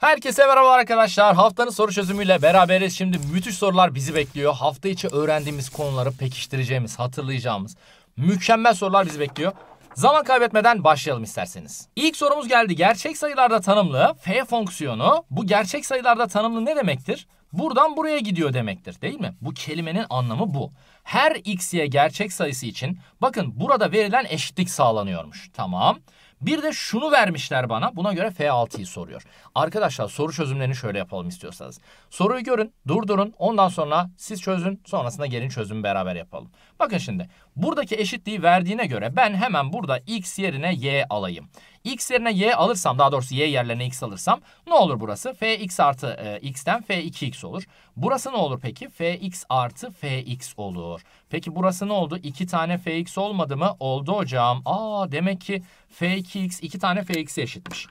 Herkese merhaba arkadaşlar. Haftanın soru çözümüyle beraberiz. Şimdi müthiş sorular bizi bekliyor. Hafta içi öğrendiğimiz konuları pekiştireceğimiz, hatırlayacağımız mükemmel sorular bizi bekliyor. Zaman kaybetmeden başlayalım isterseniz. İlk sorumuz geldi. Gerçek sayılarda tanımlı f fonksiyonu. Bu gerçek sayılarda tanımlı ne demektir? Buradan buraya gidiyor demektir değil mi? Bu kelimenin anlamı bu. Her x'ye gerçek sayısı için bakın burada verilen eşitlik sağlanıyormuş. Tamam. Bir de şunu vermişler bana. Buna göre F6'yı soruyor. Arkadaşlar soru çözümlerini şöyle yapalım istiyorsanız. Soruyu görün, durdurun. Ondan sonra siz çözün. Sonrasında gelin çözümü beraber yapalım. Bakın şimdi. Buradaki eşitliği verdiğine göre ben hemen burada x yerine y alayım. x yerine y alırsam daha doğrusu y yerlerine x alırsam ne olur burası? fx artı e, x'ten f2x olur. Burası ne olur peki? fx artı fx olur. Peki burası ne oldu? 2 tane fx olmadı mı? Oldu hocam. Aa demek ki f2x 2 tane fx'e eşitmiş.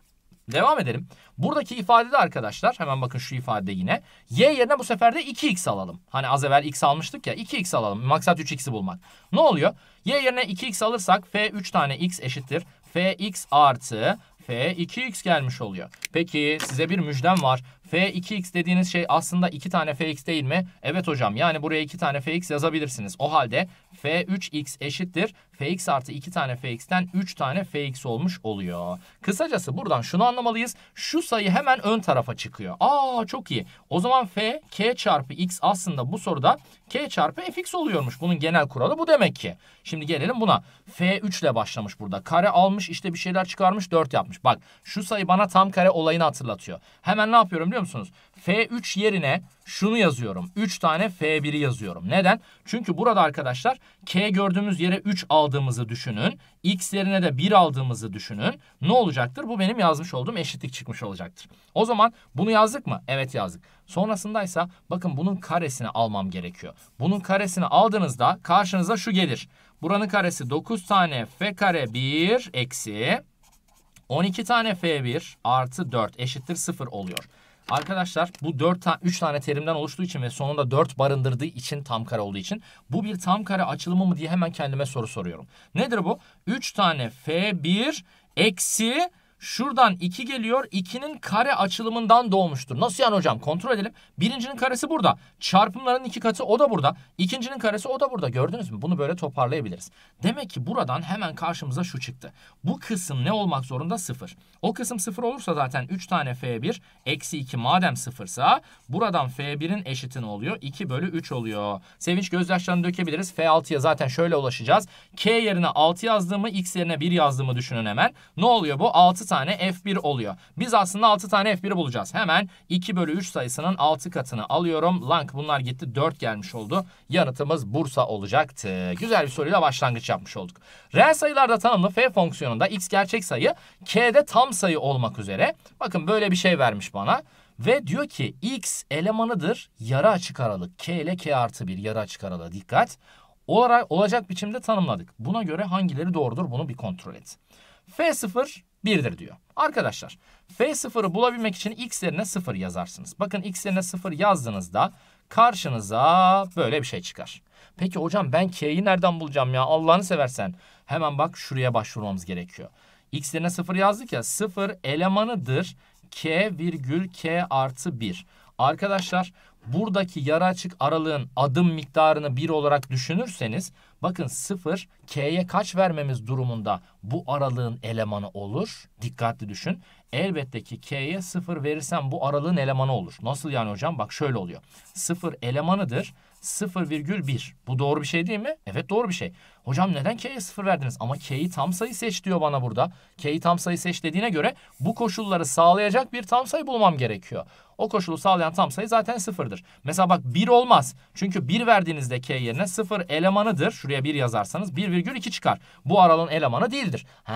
Devam edelim. Buradaki ifadede arkadaşlar hemen bakın şu ifade yine. Y yerine bu sefer de 2x alalım. Hani az evvel x almıştık ya 2x alalım. Maksat 3x'i bulmak. Ne oluyor? Y yerine 2x alırsak f 3 tane x eşittir. fx artı f 2x gelmiş oluyor. Peki size bir müjdem var. f 2x dediğiniz şey aslında 2 tane fx değil mi? Evet hocam yani buraya 2 tane fx yazabilirsiniz. O halde f 3x eşittir fx artı 2 tane fx'ten 3 tane fx olmuş oluyor. Kısacası buradan şunu anlamalıyız. Şu sayı hemen ön tarafa çıkıyor. Aa çok iyi. O zaman f k çarpı x aslında bu soruda k çarpı fx oluyormuş. Bunun genel kuralı bu demek ki. Şimdi gelelim buna. f 3 ile başlamış burada. Kare almış işte bir şeyler çıkarmış 4 yapmış. Bak şu sayı bana tam kare olayını hatırlatıyor. Hemen ne yapıyorum biliyor musunuz? F3 yerine şunu yazıyorum. 3 tane F1'i yazıyorum. Neden? Çünkü burada arkadaşlar K gördüğümüz yere 3 aldığımızı düşünün. X yerine de 1 aldığımızı düşünün. Ne olacaktır? Bu benim yazmış olduğum eşitlik çıkmış olacaktır. O zaman bunu yazdık mı? Evet yazdık. Sonrasındaysa bakın bunun karesini almam gerekiyor. Bunun karesini aldığınızda karşınıza şu gelir. Buranın karesi 9 tane F kare 1 eksi 12 tane F1 artı 4 eşittir 0 oluyor. Arkadaşlar bu 4 ta 3 tane terimden oluştuğu için ve sonunda 4 barındırdığı için tam kare olduğu için bu bir tam kare açılımı mı diye hemen kendime soru soruyorum. Nedir bu? 3 tane F1 eksi Şuradan 2 geliyor. 2'nin kare açılımından doğmuştur. Nasıl yani hocam? Kontrol edelim. Birincinin karesi burada. Çarpımların iki katı o da burada. İkincinin karesi o da burada. Gördünüz mü? Bunu böyle toparlayabiliriz. Demek ki buradan hemen karşımıza şu çıktı. Bu kısım ne olmak zorunda? 0. O kısım 0 olursa zaten 3 tane F1 eksi 2 madem 0 ise buradan F1'in eşitini oluyor. 2 bölü 3 oluyor. Sevinç gözyaşlarını dökebiliriz. F6'ya zaten şöyle ulaşacağız. K yerine 6 yazdığımı X yerine 1 yazdığımı düşünün hemen. Ne oluyor bu? 6 tane F1 oluyor. Biz aslında 6 tane F1'i bulacağız. Hemen 2 bölü 3 sayısının 6 katını alıyorum. Lank bunlar gitti 4 gelmiş oldu. Yanıtımız Bursa olacaktı. Güzel bir soruyla başlangıç yapmış olduk. Reel sayılarda tanımlı F fonksiyonunda x gerçek sayı, k'de tam sayı olmak üzere. Bakın böyle bir şey vermiş bana. Ve diyor ki x elemanıdır yarı açık aralık. K ile K artı 1 yarı açık aralığı dikkat. Olarak, olacak biçimde tanımladık. Buna göre hangileri doğrudur bunu bir kontrol et. F0 1'dir diyor. Arkadaşlar F0'ı bulabilmek için x yerine 0 yazarsınız. Bakın x yerine 0 yazdığınızda karşınıza böyle bir şey çıkar. Peki hocam ben k'yi nereden bulacağım ya Allah'ını seversen. Hemen bak şuraya başvurmamız gerekiyor. x yerine 0 yazdık ya 0 elemanıdır k virgül k artı 1. Arkadaşlar buradaki yarı açık aralığın adım miktarını 1 olarak düşünürseniz bakın 0 K'ye kaç vermemiz durumunda bu aralığın elemanı olur. Dikkatli düşün. Elbette ki K'ye 0 verirsem bu aralığın elemanı olur. Nasıl yani hocam? Bak şöyle oluyor. 0 elemanıdır. 0,1. Bu doğru bir şey değil mi? Evet doğru bir şey. Hocam neden K'ye 0 verdiniz? Ama K'yi tam sayı seç diyor bana burada. K'yi tam sayı seç dediğine göre bu koşulları sağlayacak bir tam sayı bulmam gerekiyor. O koşulu sağlayan tam sayı zaten 0'dır. Mesela bak 1 olmaz. Çünkü 1 verdiğinizde K yerine 0 elemanıdır. Şuraya 1 yazarsanız 1,2 çıkar. Bu aralığın elemanı değildir. He,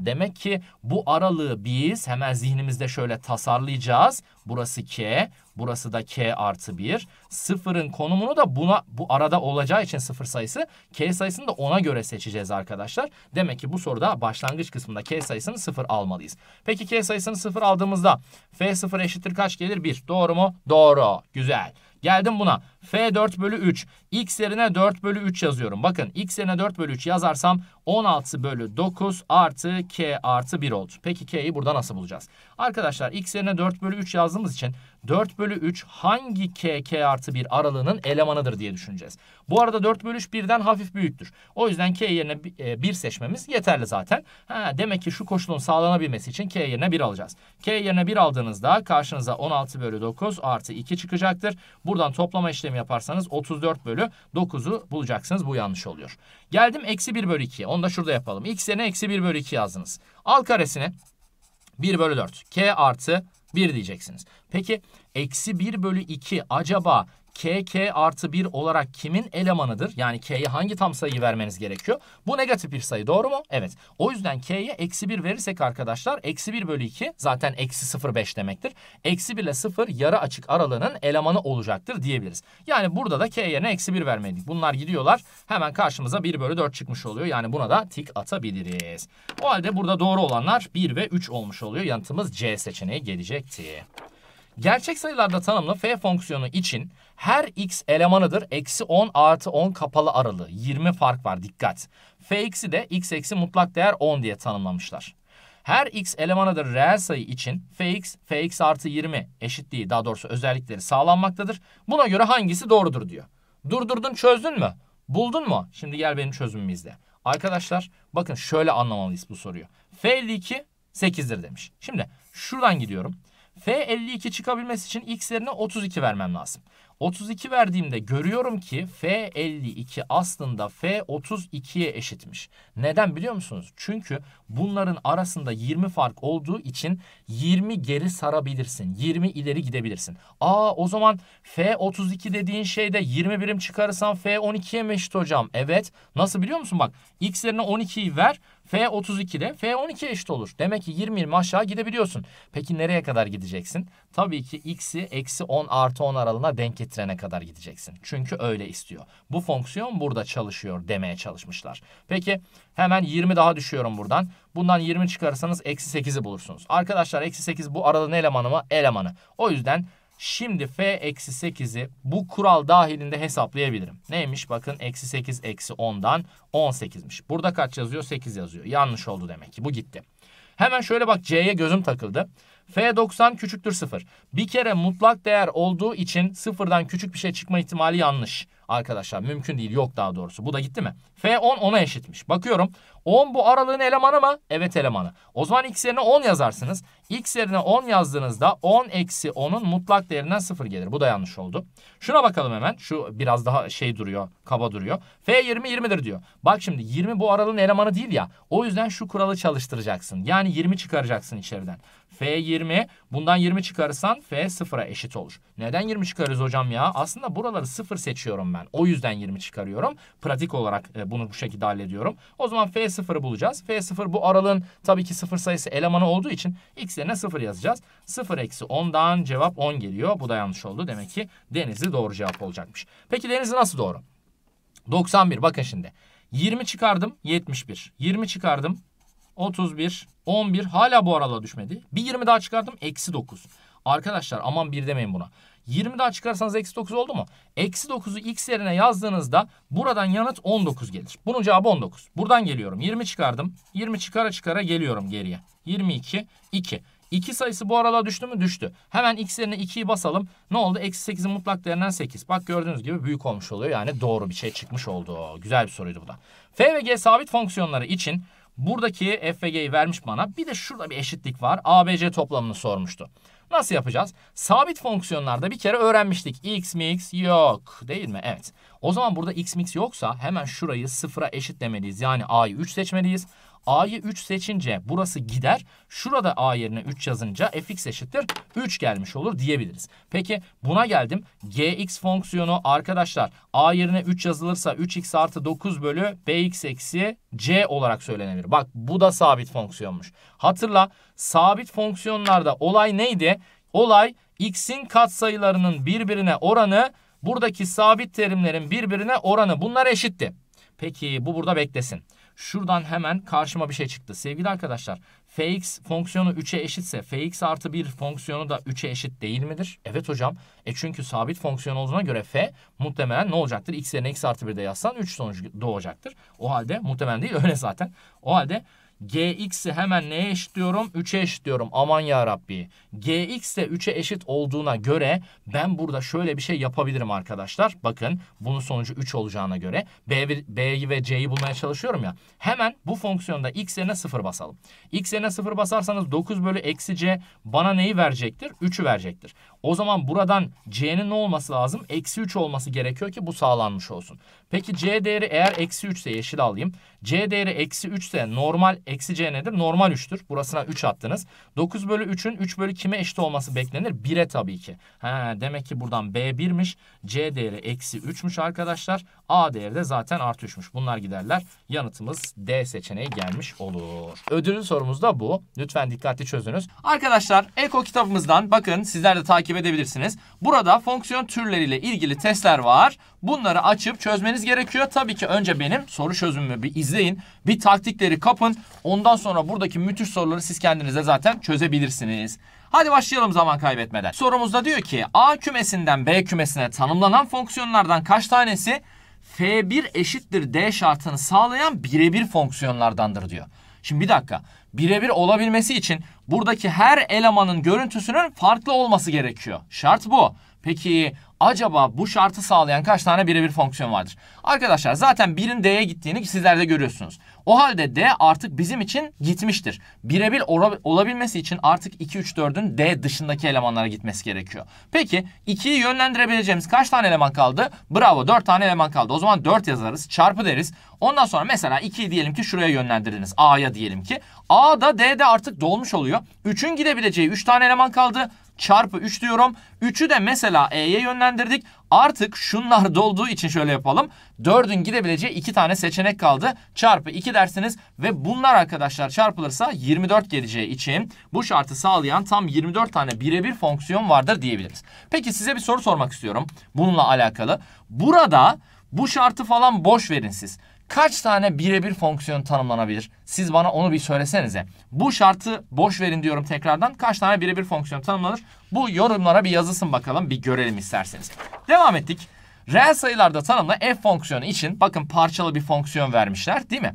demek ki bu aralığı biz hemen zihnimizde şöyle tasarlayacağız. Burası K, Burası da k artı 1. Sıfırın konumunu da buna bu arada olacağı için sıfır sayısı k sayısını da ona göre seçeceğiz arkadaşlar. Demek ki bu soruda başlangıç kısmında k sayısını sıfır almalıyız. Peki k sayısını sıfır aldığımızda f sıfır eşittir kaç gelir? 1. Doğru mu? Doğru. Güzel. Geldim buna. F 4 bölü 3. X yerine 4 bölü 3 yazıyorum. Bakın X yerine 4 bölü 3 yazarsam 16 bölü 9 artı K artı 1 oldu. Peki K'yi burada nasıl bulacağız? Arkadaşlar X yerine 4 bölü 3 yazdığımız için 4 bölü 3 hangi K, K artı 1 aralığının elemanıdır diye düşüneceğiz. Bu arada 4 bölü 3 birden hafif büyüktür. O yüzden K yerine 1 e, seçmemiz yeterli zaten. Ha, demek ki şu koşulun sağlanabilmesi için K yerine 1 alacağız. K yerine 1 aldığınızda karşınıza 16 bölü 9 artı 2 çıkacaktır. Buradan toplama işlemi işlemi yaparsanız 34 bölü 9'u bulacaksınız. Bu yanlış oluyor. Geldim eksi 1 bölü 2 Onu da şurada yapalım. X yerine eksi 1 bölü 2 yazdınız. Al karesine 1 bölü 4. K artı 1 diyeceksiniz. Peki eksi 1 bölü 2 acaba KK artı 1 olarak kimin elemanıdır? Yani K'ye hangi tam sayıyı vermeniz gerekiyor? Bu negatif bir sayı doğru mu? Evet. O yüzden K'ye eksi 1 verirsek arkadaşlar eksi 1 bölü 2 zaten eksi 0,5 demektir. Eksi 1 ile 0 yarı açık aralığının elemanı olacaktır diyebiliriz. Yani burada da k'ye ne eksi 1 vermedik. Bunlar gidiyorlar hemen karşımıza 1 bölü 4 çıkmış oluyor. Yani buna da tik atabiliriz. O halde burada doğru olanlar 1 ve 3 olmuş oluyor. Yanıtımız C seçeneği gelecekti. Gerçek sayılarda tanımlı f fonksiyonu için her x elemanıdır. Eksi 10 artı 10 kapalı aralığı. 20 fark var dikkat. f-x'i de x eksi mutlak değer 10 diye tanımlamışlar. Her x elemanıdır reel sayı için fx, fx artı 20 eşitliği daha doğrusu özellikleri sağlanmaktadır. Buna göre hangisi doğrudur diyor. Durdurdun çözdün mü? Buldun mu? Şimdi gel benim çözümümü izle. Arkadaşlar bakın şöyle anlamalıyız bu soruyu. f 2 8'dir demiş. Şimdi şuradan gidiyorum. F 52 çıkabilmesi için x yerine 32 vermem lazım. 32 verdiğimde görüyorum ki F 52 aslında F 32'ye eşitmiş. Neden biliyor musunuz? Çünkü bunların arasında 20 fark olduğu için 20 geri sarabilirsin. 20 ileri gidebilirsin. Aa o zaman F 32 dediğin şeyde 20 birim çıkarırsan F 12'ye mi eşit hocam? Evet. Nasıl biliyor musun? Bak x yerine 12'yi ver. F 32 de F 12 eşit olur. Demek ki 20 20 aşağı gidebiliyorsun. Peki nereye kadar gideceksin? Tabii ki x'i eksi 10 artı 10 aralığına denk getirene kadar gideceksin. Çünkü öyle istiyor. Bu fonksiyon burada çalışıyor demeye çalışmışlar. Peki hemen 20 daha düşüyorum buradan. Bundan 20 çıkarırsanız eksi 8'i bulursunuz. Arkadaşlar eksi 8 bu arada ne elemanı mı? Elemanı. O yüzden Şimdi f eksi 8'i bu kural dahilinde hesaplayabilirim. Neymiş? Bakın eksi 8 eksi 10'dan 18'miş. Burada kaç yazıyor? 8 yazıyor. Yanlış oldu demek ki. Bu gitti. Hemen şöyle bak C'ye gözüm takıldı. F90 küçüktür 0. Bir kere mutlak değer olduğu için sıfırdan küçük bir şey çıkma ihtimali yanlış. Arkadaşlar mümkün değil yok daha doğrusu. Bu da gitti mi? F10 10'a eşitmiş. Bakıyorum 10 bu aralığın elemanı mı? Evet elemanı. O zaman x yerine 10 yazarsınız. x yerine 10 yazdığınızda 10 eksi 10'un mutlak değerinden 0 gelir. Bu da yanlış oldu. Şuna bakalım hemen. Şu biraz daha şey duruyor. Kaba duruyor. F 20 20'dir diyor. Bak şimdi 20 bu aralığın elemanı değil ya. O yüzden şu kuralı çalıştıracaksın. Yani 20 çıkaracaksın içeriden. F 20 bundan 20 çıkarırsan F 0'a eşit olur. Neden 20 çıkarız hocam ya? Aslında buraları 0 seçiyorum ben. O yüzden 20 çıkarıyorum. Pratik olarak e, bunu bu şekilde hallediyorum. O zaman F0'ı bulacağız. F0 bu aralığın tabii ki sıfır sayısı elemanı olduğu için x yerine 0 yazacağız. 0 eksi 10'dan cevap 10 geliyor. Bu da yanlış oldu. Demek ki Denizli doğru cevap olacakmış. Peki Denizli nasıl doğru? 91 bakın şimdi. 20 çıkardım 71. 20 çıkardım 31. 11 hala bu aralığa düşmedi. Bir 20 daha çıkardım eksi 9. Arkadaşlar aman bir demeyin buna. 20 daha çıkarsanız eksi 9 oldu mu? Eksi 9'u x yerine yazdığınızda buradan yanıt 19 gelir. Bunun cevabı 19. Buradan geliyorum. 20 çıkardım. 20 çıkara çıkara geliyorum geriye. 22, 2. 2 sayısı bu arada düştü mü? Düştü. Hemen x yerine 2'yi basalım. Ne oldu? Eksi 8'in mutlak değerinden 8. Bak gördüğünüz gibi büyük olmuş oluyor. Yani doğru bir şey çıkmış oldu. Güzel bir soruydu bu da. F ve G sabit fonksiyonları için buradaki F ve G'yi vermiş bana. Bir de şurada bir eşitlik var. ABC toplamını sormuştu. Nasıl yapacağız? Sabit fonksiyonlarda bir kere öğrenmiştik. X, mix yok değil mi? Evet. O zaman burada x, mix yoksa hemen şurayı sıfıra eşitlemeliyiz. Yani a'yı 3 seçmeliyiz. A'yı 3 seçince burası gider. Şurada A yerine 3 yazınca fx eşittir 3 gelmiş olur diyebiliriz. Peki buna geldim. Gx fonksiyonu arkadaşlar A yerine 3 yazılırsa 3x artı 9 bölü bx eksi c olarak söylenebilir. Bak bu da sabit fonksiyonmuş. Hatırla sabit fonksiyonlarda olay neydi? Olay x'in katsayılarının birbirine oranı buradaki sabit terimlerin birbirine oranı. Bunlar eşitti. Peki bu burada beklesin. Şuradan hemen karşıma bir şey çıktı. Sevgili arkadaşlar fx fonksiyonu 3'e eşitse fx artı 1 fonksiyonu da 3'e eşit değil midir? Evet hocam. E çünkü sabit fonksiyon olduğuna göre f muhtemelen ne olacaktır? x yerine x artı 1 de yazsan 3 sonucu doğacaktır. O halde muhtemelen değil öyle zaten. O halde gx'i hemen neye eşitliyorum? 3'e eşitliyorum. Aman ya Rabbi. gx de 3'e eşit olduğuna göre ben burada şöyle bir şey yapabilirim arkadaşlar. Bakın bunun sonucu 3 olacağına göre b b'yi ve c'yi bulmaya çalışıyorum ya. Hemen bu fonksiyonda x yerine 0 basalım. x yerine 0 basarsanız 9 bölü eksi c bana neyi verecektir? 3'ü verecektir. O zaman buradan c'nin ne olması lazım? Eksi 3 olması gerekiyor ki bu sağlanmış olsun. Peki C değeri eğer eksi 3 ise yeşil alayım. C değeri eksi 3 ise normal eksi C nedir? Normal 3'tür. Burasına 3 attınız. 9 bölü 3'ün 3 bölü kime eşit olması beklenir? 1'e tabii ki. He, demek ki buradan B 1'miş. C değeri eksi 3'müş arkadaşlar. A değeri de zaten artışmış. Bunlar giderler. Yanıtımız D seçeneği gelmiş olur. Ödüllü sorumuz da bu. Lütfen dikkatli çözünüz. Arkadaşlar Eko kitabımızdan bakın sizler de takip edebilirsiniz. Burada fonksiyon türleriyle ilgili testler var. Bunları açıp çözmeniz gerekiyor. Tabii ki önce benim soru çözümümü bir izleyin. Bir taktikleri kapın. Ondan sonra buradaki müthiş soruları siz kendinize zaten çözebilirsiniz. Hadi başlayalım zaman kaybetmeden. Sorumuzda diyor ki A kümesinden B kümesine tanımlanan fonksiyonlardan kaç tanesi F1 eşittir D şartını sağlayan birebir fonksiyonlardandır diyor. Şimdi bir dakika. Birebir olabilmesi için buradaki her elemanın görüntüsünün farklı olması gerekiyor. Şart bu. Peki acaba bu şartı sağlayan kaç tane birebir fonksiyon vardır? Arkadaşlar zaten birin D'ye gittiğini sizler de görüyorsunuz. O halde D artık bizim için gitmiştir. Birebir olabilmesi için artık 2, 3, 4'ün D dışındaki elemanlara gitmesi gerekiyor. Peki 2'yi yönlendirebileceğimiz kaç tane eleman kaldı? Bravo 4 tane eleman kaldı. O zaman 4 yazarız çarpı deriz. Ondan sonra mesela 2'yi diyelim ki şuraya yönlendirdiniz. A'ya diyelim ki. A da D'de artık dolmuş oluyor. 3'ün gidebileceği 3 tane eleman kaldı çarpı 3 diyorum. 3'ü de mesela E'ye yönlendirdik. Artık şunlar dolduğu için şöyle yapalım. 4'ün gidebileceği 2 tane seçenek kaldı. Çarpı 2 dersiniz ve bunlar arkadaşlar çarpılırsa 24 geleceği için bu şartı sağlayan tam 24 tane birebir fonksiyon vardır diyebiliriz. Peki size bir soru sormak istiyorum bununla alakalı. Burada bu şartı falan boş verin siz kaç tane birebir fonksiyon tanımlanabilir? Siz bana onu bir söylesenize. Bu şartı boş verin diyorum tekrardan. Kaç tane birebir fonksiyon tanımlanır? Bu yorumlara bir yazısın bakalım. Bir görelim isterseniz. Devam ettik. Reel sayılarda tanımla f fonksiyonu için bakın parçalı bir fonksiyon vermişler değil mi?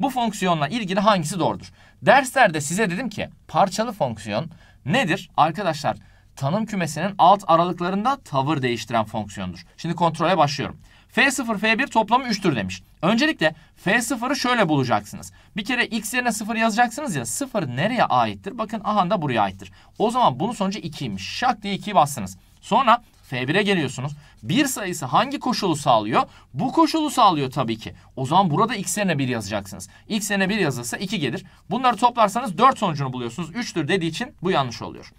Bu fonksiyonla ilgili hangisi doğrudur? Derslerde size dedim ki parçalı fonksiyon nedir? Arkadaşlar tanım kümesinin alt aralıklarında tavır değiştiren fonksiyondur. Şimdi kontrole başlıyorum. F0, F1 toplamı 3'tür demiş. Öncelikle F0'ı şöyle bulacaksınız. Bir kere x yerine 0 yazacaksınız ya 0 nereye aittir? Bakın aha da buraya aittir. O zaman bunun sonucu 2'ymiş. Şak diye 2'yi bastınız. Sonra F1'e geliyorsunuz. Bir sayısı hangi koşulu sağlıyor? Bu koşulu sağlıyor tabii ki. O zaman burada x yerine 1 yazacaksınız. x yerine 1 yazılsa 2 gelir. Bunları toplarsanız 4 sonucunu buluyorsunuz. 3'tür dediği için bu yanlış oluyor.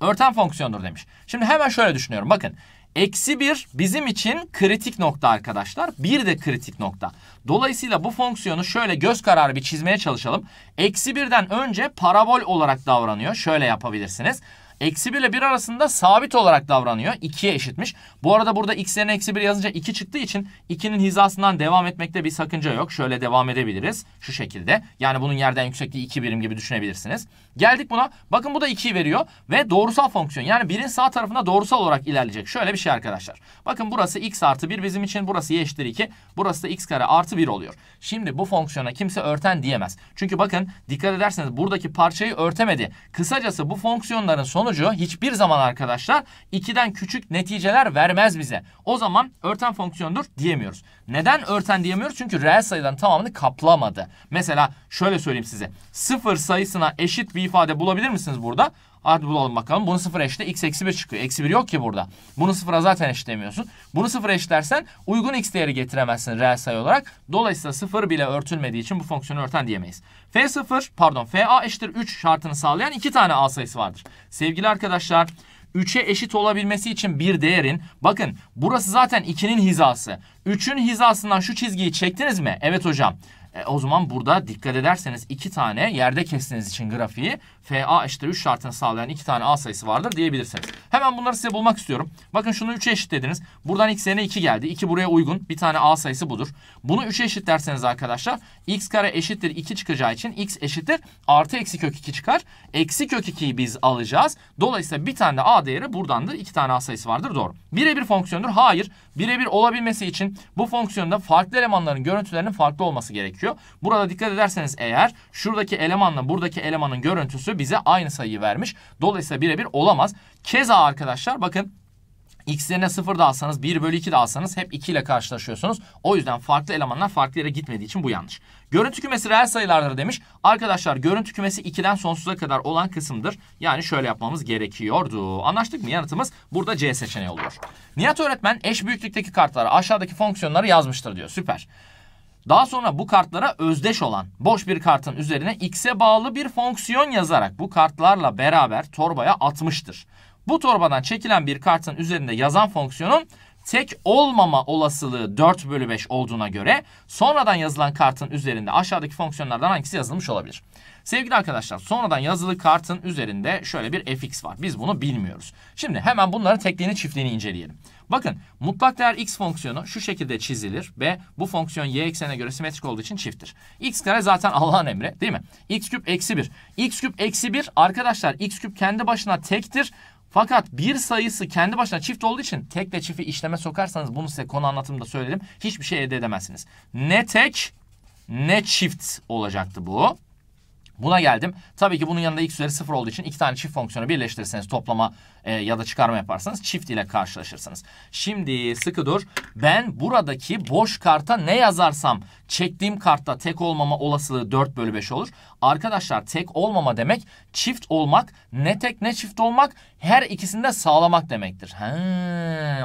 Örten fonksiyondur demiş. Şimdi hemen şöyle düşünüyorum. Bakın Eksi 1 bizim için kritik nokta arkadaşlar. 1 de kritik nokta. Dolayısıyla bu fonksiyonu şöyle göz kararı bir çizmeye çalışalım. Eksi 1'den önce parabol olarak davranıyor. Şöyle yapabilirsiniz. Eksi 1 ile 1 arasında sabit olarak davranıyor. 2'ye eşitmiş. Bu arada burada x yerine eksi 1 yazınca 2 çıktığı için 2'nin hizasından devam etmekte bir sakınca yok. Şöyle devam edebiliriz. Şu şekilde. Yani bunun yerden yüksekliği 2 birim gibi düşünebilirsiniz. Geldik buna. Bakın bu da 2'yi veriyor. Ve doğrusal fonksiyon. Yani 1'in sağ tarafına doğrusal olarak ilerleyecek. Şöyle bir şey arkadaşlar. Bakın burası x artı 1 bizim için. Burası y eşittir 2. Burası da x kare artı 1 oluyor. Şimdi bu fonksiyona kimse örten diyemez. Çünkü bakın dikkat ederseniz buradaki parçayı örtemedi. Kısacası bu fonksiyonların sonucu sonucu hiçbir zaman arkadaşlar 2'den küçük neticeler vermez bize. O zaman örten fonksiyondur diyemiyoruz. Neden örten diyemiyoruz? Çünkü reel sayıların tamamını kaplamadı. Mesela şöyle söyleyeyim size. sıfır sayısına eşit bir ifade bulabilir misiniz burada? Hadi bulalım bakalım. Bunu sıfır eşle x eksi 1 çıkıyor. Eksi 1 yok ki burada. Bunu sıfıra zaten eşlemiyorsun. Bunu sıfır eşlersen uygun x değeri getiremezsin reel sayı olarak. Dolayısıyla sıfır bile örtülmediği için bu fonksiyonu örten diyemeyiz. f sıfır pardon F a eşittir 3 şartını sağlayan iki tane a sayısı vardır. Sevgili arkadaşlar 3'e eşit olabilmesi için bir değerin bakın burası zaten 2'nin hizası. 3'ün hizasından şu çizgiyi çektiniz mi? Evet hocam. E, o zaman burada dikkat ederseniz iki tane yerde kestiğiniz için grafiği FA eşittir 3 şartını sağlayan 2 tane A sayısı vardır diyebilirsiniz. Hemen bunları size bulmak istiyorum. Bakın şunu 3'e eşitlediniz. Buradan x'e yerine 2 geldi. 2 buraya uygun. Bir tane A sayısı budur. Bunu 3'e eşitlerseniz arkadaşlar x kare eşittir 2 çıkacağı için x eşittir artı eksi kök 2 çıkar. Eksi kök 2'yi biz alacağız. Dolayısıyla bir tane de A değeri buradandır. 2 tane A sayısı vardır. Doğru. Birebir fonksiyondur. Hayır. Birebir olabilmesi için bu fonksiyonda farklı elemanların görüntülerinin farklı olması gerekiyor. Burada dikkat ederseniz eğer şuradaki elemanla buradaki elemanın görüntüsü çarptı bize aynı sayıyı vermiş. Dolayısıyla birebir olamaz. Keza arkadaşlar bakın X yerine 0 da alsanız 1 bölü 2 de alsanız hep 2 ile karşılaşıyorsunuz. O yüzden farklı elemanlar farklı yere gitmediği için bu yanlış. Görüntü kümesi reel sayılardır demiş. Arkadaşlar görüntü kümesi 2'den sonsuza kadar olan kısımdır. Yani şöyle yapmamız gerekiyordu. Anlaştık mı? Yanıtımız burada C seçeneği oluyor. Nihat öğretmen eş büyüklükteki kartlara aşağıdaki fonksiyonları yazmıştır diyor. Süper. Daha sonra bu kartlara özdeş olan boş bir kartın üzerine x'e bağlı bir fonksiyon yazarak bu kartlarla beraber torbaya atmıştır. Bu torbadan çekilen bir kartın üzerinde yazan fonksiyonun tek olmama olasılığı 4 bölü 5 olduğuna göre sonradan yazılan kartın üzerinde aşağıdaki fonksiyonlardan hangisi yazılmış olabilir? Sevgili arkadaşlar sonradan yazılı kartın üzerinde şöyle bir fx var. Biz bunu bilmiyoruz. Şimdi hemen bunların tekliğini çiftliğini inceleyelim. Bakın mutlak değer x fonksiyonu şu şekilde çizilir ve bu fonksiyon y eksenine göre simetrik olduğu için çifttir. x kare zaten Allah'ın emri değil mi? x küp eksi 1. x küp eksi 1 arkadaşlar x küp kendi başına tektir. Fakat bir sayısı kendi başına çift olduğu için tekle çifti işleme sokarsanız bunu size konu anlatımında söyledim. Hiçbir şey elde edemezsiniz. Ne tek ne çift olacaktı bu. Buna geldim. Tabii ki bunun yanında x üzeri 0 olduğu için iki tane çift fonksiyonu birleştirirseniz toplama e, ya da çıkarma yaparsanız çift ile karşılaşırsınız. Şimdi sıkı dur. Ben buradaki boş karta ne yazarsam çektiğim kartta tek olmama olasılığı 4 bölü 5 olur. Arkadaşlar tek olmama demek çift olmak ne tek ne çift olmak her ikisini de sağlamak demektir. He,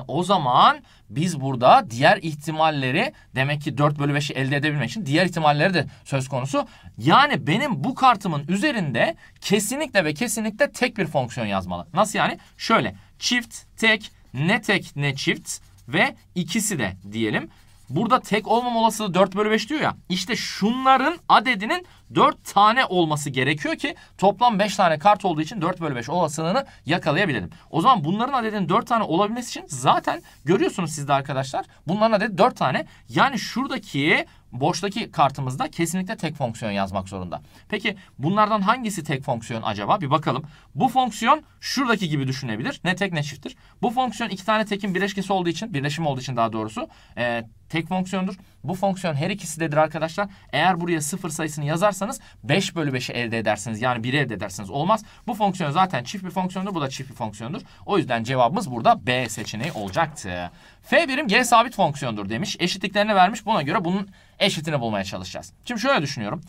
o zaman biz burada diğer ihtimalleri demek ki 4 bölü 5'i elde edebilmek için diğer ihtimalleri de söz konusu. Yani benim bu kartımın üzerinde kesinlikle ve kesinlikle tek bir fonksiyon yazmalı. Nasıl yani? Şöyle çift, tek, ne tek ne çift ve ikisi de diyelim. Burada tek olmam olasılığı 4 bölü 5 diyor ya. İşte şunların adedinin 4 tane olması gerekiyor ki toplam 5 tane kart olduğu için 4 bölü 5 olasılığını yakalayabilirim. O zaman bunların adedinin 4 tane olabilmesi için zaten görüyorsunuz siz de arkadaşlar bunların adedi 4 tane. Yani şuradaki boştaki kartımızda kesinlikle tek fonksiyon yazmak zorunda. Peki bunlardan hangisi tek fonksiyon acaba? Bir bakalım. Bu fonksiyon şuradaki gibi düşünebilir. Ne tek ne çifttir. Bu fonksiyon iki tane tekin birleşkesi olduğu için, birleşim olduğu için daha doğrusu e, tek fonksiyondur. Bu fonksiyon her ikisi ikisidedir arkadaşlar. Eğer buraya sıfır sayısını yazarsanız 5 bölü 5'i elde edersiniz. Yani 1'i elde edersiniz. Olmaz. Bu fonksiyon zaten çift bir fonksiyondur. Bu da çift bir fonksiyondur. O yüzden cevabımız burada B seçeneği olacaktı. F birim G sabit fonksiyondur demiş. Eşitliklerini vermiş. Buna göre bunun eşitini bulmaya çalışacağız. Şimdi şöyle düşünüyorum.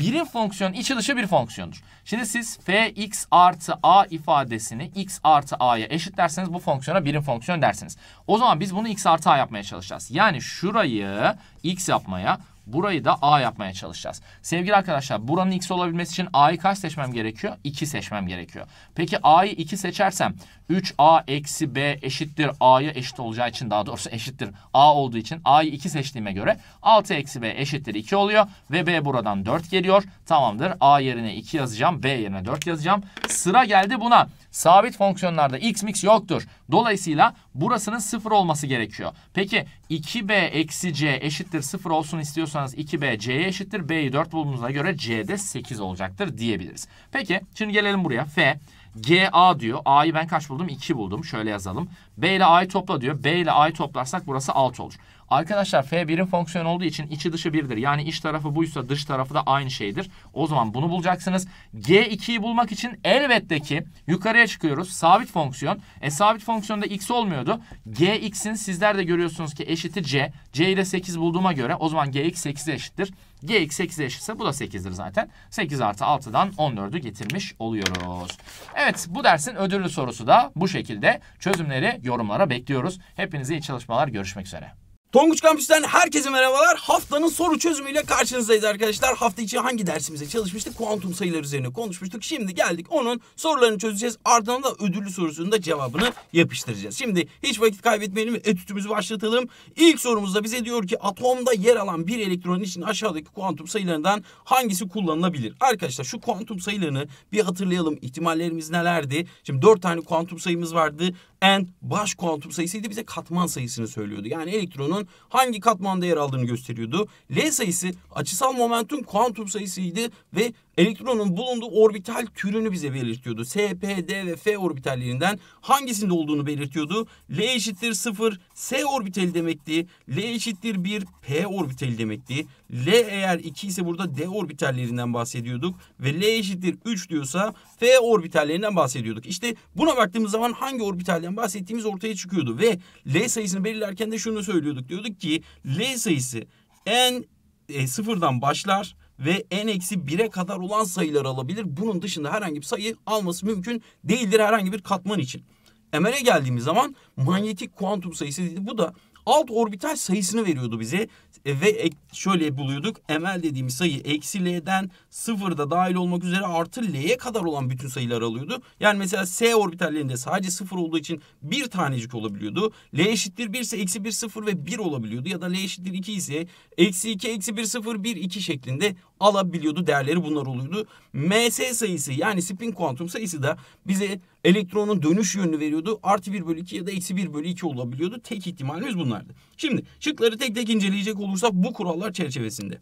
Birim fonksiyon içi dışı bir fonksiyondur. Şimdi siz fx artı a ifadesini x artı a'ya eşitlerseniz bu fonksiyona birim fonksiyon dersiniz. O zaman biz bunu x artı a yapmaya çalışacağız. Yani şurayı x yapmaya, Burayı da A yapmaya çalışacağız. Sevgili arkadaşlar buranın X olabilmesi için A'yı kaç seçmem gerekiyor? 2 seçmem gerekiyor. Peki A'yı 2 seçersem 3A eksi B eşittir. A'ya eşit olacağı için daha doğrusu eşittir. A olduğu için A'yı 2 seçtiğime göre 6 eksi B eşittir 2 oluyor. Ve B buradan 4 geliyor. Tamamdır. A yerine 2 yazacağım. B yerine 4 yazacağım. Sıra geldi buna. Sabit fonksiyonlarda x mix yoktur. Dolayısıyla burasının 0 olması gerekiyor. Peki 2B eksi C eşittir 0 olsun istiyorsun bulursanız 2B C'ye eşittir. B'yi 4 bulduğumuza göre C'de 8 olacaktır diyebiliriz. Peki şimdi gelelim buraya. F g, a diyor. A'yı ben kaç buldum? 2 buldum. Şöyle yazalım. B ile A'yı topla diyor. B ile A'yı toplarsak burası 6 olur. Arkadaşlar f 1in fonksiyon olduğu için içi dışı birdir. Yani iç tarafı buysa dış tarafı da aynı şeydir. O zaman bunu bulacaksınız. G2'yi bulmak için elbette ki yukarıya çıkıyoruz. Sabit fonksiyon. E sabit fonksiyonda x olmuyordu. Gx'in sizler de görüyorsunuz ki eşiti c. c'yi de 8 bulduğuma göre o zaman gx 8'e eşittir. Gx 8'e eşitse bu da 8'dir zaten. 8 artı 6'dan 14'ü getirmiş oluyoruz. Evet bu dersin ödüllü sorusu da bu şekilde. Çözümleri yorumlara bekliyoruz. Hepinize iyi çalışmalar. Görüşmek üzere. Tonguç Kampüs'ten herkese merhabalar. Haftanın soru çözümüyle karşınızdayız arkadaşlar. Hafta içi hangi dersimize çalışmıştık? Kuantum sayılar üzerine konuşmuştuk. Şimdi geldik onun sorularını çözeceğiz. Ardından da ödüllü sorusunun da cevabını yapıştıracağız. Şimdi hiç vakit kaybetmeyelim ve etütümüzü başlatalım. İlk sorumuzda bize diyor ki atomda yer alan bir elektronun için aşağıdaki kuantum sayılarından hangisi kullanılabilir? Arkadaşlar şu kuantum sayılarını bir hatırlayalım. İhtimallerimiz nelerdi? Şimdi dört tane kuantum sayımız vardı. N baş kuantum sayısıydı bize katman sayısını söylüyordu. Yani elektronun sayısının hangi katmanda yer aldığını gösteriyordu. L sayısı açısal momentum kuantum sayısıydı ve elektronun bulunduğu orbital türünü bize belirtiyordu. S, P, D ve F orbitallerinden hangisinde olduğunu belirtiyordu. L eşittir 0 S orbitali demekti. L eşittir 1 P orbitali demekti. L eğer 2 ise burada D orbitallerinden bahsediyorduk. Ve L eşittir 3 diyorsa F orbitallerinden bahsediyorduk. İşte buna baktığımız zaman hangi orbitalden bahsettiğimiz ortaya çıkıyordu. Ve L sayısını belirlerken de şunu söylüyorduk. Diyorduk ki L sayısı n e, sıfırdan başlar ve en eksi 1'e kadar olan sayılar alabilir. Bunun dışında herhangi bir sayı alması mümkün değildir herhangi bir katman için. Emel'e geldiğimiz zaman manyetik kuantum sayısı dedi. Bu da alt orbital sayısını veriyordu bize e, ve şöyle buluyorduk. ML dediğimiz sayı eksi L'den sıfırda dahil olmak üzere artı L'ye kadar olan bütün sayılar alıyordu. Yani mesela S orbitallerinde sadece sıfır olduğu için bir tanecik olabiliyordu. L eşittir 1 ise eksi 1 sıfır ve 1 olabiliyordu. Ya da L eşittir 2 ise eksi 2 eksi 1 sıfır 1 2 şeklinde alabiliyordu. Değerleri bunlar oluyordu. MS sayısı yani spin kuantum sayısı da bize elektronun dönüş yönünü veriyordu. Artı 1 bölü 2 ya da eksi 1 bölü 2 olabiliyordu. Tek ihtimalimiz bunlardı. Şimdi şıkları tek tek inceleyecek olursak bu kurallar çerçevesinde.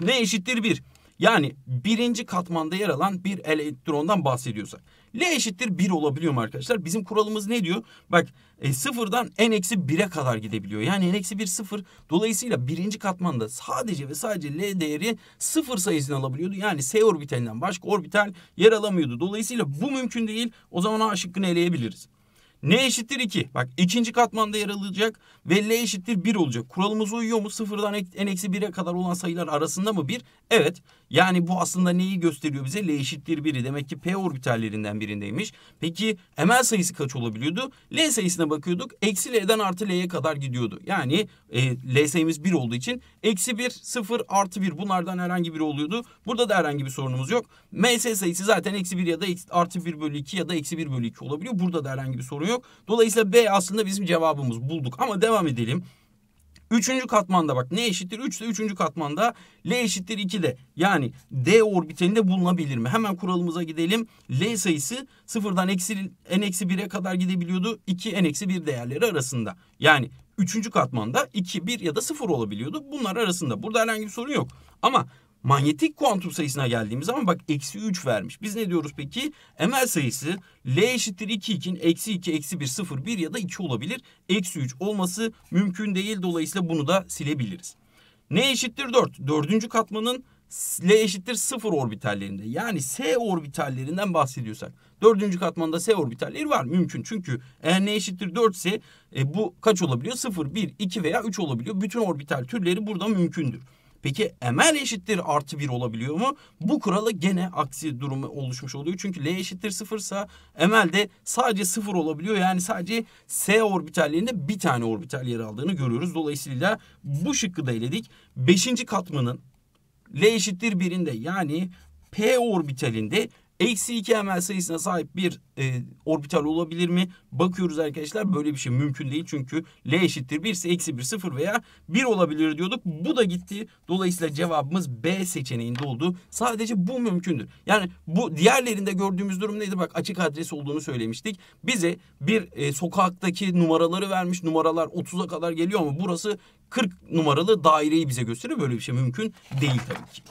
Ne eşittir 1? Yani birinci katmanda yer alan bir elektrondan bahsediyorsak. L eşittir 1 olabiliyor mu arkadaşlar? Bizim kuralımız ne diyor? Bak e, sıfırdan n eksi 1'e kadar gidebiliyor. Yani n eksi 1 sıfır. Dolayısıyla birinci katmanda sadece ve sadece L değeri sıfır sayısını alabiliyordu. Yani S orbitalinden başka orbital yer alamıyordu. Dolayısıyla bu mümkün değil. O zaman A şıkkını eleyebiliriz. N eşittir 2. Bak ikinci katmanda yer alacak ve L eşittir 1 olacak. Kuralımız uyuyor mu? Sıfırdan n eksi 1'e kadar olan sayılar arasında mı 1? Evet. Yani bu aslında neyi gösteriyor bize? L eşittir 1'i. Demek ki P orbitallerinden birindeymiş. Peki ML sayısı kaç olabiliyordu? L sayısına bakıyorduk. Eksi L'den artı L'ye kadar gidiyordu. Yani e, L sayımız 1 olduğu için eksi 1, 0, artı 1 bunlardan herhangi biri oluyordu. Burada da herhangi bir sorunumuz yok. MS sayısı zaten eksi 1 ya da artı 1 bölü 2 ya da eksi 1 bölü 2 olabiliyor. Burada da herhangi bir sorun yok. Dolayısıyla B aslında bizim cevabımız bulduk. Ama devam edelim. Üçüncü katmanda bak ne eşittir 3 ise üçüncü katmanda L eşittir 2 de yani D orbitalinde bulunabilir mi? Hemen kuralımıza gidelim. L sayısı sıfırdan eksi, n-1'e kadar gidebiliyordu. 2 n-1 değerleri arasında. Yani üçüncü katmanda 2, 1 ya da 0 olabiliyordu. Bunlar arasında. Burada herhangi bir sorun yok. Ama Manyetik kuantum sayısına geldiğimiz zaman bak eksi 3 vermiş. Biz ne diyoruz peki? Emel sayısı L eşittir 2 2'nin eksi 2, eksi 1, 0, 1 ya da 2 olabilir. Eksi 3 olması mümkün değil. Dolayısıyla bunu da silebiliriz. N eşittir 4. Dördüncü katmanın L eşittir 0 orbitallerinde yani S orbitallerinden bahsediyorsak dördüncü katmanda S orbitalleri var mümkün çünkü eğer N eşittir 4 ise e, bu kaç olabiliyor 0, 1, 2 veya 3 olabiliyor bütün orbital türleri burada mümkündür. Peki emel eşittir artı 1 olabiliyor mu? Bu kurala gene aksi durumu oluşmuş oluyor. Çünkü L eşittir 0 ise emel de sadece 0 olabiliyor. Yani sadece S orbitallerinde bir tane orbital yer aldığını görüyoruz. Dolayısıyla bu şıkkı da eledik. Beşinci katmanın L eşittir 1'inde yani P orbitalinde Eksi 2 ml sayısına sahip bir e, orbital olabilir mi? Bakıyoruz arkadaşlar böyle bir şey mümkün değil. Çünkü L eşittir 1 ise eksi 1 0 veya 1 olabilir diyorduk. Bu da gitti. Dolayısıyla cevabımız B seçeneğinde oldu. Sadece bu mümkündür. Yani bu diğerlerinde gördüğümüz durum neydi? Bak açık adres olduğunu söylemiştik. Bize bir e, sokaktaki numaraları vermiş. Numaralar 30'a kadar geliyor ama burası 40 numaralı daireyi bize gösteriyor. Böyle bir şey mümkün değil tabii ki.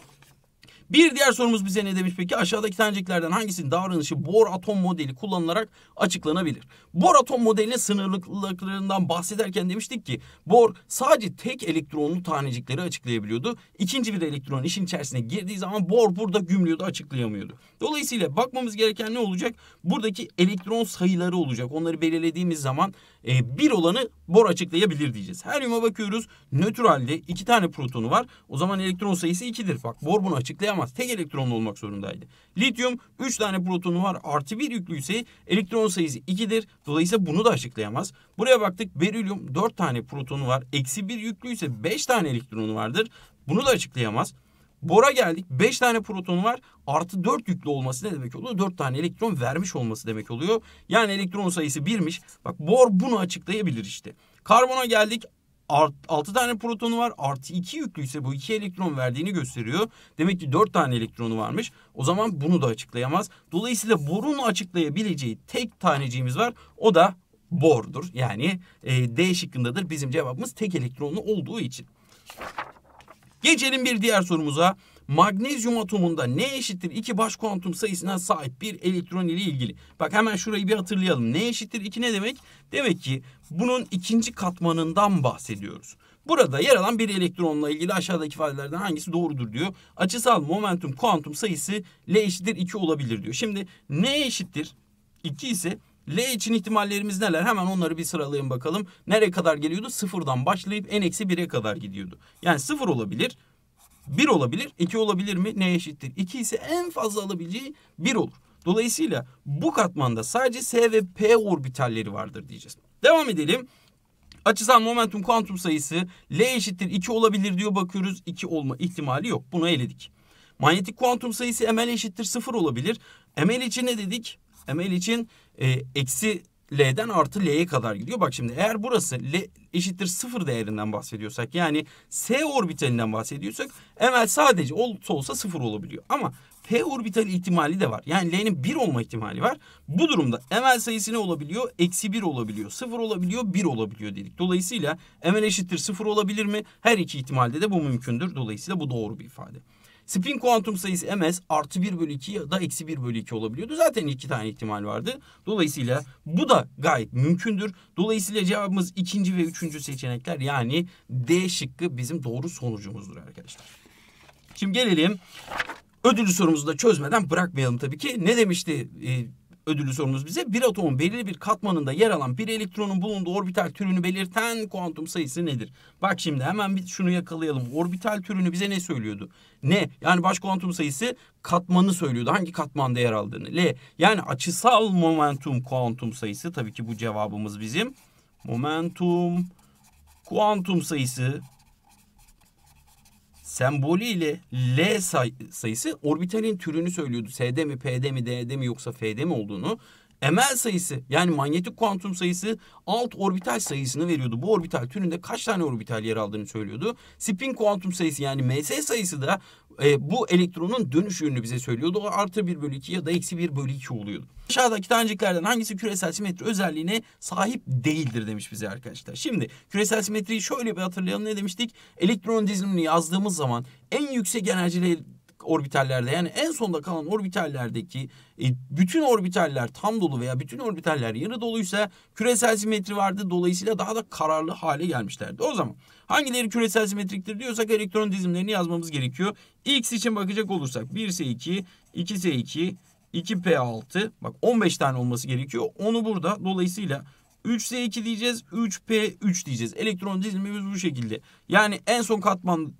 Bir diğer sorumuz bize ne demiş peki? Aşağıdaki taneciklerden hangisinin davranışı bor atom modeli kullanılarak açıklanabilir? Bor atom modelinin sınırlılıklarından bahsederken demiştik ki bor sadece tek elektronlu tanecikleri açıklayabiliyordu. İkinci bir elektron işin içerisine girdiği zaman bor burada gümlüyordu açıklayamıyordu. Dolayısıyla bakmamız gereken ne olacak? Buradaki elektron sayıları olacak. Onları belirlediğimiz zaman e, bir olanı bor açıklayabilir diyeceğiz. Helyuma bakıyoruz. Nötralde iki tane protonu var. O zaman elektron sayısı 2'dir. Bak bor bunu açıklayamaz. Tek elektronlu olmak zorundaydı. Lityum 3 tane protonu var. Artı bir yüklüyse elektron sayısı 2'dir. Dolayısıyla bunu da açıklayamaz. Buraya baktık. Berilyum 4 tane protonu var. Eksi bir yüklüyse 5 tane elektronu vardır. Bunu da açıklayamaz. Bora geldik. 5 tane proton var. Artı 4 yüklü olması ne demek oluyor? 4 tane elektron vermiş olması demek oluyor. Yani elektron sayısı 1'miş. Bak bor bunu açıklayabilir işte. Karbona geldik. Art, 6 tane protonu var. Artı 2 yüklüyse bu 2 elektron verdiğini gösteriyor. Demek ki 4 tane elektronu varmış. O zaman bunu da açıklayamaz. Dolayısıyla borun açıklayabileceği tek taneciğimiz var. O da bordur. Yani e, D şıkkındadır. Bizim cevabımız tek elektronlu olduğu için. Geçelim bir diğer sorumuza. Magnezyum atomunda ne eşittir iki baş kuantum sayısına sahip bir elektron ile ilgili. Bak hemen şurayı bir hatırlayalım. Ne eşittir iki ne demek? Demek ki bunun ikinci katmanından bahsediyoruz. Burada yer alan bir elektronla ilgili aşağıdaki ifadelerden hangisi doğrudur diyor. Açısal momentum kuantum sayısı L eşittir 2 olabilir diyor. Şimdi ne eşittir 2 ise L için ihtimallerimiz neler? Hemen onları bir sıralayın bakalım. Nereye kadar geliyordu? Sıfırdan başlayıp en eksi 1e kadar gidiyordu. Yani sıfır olabilir. bir olabilir. iki olabilir mi? Ne eşittir? İki ise en fazla alabileceği bir olur. Dolayısıyla bu katmanda sadece S ve P orbitalleri vardır diyeceğiz. Devam edelim. Açısal momentum kuantum sayısı L eşittir 2 olabilir diyor bakıyoruz. 2 olma ihtimali yok. Bunu eledik. Manyetik kuantum sayısı ML eşittir 0 olabilir. ML için ne dedik? Ml için e, eksi L'den artı L'ye kadar gidiyor. Bak şimdi eğer burası L eşittir sıfır değerinden bahsediyorsak yani S orbitalinden bahsediyorsak Ml sadece olsa olsa sıfır olabiliyor. Ama P orbital ihtimali de var. Yani L'nin bir olma ihtimali var. Bu durumda Ml sayısı ne olabiliyor? Eksi bir olabiliyor. sıfır olabiliyor. bir olabiliyor dedik. Dolayısıyla Ml eşittir sıfır olabilir mi? Her iki ihtimalde de bu mümkündür. Dolayısıyla bu doğru bir ifade. Spin kuantum sayısı ms artı 1 bölü 2 ya da eksi 1 bölü 2 olabiliyordu. Zaten iki tane ihtimal vardı. Dolayısıyla bu da gayet mümkündür. Dolayısıyla cevabımız ikinci ve üçüncü seçenekler yani D şıkkı bizim doğru sonucumuzdur arkadaşlar. Şimdi gelelim ödüllü sorumuzu da çözmeden bırakmayalım tabii ki. Ne demişti e, Ödülü sorunuz bize bir atomun belirli bir katmanında yer alan bir elektronun bulunduğu orbital türünü belirten kuantum sayısı nedir? Bak şimdi hemen bir şunu yakalayalım. Orbital türünü bize ne söylüyordu? Ne? Yani baş kuantum sayısı katmanı söylüyordu. Hangi katmanda yer aldığını. L. Yani açısal momentum kuantum sayısı. Tabii ki bu cevabımız bizim. Momentum kuantum sayısı semboliyle L say sayısı orbitalin türünü söylüyordu. S'de mi, P'de mi, D'de mi yoksa F'de mi olduğunu Emel sayısı yani manyetik kuantum sayısı alt orbital sayısını veriyordu. Bu orbital türünde kaç tane orbital yer aldığını söylüyordu. Spin kuantum sayısı yani ms sayısı da e, bu elektronun dönüş yönünü bize söylüyordu. O artı 1 bölü 2 ya da eksi 1 bölü 2 oluyordu. Aşağıdaki taneciklerden hangisi küresel simetri özelliğine sahip değildir demiş bize arkadaşlar. Şimdi küresel simetriyi şöyle bir hatırlayalım ne demiştik? Elektron dizilimini yazdığımız zaman en yüksek enerjili orbitallerde yani en sonda kalan orbitallerdeki e, bütün orbitaller tam dolu veya bütün orbitaller yarı doluysa küresel simetri vardı. Dolayısıyla daha da kararlı hale gelmişlerdi. O zaman hangileri küresel simetriktir diyorsak elektron dizimlerini yazmamız gerekiyor. X için bakacak olursak 1S2, 2S2, 2P6 bak 15 tane olması gerekiyor. Onu burada dolayısıyla 3S2 diyeceğiz, 3P3 diyeceğiz. Elektron dizimimiz bu şekilde. Yani en son katman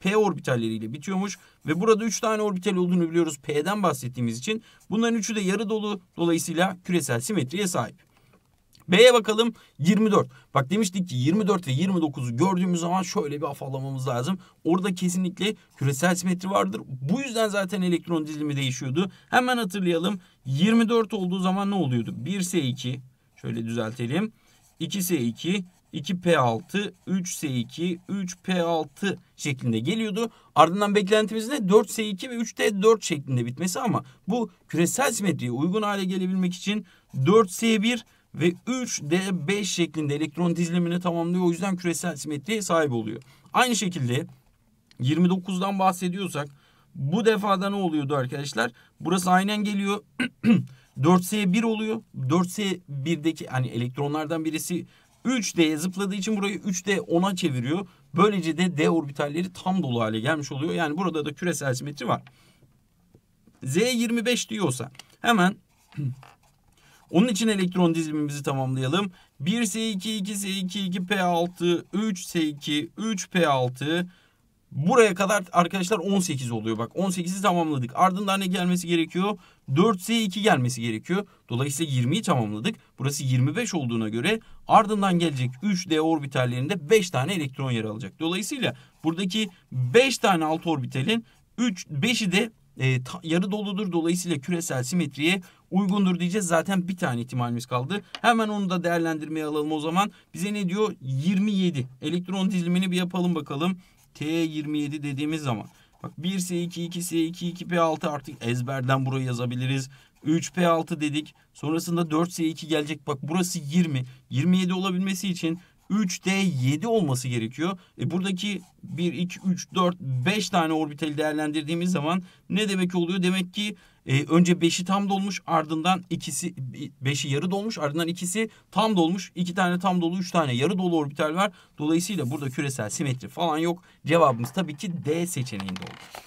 P orbitalleriyle bitiyormuş ve burada 3 tane orbital olduğunu biliyoruz P'den bahsettiğimiz için. Bunların üçü de yarı dolu dolayısıyla küresel simetriye sahip. B'ye bakalım 24. Bak demiştik ki 24 ve 29'u gördüğümüz zaman şöyle bir afallamamız lazım. Orada kesinlikle küresel simetri vardır. Bu yüzden zaten elektron dizilimi değişiyordu. Hemen hatırlayalım. 24 olduğu zaman ne oluyordu? 1S2 şöyle düzeltelim. 2S2 2P6, 3S2, 3P6 şeklinde geliyordu. Ardından beklentimiz ne? 4S2 ve 3D4 şeklinde bitmesi ama bu küresel simetriye uygun hale gelebilmek için 4S1 ve 3D5 şeklinde elektron dizilimini tamamlıyor. O yüzden küresel simetriye sahip oluyor. Aynı şekilde 29'dan bahsediyorsak bu defada ne oluyordu arkadaşlar? Burası aynen geliyor. 4S1 oluyor. 4S1'deki hani elektronlardan birisi 3D zıpladığı için burayı 3D 10'a çeviriyor. Böylece de D orbitalleri tam dolu hale gelmiş oluyor. Yani burada da küresel simetri var. Z25 diyorsa hemen onun için elektron dizimimizi tamamlayalım. 1S2, 2S2, 2P6, 3S2, 3P6. Buraya kadar arkadaşlar 18 oluyor. Bak 18'i tamamladık. Ardından ne gelmesi gerekiyor? 4S'ye 2 gelmesi gerekiyor. Dolayısıyla 20'yi tamamladık. Burası 25 olduğuna göre ardından gelecek 3D orbitallerinde 5 tane elektron yer alacak. Dolayısıyla buradaki 5 tane alt orbitalin 3 5'i de e, ta, yarı doludur. Dolayısıyla küresel simetriye uygundur diyeceğiz. Zaten bir tane ihtimalimiz kaldı. Hemen onu da değerlendirmeye alalım o zaman. Bize ne diyor? 27. Elektron dizilimini bir yapalım bakalım. T27 dediğimiz zaman. Bak 1S2, 2S2, 2P6 artık ezberden burayı yazabiliriz. 3P6 dedik. Sonrasında 4S2 gelecek. Bak burası 20. 27 olabilmesi için 3D7 olması gerekiyor. E buradaki 1, 2, 3, 4, 5 tane orbitali değerlendirdiğimiz zaman ne demek oluyor? Demek ki e, önce beşi tam dolmuş ardından ikisi beşi yarı dolmuş ardından ikisi tam dolmuş. iki tane tam dolu üç tane yarı dolu orbital var. Dolayısıyla burada küresel simetri falan yok. Cevabımız tabii ki D seçeneğinde olur.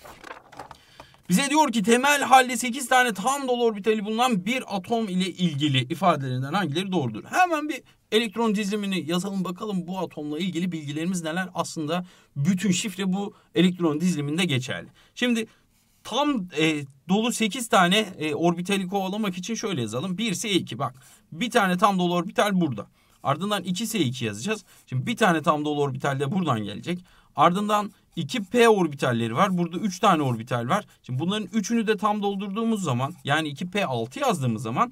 Bize diyor ki temel halde 8 tane tam dolu orbitali bulunan bir atom ile ilgili ifadelerinden hangileri doğrudur? Hemen bir elektron dizimini yazalım bakalım bu atomla ilgili bilgilerimiz neler? Aslında bütün şifre bu elektron diziliminde geçerli. Şimdi tam e, dolu 8 tane e, orbitali kovalamak için şöyle yazalım. 1 S2 bak. Bir tane tam dolu orbital burada. Ardından 2 S2 yazacağız. Şimdi bir tane tam dolu orbital de buradan gelecek. Ardından 2 P orbitalleri var. Burada 3 tane orbital var. Şimdi bunların üçünü de tam doldurduğumuz zaman yani 2 P6 yazdığımız zaman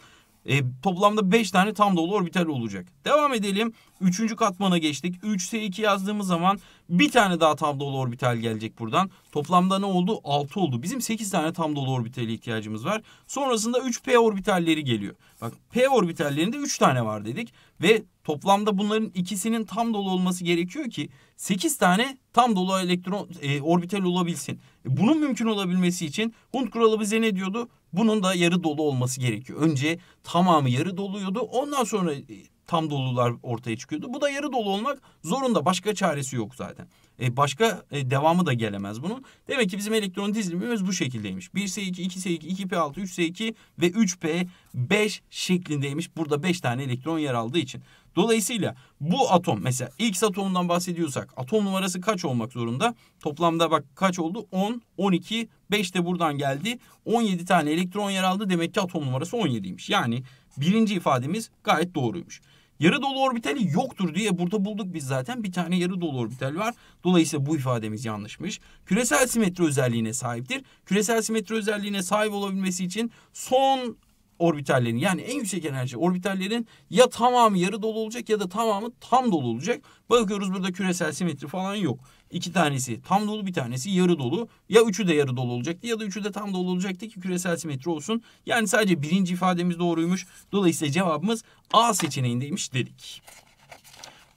e, toplamda 5 tane tam dolu orbital olacak. Devam edelim. Üçüncü katmana geçtik. 3S2 yazdığımız zaman bir tane daha tam dolu orbital gelecek buradan. Toplamda ne oldu? 6 oldu. Bizim 8 tane tam dolu orbitale ihtiyacımız var. Sonrasında 3P orbitalleri geliyor. Bak P orbitallerinde 3 tane var dedik. Ve toplamda bunların ikisinin tam dolu olması gerekiyor ki 8 tane tam dolu elektron e, orbital olabilsin. E, bunun mümkün olabilmesi için Hund kuralı bize ne diyordu? Bunun da yarı dolu olması gerekiyor. Önce tamamı yarı doluyordu. Ondan sonra e, tam dolular ortaya çıkıyordu. Bu da yarı dolu olmak zorunda. Başka çaresi yok zaten. E, başka e, devamı da gelemez bunun. Demek ki bizim elektron dizilimimiz bu şekildeymiş. 1S2, 2S2, 2P6, 3S2 ve 3P5 şeklindeymiş. Burada 5 tane elektron yer aldığı için. Dolayısıyla bu atom mesela ilk atomundan bahsediyorsak atom numarası kaç olmak zorunda? Toplamda bak kaç oldu? 10, 12, 5 de buradan geldi. 17 tane elektron yer aldı. Demek ki atom numarası 17'ymiş. Yani birinci ifademiz gayet doğruymuş. Yarı dolu orbitali yoktur diye burada bulduk biz zaten. Bir tane yarı dolu orbital var. Dolayısıyla bu ifademiz yanlışmış. Küresel simetri özelliğine sahiptir. Küresel simetri özelliğine sahip olabilmesi için son orbitallerin yani en yüksek enerji orbitallerin ya tamamı yarı dolu olacak ya da tamamı tam dolu olacak. Bakıyoruz burada küresel simetri falan yok. İki tanesi tam dolu bir tanesi yarı dolu. Ya üçü de yarı dolu olacaktı ya da üçü de tam dolu olacaktı ki küresel simetri olsun. Yani sadece birinci ifademiz doğruymuş. Dolayısıyla cevabımız A seçeneğindeymiş dedik.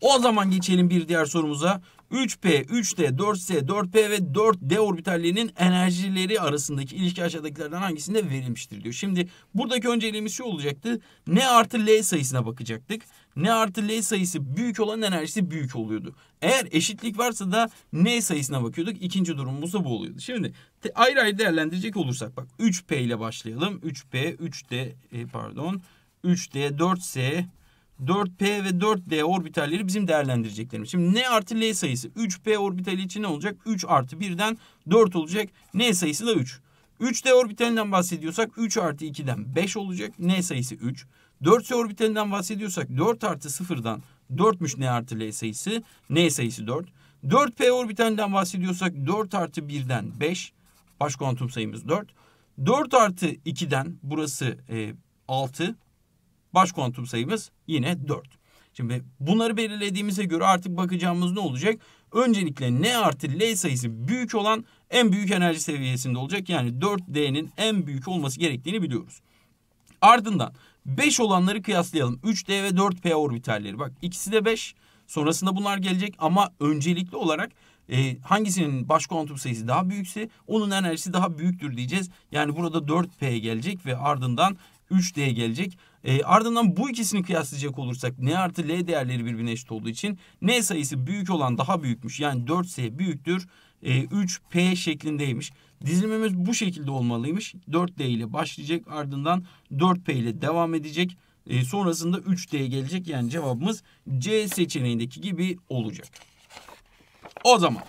O zaman geçelim bir diğer sorumuza. 3P, 3D, 4S, 4P ve 4D orbitallerinin enerjileri arasındaki ilişki aşağıdakilerden hangisinde verilmiştir diyor. Şimdi buradaki önceliğimiz şu olacaktı. N artı L sayısına bakacaktık. Ne artı L sayısı büyük olan enerjisi büyük oluyordu. Eğer eşitlik varsa da N sayısına bakıyorduk. İkinci durumumuz da bu oluyordu. Şimdi ayrı ayrı değerlendirecek olursak bak 3P ile başlayalım. 3P, 3D e, pardon 3D, 4S, 4P ve 4D orbitalleri bizim değerlendireceklerimiz. Şimdi N artı L sayısı 3P orbitali için ne olacak? 3 artı 1'den 4 olacak. N sayısı da 3. 3D orbitalinden bahsediyorsak 3 artı 2'den 5 olacak. N sayısı 3. 4S orbitalinden bahsediyorsak 4 artı 0'dan 4'müş n artı l sayısı. N sayısı 4. 4p orbitalinden bahsediyorsak 4 artı 1'den 5. Baş kuantum sayımız 4. 4 artı 2'den burası e, 6. Baş kuantum sayımız yine 4. Şimdi bunları belirlediğimize göre artık bakacağımız ne olacak? Öncelikle n artı l sayısı büyük olan en büyük enerji seviyesinde olacak. Yani 4D'nin en büyük olması gerektiğini biliyoruz. Ardından 5 olanları kıyaslayalım. 3D ve 4P orbitalleri. Bak ikisi de 5. Sonrasında bunlar gelecek ama öncelikli olarak e, hangisinin baş kuantum sayısı daha büyükse onun enerjisi daha büyüktür diyeceğiz. Yani burada 4P gelecek ve ardından 3D gelecek. E, ardından bu ikisini kıyaslayacak olursak N artı L değerleri birbirine eşit olduğu için N sayısı büyük olan daha büyükmüş. Yani 4S büyüktür. E, 3P şeklindeymiş. Dizilimimiz bu şekilde olmalıymış. 4D ile başlayacak ardından 4P ile devam edecek. E, sonrasında 3 D gelecek yani cevabımız C seçeneğindeki gibi olacak. O zaman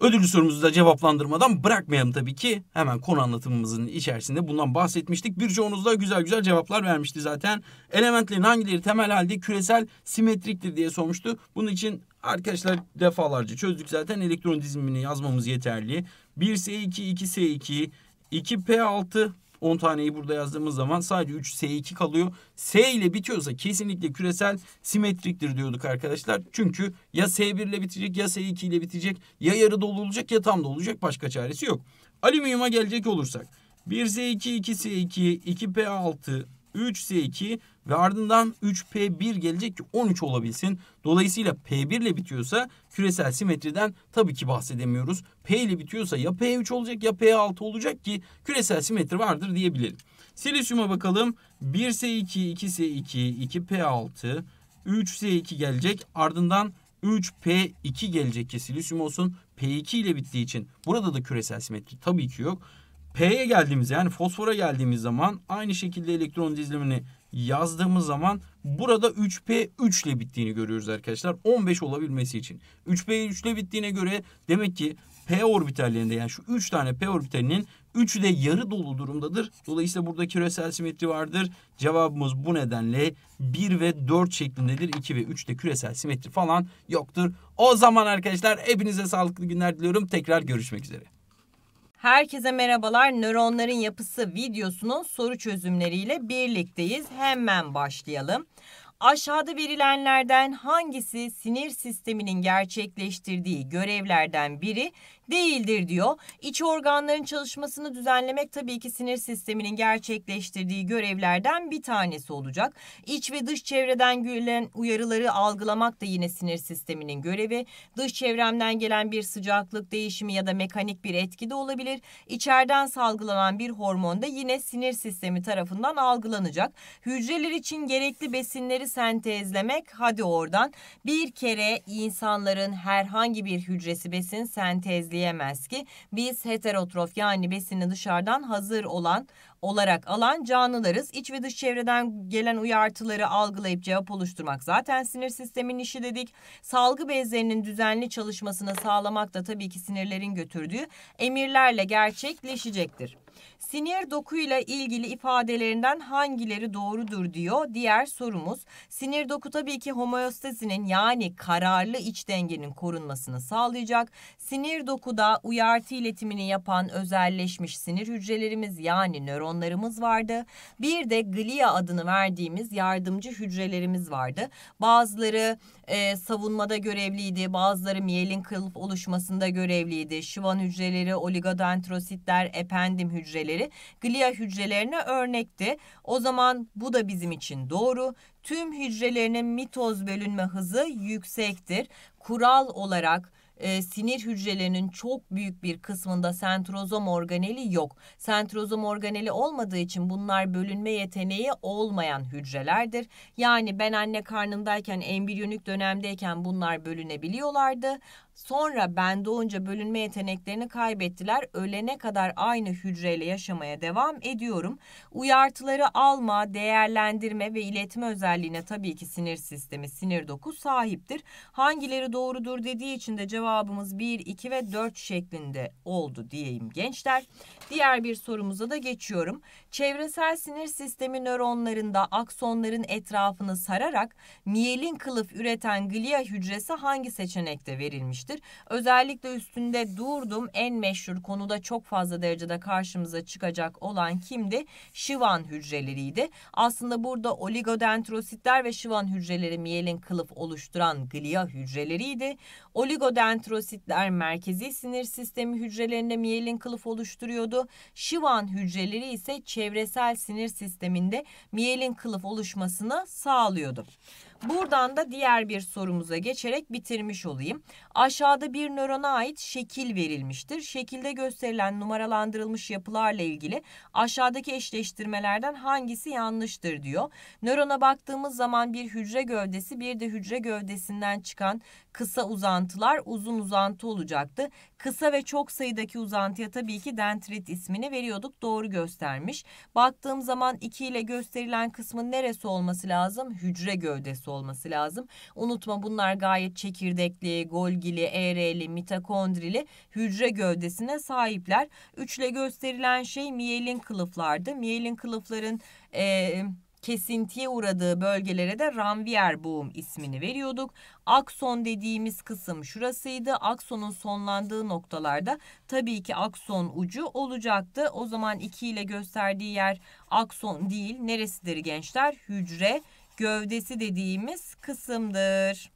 Ödüllü sorumuzu da cevaplandırmadan bırakmayalım tabii ki. Hemen konu anlatımımızın içerisinde bundan bahsetmiştik. Birçoğunuz da güzel güzel cevaplar vermişti zaten. Elementlerin hangileri temel halde küresel simetriktir diye sormuştu. Bunun için arkadaşlar defalarca çözdük zaten. Elektron dizimini yazmamız yeterli. 1S2, 2S2, 2P6, 10 taneyi burada yazdığımız zaman sadece 3 S2 kalıyor. S ile bitiyorsa kesinlikle küresel simetriktir diyorduk arkadaşlar. Çünkü ya S1 ile bitecek ya S2 ile bitecek ya yarı dolu olacak ya tam dolu olacak başka çaresi yok. Alüminyuma gelecek olursak 1S2, 2S2, 2P6, 3S2 ve ardından 3P1 gelecek ki 13 olabilsin. Dolayısıyla P1 ile bitiyorsa küresel simetriden tabii ki bahsedemiyoruz. P ile bitiyorsa ya P3 olacak ya P6 olacak ki küresel simetri vardır diyebilirim. Silisyuma bakalım. 1S2, 2S2, 2P6, 3S2 gelecek. Ardından 3P2 gelecek ki silisyum olsun. P2 ile bittiği için burada da küresel simetri tabii ki yok. P'ye geldiğimiz yani fosfora geldiğimiz zaman aynı şekilde elektron dizilimini yazdığımız zaman burada 3P3 ile bittiğini görüyoruz arkadaşlar. 15 olabilmesi için. 3P3 ile bittiğine göre demek ki P orbitallerinde yani şu 3 tane P orbitalinin üçü de yarı dolu durumdadır. Dolayısıyla burada küresel simetri vardır. Cevabımız bu nedenle 1 ve 4 şeklindedir. 2 ve 3'te küresel simetri falan yoktur. O zaman arkadaşlar hepinize sağlıklı günler diliyorum. Tekrar görüşmek üzere. Herkese merhabalar. Nöronların yapısı videosunun soru çözümleriyle birlikteyiz. Hemen başlayalım. Aşağıda verilenlerden hangisi sinir sisteminin gerçekleştirdiği görevlerden biri değildir diyor. İç organların çalışmasını düzenlemek tabii ki sinir sisteminin gerçekleştirdiği görevlerden bir tanesi olacak. İç ve dış çevreden gelen uyarıları algılamak da yine sinir sisteminin görevi. Dış çevremden gelen bir sıcaklık değişimi ya da mekanik bir etki de olabilir. İçeriden salgılanan bir hormon da yine sinir sistemi tarafından algılanacak. Hücreler için gerekli besinleri sentezlemek hadi oradan. Bir kere insanların herhangi bir hücresi besin sentezleyemez diyemez ki biz heterotrof yani besini dışarıdan hazır olan olarak alan canlılarız. İç ve dış çevreden gelen uyartıları algılayıp cevap oluşturmak zaten sinir sistemin işi dedik. Salgı bezlerinin düzenli çalışmasını sağlamak da tabii ki sinirlerin götürdüğü emirlerle gerçekleşecektir. Sinir dokuyla ilgili ifadelerinden hangileri doğrudur diyor diğer sorumuz. Sinir doku tabii ki homeostazinin yani kararlı iç dengenin korunmasını sağlayacak. Sinir dokuda uyartı iletimini yapan özelleşmiş sinir hücrelerimiz yani nöronlarımız vardı. Bir de glia adını verdiğimiz yardımcı hücrelerimiz vardı. Bazıları e, savunmada görevliydi, bazıları miyelin kılıf oluşmasında görevliydi. Şivan hücreleri, oligodendrositler, ependim hücreleri hücreleri glia hücrelerine örnekti. O zaman bu da bizim için doğru. Tüm hücrelerinin mitoz bölünme hızı yüksektir. Kural olarak e, sinir hücrelerinin çok büyük bir kısmında sentrozom organeli yok. Sentrozom organeli olmadığı için bunlar bölünme yeteneği olmayan hücrelerdir. Yani ben anne karnındayken embriyonik dönemdeyken bunlar bölünebiliyorlardı Sonra ben doğunca bölünme yeteneklerini kaybettiler. Ölene kadar aynı hücreyle yaşamaya devam ediyorum. Uyartıları alma, değerlendirme ve iletme özelliğine tabii ki sinir sistemi, sinir doku sahiptir. Hangileri doğrudur dediği için de cevabımız 1, 2 ve 4 şeklinde oldu diyeyim gençler. Diğer bir sorumuza da geçiyorum. Çevresel sinir sistemi nöronlarında aksonların etrafını sararak miyelin kılıf üreten glia hücresi hangi seçenekte verilmiş? edilmiştir. Özellikle üstünde durdum en meşhur konuda çok fazla derecede karşımıza çıkacak olan kimdi? Şivan hücreleriydi. Aslında burada oligodendrositler ve şivan hücreleri miyelin kılıf oluşturan glia hücreleriydi. Oligodendrositler merkezi sinir sistemi hücrelerinde miyelin kılıf oluşturuyordu. Şivan hücreleri ise çevresel sinir sisteminde miyelin kılıf oluşmasını sağlıyordu. Buradan da diğer bir sorumuza geçerek bitirmiş olayım. Aşağıda bir nörona ait şekil verilmiştir. Şekilde gösterilen numaralandırılmış yapılarla ilgili aşağıdaki eşleştirmelerden hangisi yanlıştır diyor. Nörona baktığımız zaman bir hücre gövdesi bir de hücre gövdesinden çıkan kısa uzantılar uzun uzantı olacaktı. Kısa ve çok sayıdaki uzantıya tabii ki dendrit ismini veriyorduk. Doğru göstermiş. Baktığım zaman 2 ile gösterilen kısmın neresi olması lazım? Hücre gövdesi olması lazım. Unutma bunlar gayet çekirdekli, golgili, eğreli, mitokondrili hücre gövdesine sahipler. 3 ile gösterilen şey miyelin kılıflardı. Miyelin kılıfların... Ee, kesintiye uğradığı bölgelere de Ranvier boğum ismini veriyorduk. Akson dediğimiz kısım şurasıydı. Aksonun sonlandığı noktalarda tabii ki akson ucu olacaktı. O zaman 2 ile gösterdiği yer akson değil. Neresidir gençler? Hücre gövdesi dediğimiz kısımdır.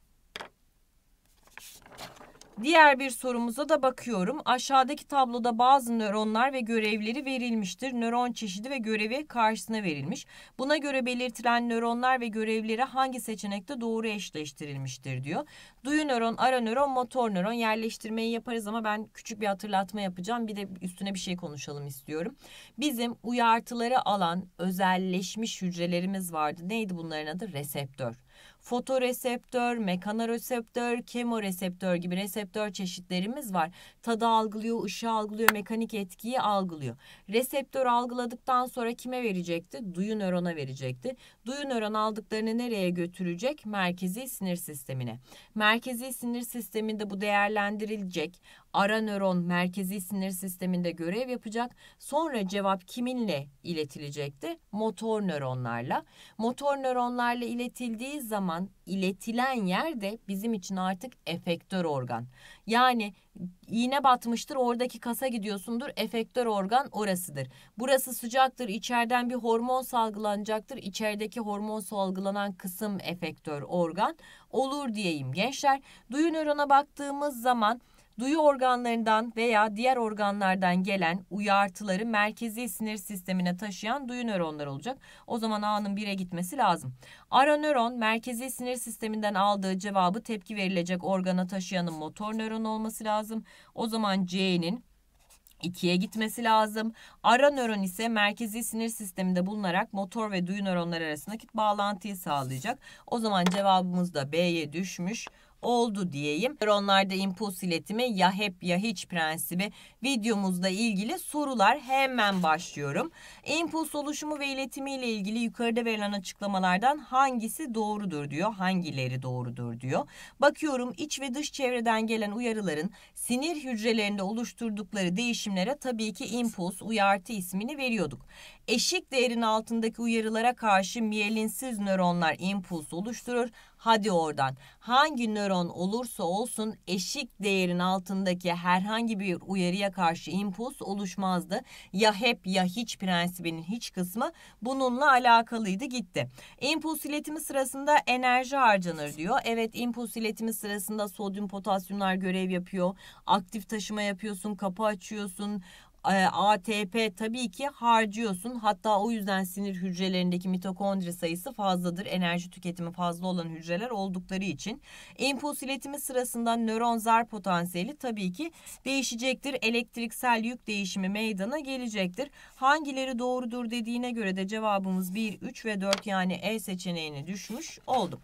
Diğer bir sorumuza da bakıyorum. Aşağıdaki tabloda bazı nöronlar ve görevleri verilmiştir. Nöron çeşidi ve görevi karşısına verilmiş. Buna göre belirtilen nöronlar ve görevleri hangi seçenekte doğru eşleştirilmiştir diyor. Duyu nöron, ara nöron, motor nöron yerleştirmeyi yaparız ama ben küçük bir hatırlatma yapacağım. Bir de üstüne bir şey konuşalım istiyorum. Bizim uyartıları alan özelleşmiş hücrelerimiz vardı. Neydi bunların adı? Reseptör fotoreseptör, mekanoreseptör, kemoreseptör gibi reseptör çeşitlerimiz var. Tadı algılıyor, ışığı algılıyor, mekanik etkiyi algılıyor. Reseptör algıladıktan sonra kime verecekti? Duyu nörona verecekti. Duyu nöron aldıklarını nereye götürecek? Merkezi sinir sistemine. Merkezi sinir sisteminde bu değerlendirilecek, ara nöron merkezi sinir sisteminde görev yapacak. Sonra cevap kiminle iletilecekti? Motor nöronlarla. Motor nöronlarla iletildiği zaman iletilen yer de bizim için artık efektör organ. Yani iğne batmıştır oradaki kasa gidiyorsundur efektör organ orasıdır. Burası sıcaktır içeriden bir hormon salgılanacaktır. İçerideki hormon salgılanan kısım efektör organ olur diyeyim gençler. Duyu nörona baktığımız zaman duyu organlarından veya diğer organlardan gelen uyartıları merkezi sinir sistemine taşıyan duyu nöronlar olacak. O zaman A'nın 1'e gitmesi lazım. Ara nöron merkezi sinir sisteminden aldığı cevabı tepki verilecek organa taşıyanın motor nöron olması lazım. O zaman C'nin 2'ye gitmesi lazım. Ara nöron ise merkezi sinir sisteminde bulunarak motor ve duyu nöronlar arasındaki bağlantıyı sağlayacak. O zaman cevabımız da B'ye düşmüş oldu diyeyim. Onlar da impuls iletimi ya hep ya hiç prensibi videomuzla ilgili sorular hemen başlıyorum. Impuls oluşumu ve iletimi ile ilgili yukarıda verilen açıklamalardan hangisi doğrudur diyor, hangileri doğrudur diyor. Bakıyorum iç ve dış çevreden gelen uyarıların sinir hücrelerinde oluşturdukları değişimlere tabii ki impuls, uyartı ismini veriyorduk. Eşik değerin altındaki uyarılara karşı miyelinsiz nöronlar impuls oluşturur Hadi oradan. Hangi nöron olursa olsun eşik değerin altındaki herhangi bir uyarıya karşı impuls oluşmazdı. Ya hep ya hiç prensibinin hiç kısmı bununla alakalıydı gitti. İmpuls iletimi sırasında enerji harcanır diyor. Evet impuls iletimi sırasında sodyum potasyumlar görev yapıyor. Aktif taşıma yapıyorsun, kapı açıyorsun, e, ATP tabii ki harcıyorsun. Hatta o yüzden sinir hücrelerindeki mitokondri sayısı fazladır. Enerji tüketimi fazla olan hücreler oldukları için. Impuls iletimi sırasında nöron zar potansiyeli tabii ki değişecektir. Elektriksel yük değişimi meydana gelecektir. Hangileri doğrudur dediğine göre de cevabımız 1, 3 ve 4 yani E seçeneğini düşmüş oldu.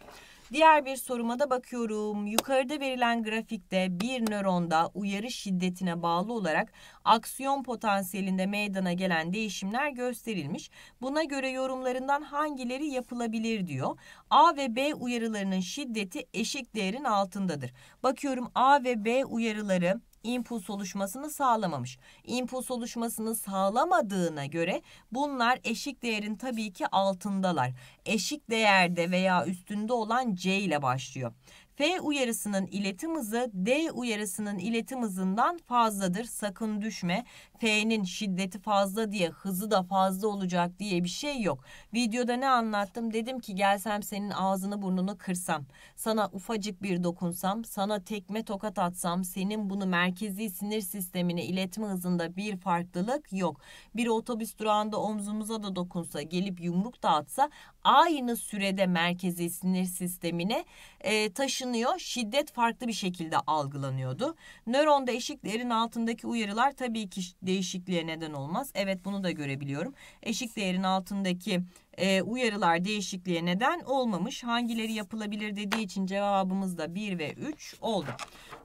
Diğer bir soruma da bakıyorum. Yukarıda verilen grafikte bir nöronda uyarı şiddetine bağlı olarak aksiyon potansiyelinde meydana gelen değişimler gösterilmiş. Buna göre yorumlarından hangileri yapılabilir diyor. A ve B uyarılarının şiddeti eşik değerin altındadır. Bakıyorum A ve B uyarıları impuls oluşmasını sağlamamış. Impuls oluşmasını sağlamadığına göre bunlar eşik değerin tabii ki altındalar. Eşik değerde veya üstünde olan C ile başlıyor. F uyarısının iletim hızı D uyarısının iletim hızından fazladır. Sakın düşme. F'nin şiddeti fazla diye hızı da fazla olacak diye bir şey yok. Videoda ne anlattım? Dedim ki gelsem senin ağzını burnunu kırsam, sana ufacık bir dokunsam, sana tekme tokat atsam, senin bunu merkezi sinir sistemine iletme hızında bir farklılık yok. Bir otobüs durağında omzumuza da dokunsa, gelip yumruk da atsa aynı sürede merkezi sinir sistemine e, taşınıyor. Şiddet farklı bir şekilde algılanıyordu. Nöronda eşiklerin altındaki uyarılar tabii ki değişikliğe neden olmaz. Evet bunu da görebiliyorum. Eşik değerin altındaki e, uyarılar değişikliğe neden olmamış. Hangileri yapılabilir dediği için cevabımız da 1 ve 3 oldu.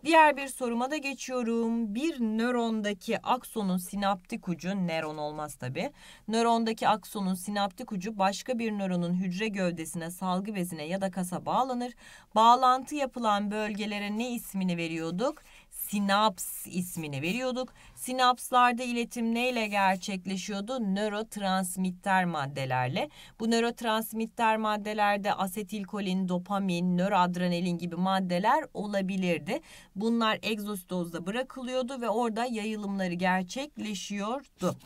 Diğer bir soruma da geçiyorum. Bir nörondaki aksonun sinaptik ucu, nöron olmaz tabi. Nörondaki aksonun sinaptik ucu başka bir nöronun hücre gövdesine, salgı bezine ya da kasa bağlanır. Bağlantı yapılan bölgelere ne ismini veriyorduk? Sinaps ismini veriyorduk. Sinapslarda iletim neyle gerçekleşiyordu? Nörotransmitter maddelerle. Bu nörotransmitter maddelerde asetilkolin, dopamin, nöroadrenalin gibi maddeler olabilirdi. Bunlar egzostozda bırakılıyordu ve orada yayılımları gerçekleşiyordu.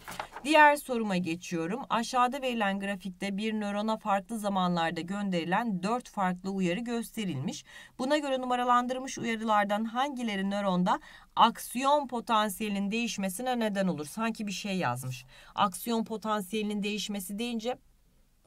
Diğer soruma geçiyorum. Aşağıda verilen grafikte bir nörona farklı zamanlarda gönderilen 4 farklı uyarı gösterilmiş. Buna göre numaralandırılmış uyarılardan hangileri nöronda aksiyon potansiyelinin değişmesine neden olur. Sanki bir şey yazmış. Aksiyon potansiyelinin değişmesi deyince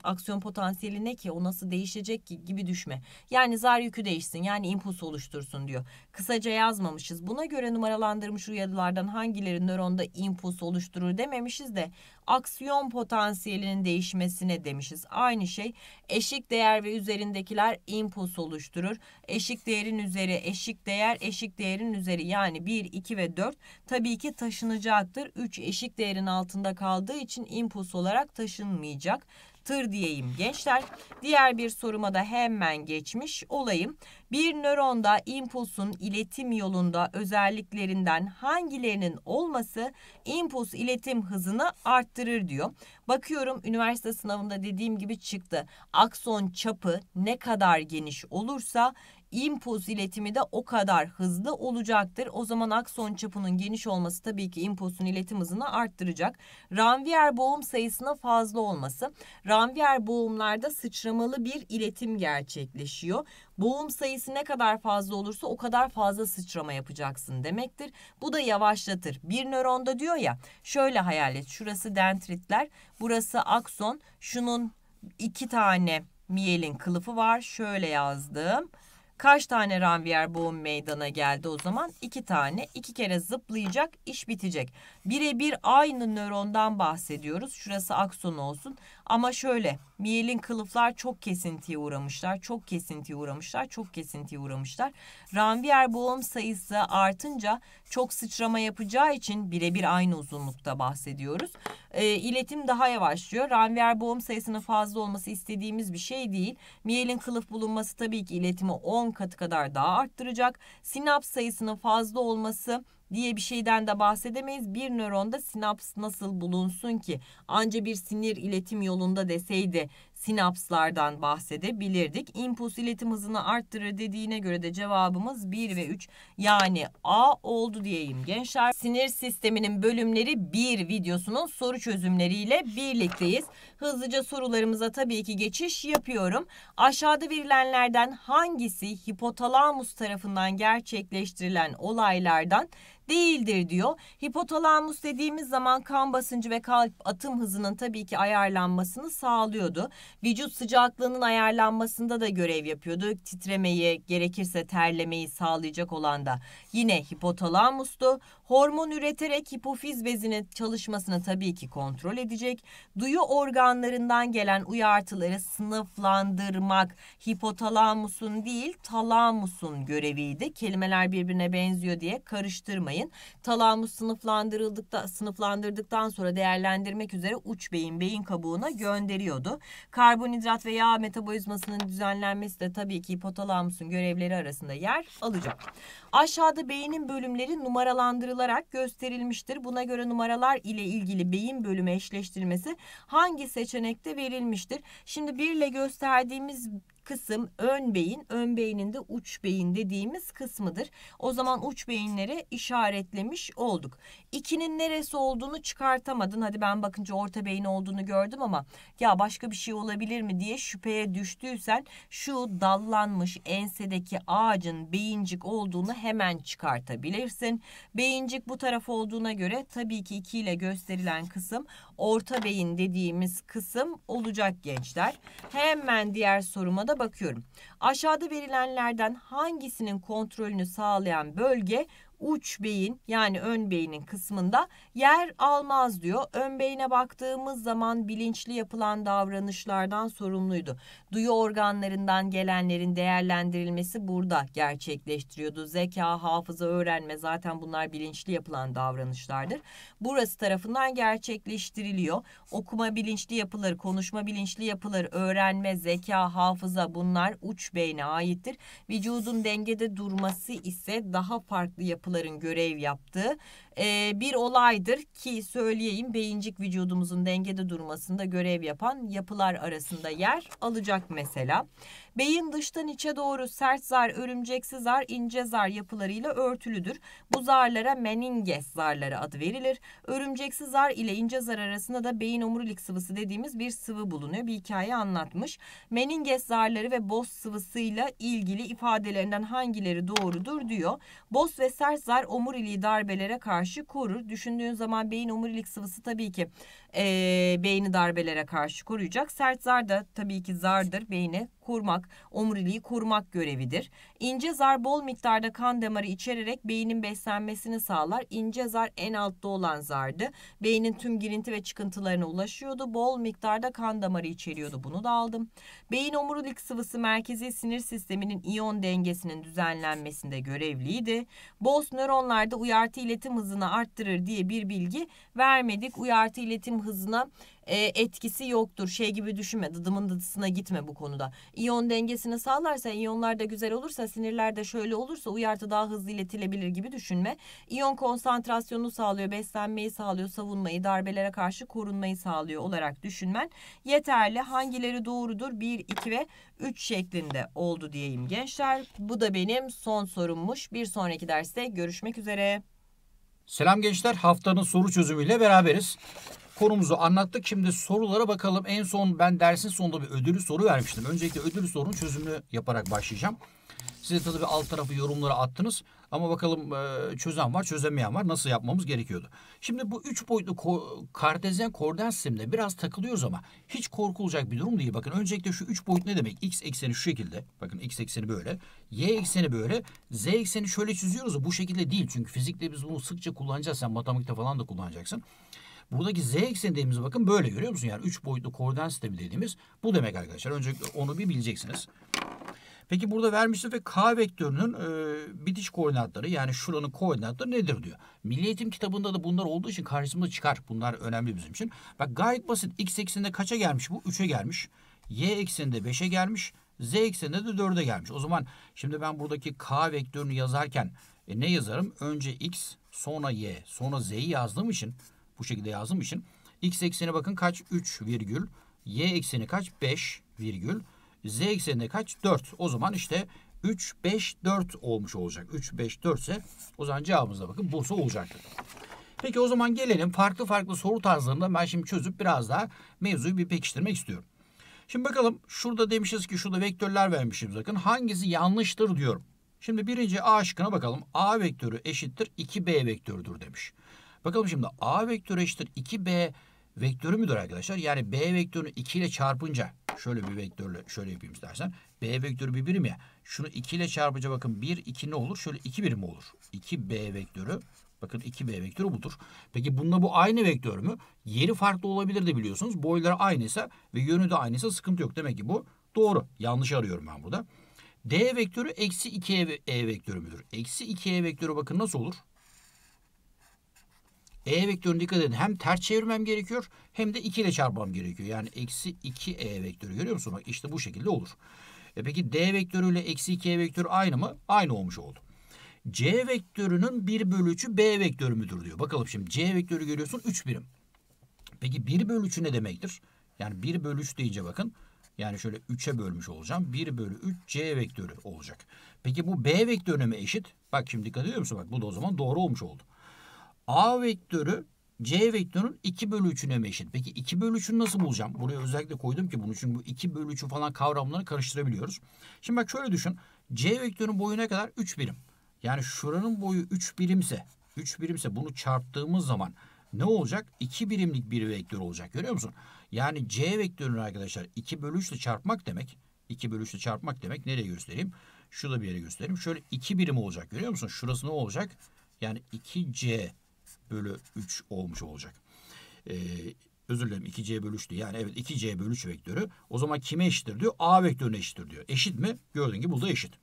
aksiyon potansiyeli ne ki o nasıl değişecek ki gibi düşme. Yani zar yükü değişsin yani impuls oluştursun diyor. Kısaca yazmamışız. Buna göre numaralandırmış uyarılardan hangileri nöronda impuls oluşturur dememişiz de aksiyon potansiyelinin değişmesine demişiz. Aynı şey eşik değer ve üzerindekiler impuls oluşturur. Eşik değerin üzeri eşik değer eşik değerin üzeri yani 1, 2 ve 4 tabii ki taşınacaktır. 3 eşik değerin altında kaldığı için impuls olarak taşınmayacak tır diyeyim gençler. Diğer bir soruma da hemen geçmiş olayım. Bir nöronda impulsun iletim yolunda özelliklerinden hangilerinin olması impuls iletim hızını arttırır diyor. Bakıyorum üniversite sınavında dediğim gibi çıktı. Akson çapı ne kadar geniş olursa impuls iletimi de o kadar hızlı olacaktır. O zaman akson çapının geniş olması tabii ki impulsun iletim hızını arttıracak. Ranvier boğum sayısına fazla olması. Ranvier boğumlarda sıçramalı bir iletim gerçekleşiyor. Boğum sayısı ne kadar fazla olursa o kadar fazla sıçrama yapacaksın demektir. Bu da yavaşlatır. Bir nöronda diyor ya şöyle hayal et. Şurası dendritler, burası akson. Şunun iki tane miyelin kılıfı var. Şöyle yazdım. Kaç tane Ranvier boğum meydana geldi o zaman? İki tane. İki kere zıplayacak, iş bitecek birebir aynı nörondan bahsediyoruz. Şurası akson olsun. Ama şöyle miyelin kılıflar çok kesintiye uğramışlar. Çok kesintiye uğramışlar. Çok kesintiye uğramışlar. Ranvier boğum sayısı artınca çok sıçrama yapacağı için birebir aynı uzunlukta bahsediyoruz. E, iletim daha yavaşlıyor. Ranvier boğum sayısının fazla olması istediğimiz bir şey değil. Miyelin kılıf bulunması tabii ki iletimi 10 katı kadar daha arttıracak. Sinaps sayısının fazla olması diye bir şeyden de bahsedemeyiz. Bir nöronda sinaps nasıl bulunsun ki? Anca bir sinir iletim yolunda deseydi sinapslardan bahsedebilirdik. Impuls iletim hızını arttırır dediğine göre de cevabımız 1 ve 3 yani A oldu diyeyim gençler. Sinir sisteminin bölümleri 1 videosunun soru çözümleriyle birlikteyiz. Hızlıca sorularımıza tabii ki geçiş yapıyorum. Aşağıda verilenlerden hangisi hipotalamus tarafından gerçekleştirilen olaylardan değildir diyor. Hipotalamus dediğimiz zaman kan basıncı ve kalp atım hızının tabii ki ayarlanmasını sağlıyordu. Vücut sıcaklığının ayarlanmasında da görev yapıyordu. Titremeyi, gerekirse terlemeyi sağlayacak olan da yine hipotalamustu. Hormon üreterek hipofiz bezinin çalışmasını tabii ki kontrol edecek. Duyu organlarından gelen uyartıları sınıflandırmak hipotalamusun değil talamusun göreviydi. Kelimeler birbirine benziyor diye karıştırmayın. Talamus sınıflandırıldıkta sınıflandırdıktan sonra değerlendirmek üzere uç beyin beyin kabuğuna gönderiyordu. Karbonhidrat ve yağ metabolizmasının düzenlenmesi de tabii ki hipotalamusun görevleri arasında yer alacak. Aşağıda beynin bölümleri numaralandırılarak gösterilmiştir. Buna göre numaralar ile ilgili beyin bölümü eşleştirmesi hangi seçenekte verilmiştir? Şimdi 1 ile gösterdiğimiz kısım ön beyin. Ön beynin de uç beyin dediğimiz kısmıdır. O zaman uç beyinlere işaretlemiş olduk. İkinin neresi olduğunu çıkartamadın. Hadi ben bakınca orta beyin olduğunu gördüm ama ya başka bir şey olabilir mi diye şüpheye düştüysen şu dallanmış ensedeki ağacın beyincik olduğunu hemen çıkartabilirsin. Beyincik bu taraf olduğuna göre tabii ki 2 ile gösterilen kısım orta beyin dediğimiz kısım olacak gençler. Hemen diğer soruma da bakıyorum. Aşağıda verilenlerden hangisinin kontrolünü sağlayan bölge uç beyin yani ön beynin kısmında yer almaz diyor. Ön beyine baktığımız zaman bilinçli yapılan davranışlardan sorumluydu. Duyu organlarından gelenlerin değerlendirilmesi burada gerçekleştiriyordu. Zeka, hafıza, öğrenme zaten bunlar bilinçli yapılan davranışlardır. Burası tarafından gerçekleştiriliyor. Okuma bilinçli yapıları, konuşma bilinçli yapıları, öğrenme, zeka, hafıza bunlar uç beyne aittir. Vücudun dengede durması ise daha farklı yapı yapıların görev yaptığı ee, bir olaydır ki söyleyeyim beyincik vücudumuzun dengede durmasında görev yapan yapılar arasında yer alacak mesela. Beyin dıştan içe doğru sert zar, örümceksi zar, ince zar yapılarıyla örtülüdür. Bu zarlara meninges zarları adı verilir. Örümceksi zar ile ince zar arasında da beyin omurilik sıvısı dediğimiz bir sıvı bulunuyor. Bir hikaye anlatmış. Meninges zarları ve boz sıvısıyla ilgili ifadelerinden hangileri doğrudur diyor. Boz ve sert zar omuriliği darbelere karşı karşı korur. Düşündüğün zaman beyin omurilik sıvısı tabii ki e, beyni darbelere karşı koruyacak. Sert zar da tabii ki zardır. Beyni korumak, omuriliği korumak görevidir. İnce zar bol miktarda kan damarı içererek beynin beslenmesini sağlar. İnce zar en altta olan zardı. Beynin tüm girinti ve çıkıntılarına ulaşıyordu. Bol miktarda kan damarı içeriyordu. Bunu da aldım. Beyin omurilik sıvısı merkezi sinir sisteminin iyon dengesinin düzenlenmesinde görevliydi. Boz nöronlarda uyartı iletim hızını hızını arttırır diye bir bilgi vermedik. Uyartı e iletim hızına e, etkisi yoktur. Şey gibi düşünme dıdımın dıdısına gitme bu konuda. İyon dengesini sağlarsa iyonlar da güzel olursa sinirlerde şöyle olursa uyartı e daha hızlı iletilebilir gibi düşünme. İyon konsantrasyonu sağlıyor, beslenmeyi sağlıyor, savunmayı, darbelere karşı korunmayı sağlıyor olarak düşünmen yeterli. Hangileri doğrudur? 1, 2 ve 3 şeklinde oldu diyeyim gençler. Bu da benim son sorummuş. Bir sonraki derste görüşmek üzere. Selam gençler. Haftanın soru çözümüyle beraberiz. Konumuzu anlattık. Şimdi sorulara bakalım. En son ben dersin sonunda bir ödülü soru vermiştim. Öncelikle ödülü sorunun çözümünü yaparak başlayacağım. size tabii alt tarafı yorumlara attınız. Ama bakalım e, çözen var, çözemeyen var. Nasıl yapmamız gerekiyordu? Şimdi bu üç boyutlu ko kartezyen koordinat sisteminde biraz takılıyoruz ama hiç korkulacak bir durum değil. Bakın öncelikle şu üç boyut ne demek? X ekseni şu şekilde. Bakın X ekseni böyle. Y ekseni böyle. Z ekseni şöyle çiziyoruz. Bu şekilde değil. Çünkü fizikte biz bunu sıkça kullanacağız. Sen matematikte falan da kullanacaksın. Buradaki z ekseni dediğimiz bakın böyle görüyor musun? Yani üç boyutlu koordinat sistemi dediğimiz bu demek arkadaşlar. Öncelikle onu bir bileceksiniz. Peki burada vermişsin ve K vektörünün e, bitiş koordinatları yani şuranın koordinatları nedir diyor. Milli Eğitim kitabında da bunlar olduğu için karşımıza çıkar. Bunlar önemli bizim için. Bak gayet basit. X ekseninde kaça gelmiş bu? 3'e gelmiş. Y ekseninde 5'e gelmiş. Z ekseninde de 4'e gelmiş. O zaman şimdi ben buradaki K vektörünü yazarken e, ne yazarım? Önce X sonra Y sonra Z'yi yazdığım için bu şekilde yazdığım için X ekseni bakın kaç? 3 virgül. Y ekseni kaç? 5 virgül. Z ekseninde kaç? 4. O zaman işte 3, 5, 4 olmuş olacak. 3, 5, 4 ise o zaman cevabımızda bakın Bursa olacaktır. Peki o zaman gelelim farklı farklı soru tarzlarında ben şimdi çözüp biraz daha mevzuyu bir pekiştirmek istiyorum. Şimdi bakalım şurada demişiz ki şurada vektörler vermişim bakın. Hangisi yanlıştır diyorum. Şimdi birinci A şıkkına bakalım. A vektörü eşittir 2B vektörüdür demiş. Bakalım şimdi A vektörü eşittir 2B vektörü müdür arkadaşlar? Yani B vektörünü 2 ile çarpınca şöyle bir vektörle şöyle yapayım istersen. B vektörü bir birim ya. Şunu 2 ile çarpınca bakın 1 2 ne olur? Şöyle 2 birim olur. 2B vektörü Bakın 2B vektörü budur. Peki bununla bu aynı vektör mü? Yeri farklı olabilir de biliyorsunuz. Boyları aynıysa ve yönü de aynıysa sıkıntı yok. Demek ki bu doğru. Yanlış arıyorum ben burada. D vektörü eksi 2E e vektörü müdür? Eksi 2E vektörü bakın nasıl olur? E vektörüne dikkat edin. Hem ters çevirmem gerekiyor hem de 2 ile çarpmam gerekiyor. Yani eksi 2 E vektörü görüyor musun? Bak işte bu şekilde olur. E peki D vektörü ile eksi 2 E vektörü aynı mı? Aynı olmuş oldu. C vektörünün 1 bölü 3'ü B vektörü müdür diyor. Bakalım şimdi C vektörü görüyorsun 3 birim. Peki 1 bölü 3'ü ne demektir? Yani 1 bölü 3 deyince bakın. Yani şöyle 3'e bölmüş olacağım. 1 bölü 3 C vektörü olacak. Peki bu B vektörüne mi eşit? Bak şimdi dikkat ediyor musun? Bak bu da o zaman doğru olmuş oldu. A vektörü C vektörün 2 bölü 3'üne eşit. Peki 2 bölü 3'ünü nasıl bulacağım? Buraya özellikle koydum ki bunun için bu 2 bölü 3'ü falan kavramları karıştırabiliyoruz. Şimdi bak şöyle düşün. C vektörün boyu ne kadar? 3 birim. Yani şuranın boyu 3 birimse 3 birimse bunu çarptığımız zaman ne olacak? 2 birimlik bir vektör olacak. Görüyor musun? Yani C vektörünü arkadaşlar 2 bölü 3 ile çarpmak demek. 2 bölü 3 ile çarpmak demek. Nereye göstereyim? Şurada bir yere göstereyim. Şöyle 2 birim olacak. Görüyor musun? Şurası ne olacak? Yani 2C bölü 3 olmuş olacak. Ee, özür dilerim 2c bölü 3'tü. Yani evet 2c bölü 3 vektörü. O zaman kime eşittir diyor? A vektörüne eşittir diyor. Eşit mi? Gördüğün gibi burada eşit.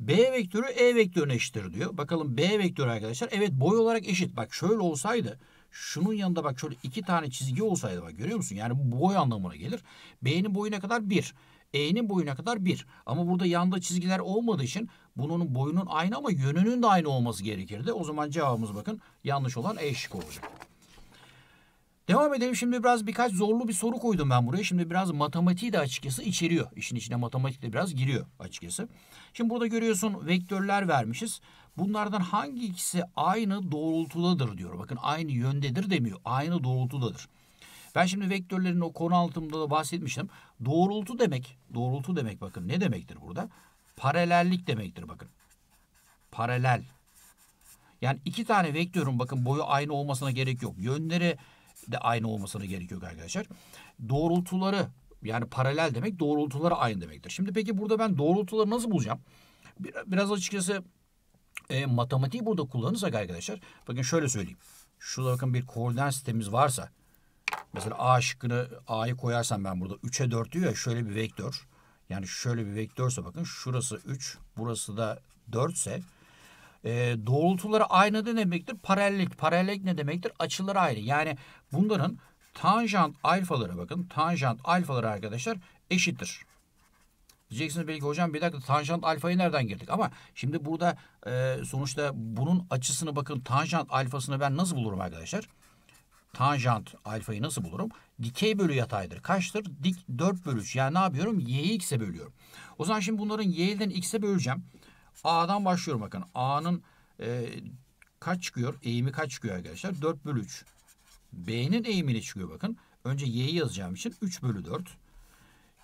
B vektörü E vektörüne eşittir diyor. Bakalım B vektörü arkadaşlar. Evet boy olarak eşit. Bak şöyle olsaydı şunun yanında bak şöyle iki tane çizgi olsaydı bak görüyor musun? Yani bu boy anlamına gelir. B'nin boyuna kadar 1. E'nin boyuna kadar 1. Ama burada yanda çizgiler olmadığı için bunun boyunun aynı ama yönünün de aynı olması gerekirdi. O zaman cevabımız bakın yanlış olan E şıkkı olacak. Devam edelim. Şimdi biraz birkaç zorlu bir soru koydum ben buraya. Şimdi biraz matematiği de açıkçası içeriyor. İşin içine matematik de biraz giriyor açıkçası. Şimdi burada görüyorsun vektörler vermişiz. Bunlardan hangi ikisi aynı doğrultudadır diyor. Bakın aynı yöndedir demiyor. Aynı doğrultudadır. Ben şimdi vektörlerin o konu altında da bahsetmiştim. Doğrultu demek, doğrultu demek bakın ne demektir burada? paralellik demektir bakın. Paralel. Yani iki tane vektörün bakın boyu aynı olmasına gerek yok. Yönleri de aynı olmasına gerek yok arkadaşlar. Doğrultuları yani paralel demek doğrultuları aynı demektir. Şimdi peki burada ben doğrultuları nasıl bulacağım? Biraz açıkçası e, matematiği burada kullanırsak arkadaşlar. Bakın şöyle söyleyeyim. Şurada bakın bir koordinat sistemimiz varsa. Mesela A şıkkını A'yı koyarsam ben burada 3'e 4 diyor ya şöyle bir vektör. Yani şöyle bir vektörse bakın şurası 3 burası da 4 ise e, doğrultuları aynı ne demektir? Paralellik. Paralellik ne demektir? Açıları ayrı. Yani bunların tanjant alfaları bakın. Tanjant alfaları arkadaşlar eşittir. Diyeceksiniz belki hocam bir dakika tanjant alfayı nereden girdik? Ama şimdi burada e, sonuçta bunun açısını bakın tanjant alfasını ben nasıl bulurum arkadaşlar? tanjant alfayı nasıl bulurum? Dikey bölü yataydır. Kaçtır? Dik 4 bölü 3. Yani ne yapıyorum? Y'yi x'e bölüyorum. O zaman şimdi bunların y'den x'e böleceğim. A'dan başlıyorum bakın. A'nın e, kaç çıkıyor? Eğimi kaç çıkıyor arkadaşlar? 4 bölü 3. B'nin eğimini çıkıyor bakın. Önce y'yi yazacağım için 3 bölü 4.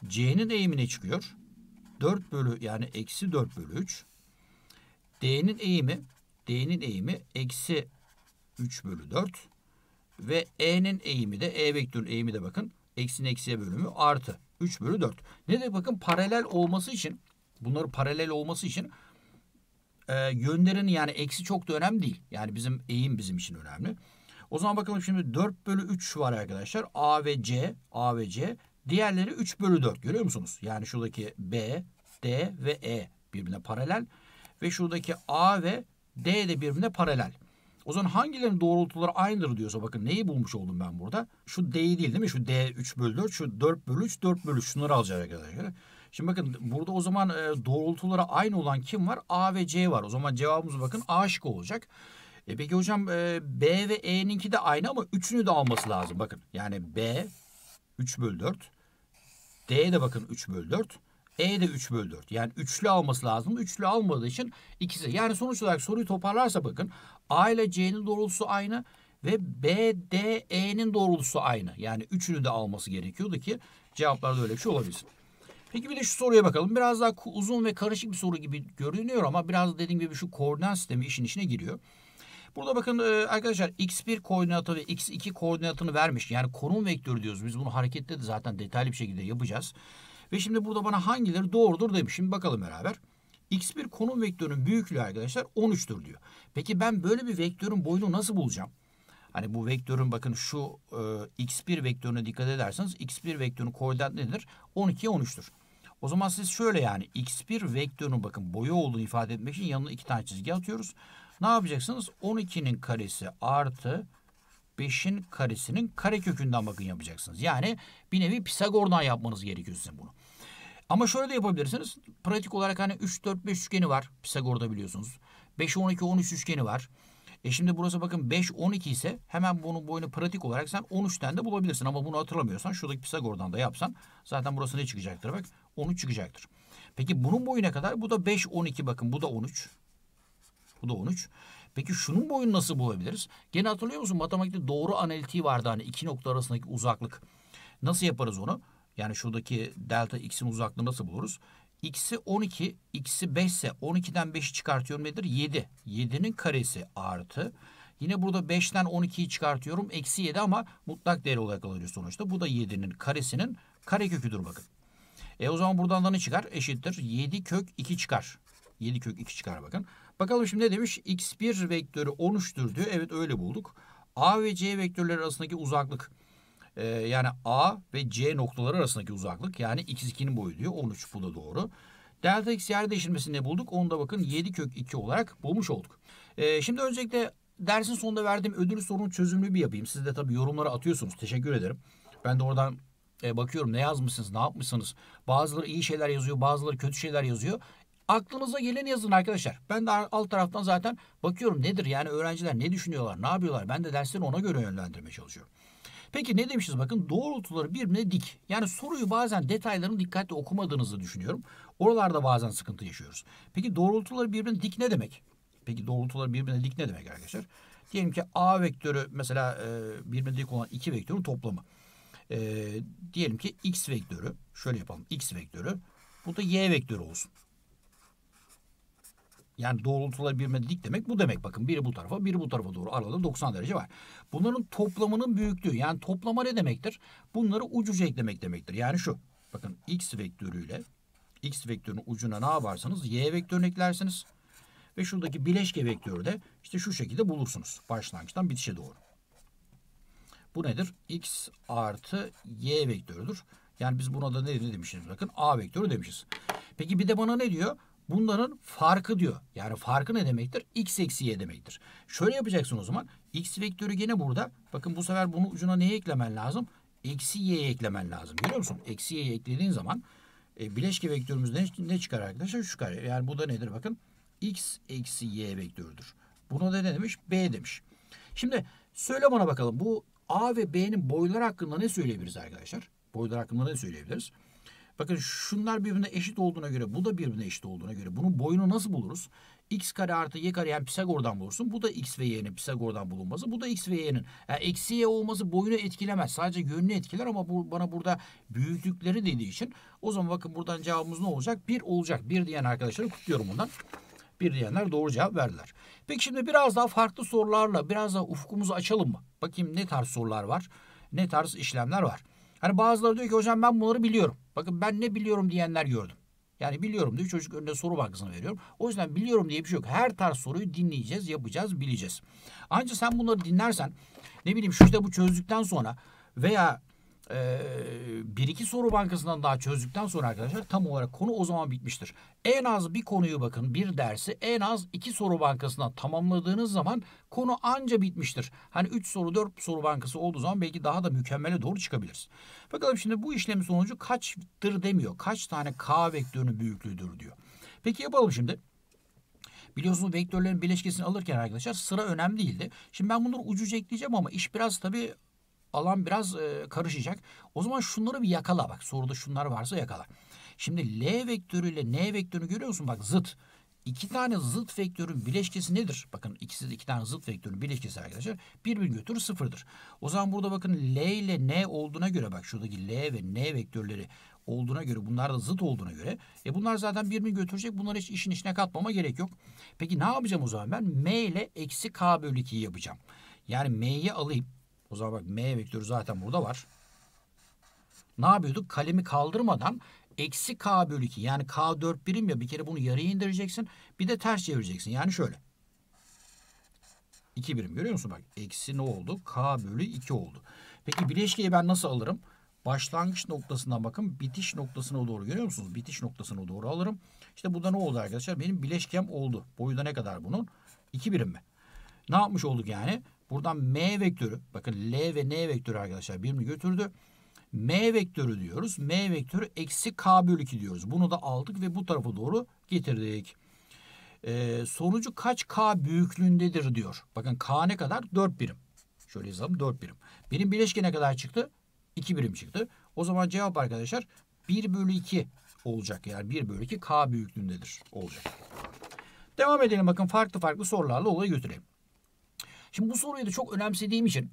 C'nin eğimine çıkıyor. 4 bölü yani eksi 4 bölü 3. D'nin eğimi D'nin eğimi eksi 3 bölü 4. Ve e'nin eğimi de e vektörün eğimi de bakın eksinin eksiye bölümü artı 3 bölü 4. Ne de bakın paralel olması için bunları paralel olması için e, yönlerin yani eksi çok da önemli değil. Yani bizim eğim bizim için önemli. O zaman bakalım şimdi 4 bölü 3 var arkadaşlar. A ve C, A ve C. Diğerleri 3 bölü 4 görüyor musunuz? Yani şuradaki B, D ve E birbirine paralel. Ve şuradaki A ve D de birbirine paralel. O zaman hangilerinin doğrultuları aynıdır diyorsa bakın neyi bulmuş oldum ben burada? Şu D değil değil mi? Şu D 3 bölü 4, şu 4 bölü 3, 4 bölü 3. Şunları alacağız arkadaşlar. Şimdi bakın burada o zaman e, doğrultuları aynı olan kim var? A ve C var. O zaman cevabımız bakın A şıkkı olacak. E peki hocam e, B ve E'ninki de aynı ama 3'ünü de alması lazım. Bakın yani B 3 bölü 4. D de bakın 3 bölü 4. E de 3 bölü 4. Yani üçlü alması lazım. Üçlü almadığı için ikisi. Yani sonuç olarak soruyu toparlarsa bakın A ile C'nin doğrultusu aynı ve B, D, E'nin doğrulusu aynı. Yani üçünü de alması gerekiyordu ki cevaplarda öyle bir şey olabilsin. Peki bir de şu soruya bakalım. Biraz daha uzun ve karışık bir soru gibi görünüyor ama biraz dediğim gibi şu koordinat sistemi işin içine giriyor. Burada bakın e, arkadaşlar x1 koordinatı ve x2 koordinatını vermiş. Yani konum vektörü diyoruz. Biz bunu harekette de zaten detaylı bir şekilde yapacağız. Ve şimdi burada bana hangileri doğrudur demiş. Şimdi bakalım beraber x bir konum vektörünün büyüklüğü arkadaşlar 13'tür diyor. Peki ben böyle bir vektörün boyunu nasıl bulacağım? Hani bu vektörün bakın şu e, x1 vektörüne dikkat ederseniz x1 vektörünün koordinat nedir? 12'ye 13'tür. O zaman siz şöyle yani x1 vektörünün bakın boyu olduğunu ifade etmek için yanına iki tane çizgi atıyoruz. Ne yapacaksınız? 12'nin karesi artı 5'in karesinin karekökünden bakın yapacaksınız. Yani bir nevi Pisagor'dan yapmanız gerekiyor sizin bunu. Ama şöyle de yapabilirsiniz. Pratik olarak hani 3-4-5 üçgeni var. Pisagor'da biliyorsunuz. 5-12-13 üçgeni var. E şimdi burası bakın 5-12 ise hemen bunun boyunu pratik olarak sen 13'ten de bulabilirsin. Ama bunu hatırlamıyorsan şuradaki Pisagor'dan da yapsan zaten burası ne çıkacaktır? Bak 13 çıkacaktır. Peki bunun boyu ne kadar? Bu da 5-12 bakın bu da 13. Bu da 13. Peki şunun boyunu nasıl bulabiliriz? Gene hatırlıyor musun? Matematikte doğru analitiği vardı hani iki nokta arasındaki uzaklık. Nasıl yaparız onu? Yani şuradaki delta x'in uzaklığı nasıl buluruz? x'i 12, x'i 5 ise 12'den 5'i çıkartıyorum nedir? 7. 7'nin karesi artı. Yine burada 5'ten 12'yi çıkartıyorum. Eksi 7 ama mutlak değer olarak alıyoruz sonuçta. Bu da 7'nin karesinin kareköküdür bakın. E o zaman buradan da ne çıkar? Eşittir. 7 kök 2 çıkar. 7 kök 2 çıkar bakın. Bakalım şimdi ne demiş? x1 vektörü 13'tür diyor. Evet öyle bulduk. A ve C vektörleri arasındaki uzaklık e, yani A ve C noktaları arasındaki uzaklık yani x2'nin boyu diyor. 13 bu da doğru. Delta x yer değiştirmesini bulduk. Onu da bakın 7 kök 2 olarak bulmuş olduk. E, şimdi öncelikle dersin sonunda verdiğim ödül sorunun çözümünü bir yapayım. Siz de tabii yorumlara atıyorsunuz. Teşekkür ederim. Ben de oradan e, bakıyorum ne yazmışsınız, ne yapmışsınız. Bazıları iyi şeyler yazıyor, bazıları kötü şeyler yazıyor. Aklınıza gelen yazın arkadaşlar. Ben de alt taraftan zaten bakıyorum nedir yani öğrenciler ne düşünüyorlar, ne yapıyorlar. Ben de dersleri ona göre yönlendirmeye çalışıyorum. Peki ne demişiz bakın doğrultuları birbirine dik. Yani soruyu bazen detaylarını dikkatli okumadığınızı düşünüyorum. Oralarda bazen sıkıntı yaşıyoruz. Peki doğrultuları birbirine dik ne demek? Peki doğrultuları birbirine dik ne demek arkadaşlar? Diyelim ki A vektörü mesela e, birbirine dik olan iki vektörün toplamı. E, diyelim ki X vektörü şöyle yapalım X vektörü bu da Y vektörü olsun. Yani doğrultulabilme dik demek bu demek bakın. Biri bu tarafa biri bu tarafa doğru arada 90 derece var. Bunların toplamının büyüklüğü yani toplama ne demektir? Bunları ucuca eklemek demektir. Yani şu bakın x vektörüyle x vektörünün ucuna ne yaparsanız y vektörünü eklersiniz. Ve şuradaki bileşke vektörü de işte şu şekilde bulursunuz. Başlangıçtan bitişe doğru. Bu nedir? x artı y vektörüdür. Yani biz buna da ne demişiz bakın? a vektörü demişiz. Peki bir de bana ne diyor? Bunların farkı diyor. Yani farkı ne demektir? X eksi Y demektir. Şöyle yapacaksın o zaman. X vektörü gene burada. Bakın bu sefer bunu ucuna neye eklemen lazım? Eksi Y'ye eklemen lazım. Biliyor musun? Eksi Y'ye eklediğin zaman e, bileşke vektörümüz ne, ne çıkar arkadaşlar? Şu çıkar. Yani bu da nedir? Bakın X eksi Y vektörüdür. Buna da ne demiş? B demiş. Şimdi söyle bana bakalım. Bu A ve B'nin boyları hakkında ne söyleyebiliriz arkadaşlar? Boylar hakkında ne söyleyebiliriz? Bakın şunlar birbirine eşit olduğuna göre bu da birbirine eşit olduğuna göre bunun boyunu nasıl buluruz? x kare artı y kare yani Pisagor'dan bulursun. Bu da x ve y'nin Pisagor'dan bulunması. Bu da x ve y'nin. Yani eksi y olması boyunu etkilemez. Sadece yönünü etkiler ama bu, bana burada büyüklükleri dediği için o zaman bakın buradan cevabımız ne olacak? 1 olacak. 1 diyen arkadaşları kutluyorum bundan. Bir diyenler doğru cevap verdiler. Peki şimdi biraz daha farklı sorularla biraz daha ufkumuzu açalım mı? Bakayım ne tarz sorular var? Ne tarz işlemler var? Hani bazıları diyor ki hocam ben bunları biliyorum. Bakın ben ne biliyorum diyenler gördüm. Yani biliyorum diyor çocuk önüne soru bankasını veriyorum. O yüzden biliyorum diye bir şey yok. Her tarz soruyu dinleyeceğiz, yapacağız, bileceğiz. Ancak sen bunları dinlersen ne bileyim şu işte bu çözdükten sonra veya e, bir iki soru bankasından daha çözdükten sonra arkadaşlar tam olarak konu o zaman bitmiştir. En az bir konuyu bakın bir dersi en az iki soru bankasından tamamladığınız zaman konu anca bitmiştir. Hani üç soru dört soru bankası olduğu zaman belki daha da mükemmele doğru çıkabiliriz. Bakalım şimdi bu işlemin sonucu kaçtır demiyor. Kaç tane k vektörünün büyüklüğüdür diyor. Peki yapalım şimdi. Biliyorsunuz vektörlerin bileşkesini alırken arkadaşlar sıra önemli değildi. Şimdi ben bunları ucuca ekleyeceğim ama iş biraz tabii alan biraz e, karışacak. O zaman şunları bir yakala bak. Soruda şunlar varsa yakala. Şimdi L vektörü ile N vektörünü musun bak zıt. İki tane zıt vektörün bileşkesi nedir? Bakın ikisi de iki tane zıt vektörün bileşkesi arkadaşlar. Birbirini götürür sıfırdır. O zaman burada bakın L ile N olduğuna göre bak şuradaki L ve N vektörleri olduğuna göre bunlar da zıt olduğuna göre e bunlar zaten birbirini götürecek. Bunları hiç işin içine katmama gerek yok. Peki ne yapacağım o zaman ben? M ile eksi K bölü 2'yi yapacağım. Yani M'yi alayım o zaman bak m vektörü zaten burada var. Ne yapıyorduk? Kalemi kaldırmadan eksi k bölü 2 yani k 4 birim ya bir kere bunu yarıya indireceksin bir de ters çevireceksin. Yani şöyle. 2 birim görüyor musun? Bak eksi ne oldu? k bölü 2 oldu. Peki bileşkeyi ben nasıl alırım? Başlangıç noktasından bakın bitiş noktasına doğru görüyor musunuz? Bitiş noktasına doğru alırım. İşte bu da ne oldu arkadaşlar? Benim bileşkem oldu. Boyu da ne kadar bunun? 2 birim mi? Ne yapmış olduk yani? Buradan M vektörü bakın L ve N vektörü arkadaşlar birbirini götürdü. M vektörü diyoruz. M vektörü eksi K bölü 2 diyoruz. Bunu da aldık ve bu tarafa doğru getirdik. Ee, sonucu kaç K büyüklüğündedir diyor. Bakın K ne kadar? 4 birim. Şöyle yazalım 4 birim. Benim ne kadar çıktı? 2 birim çıktı. O zaman cevap arkadaşlar 1 bölü 2 olacak. Yani 1 bölü 2 K büyüklüğündedir olacak. Devam edelim bakın farklı farklı sorularla olayı götürelim. Şimdi bu soruyu da çok önemsediğim için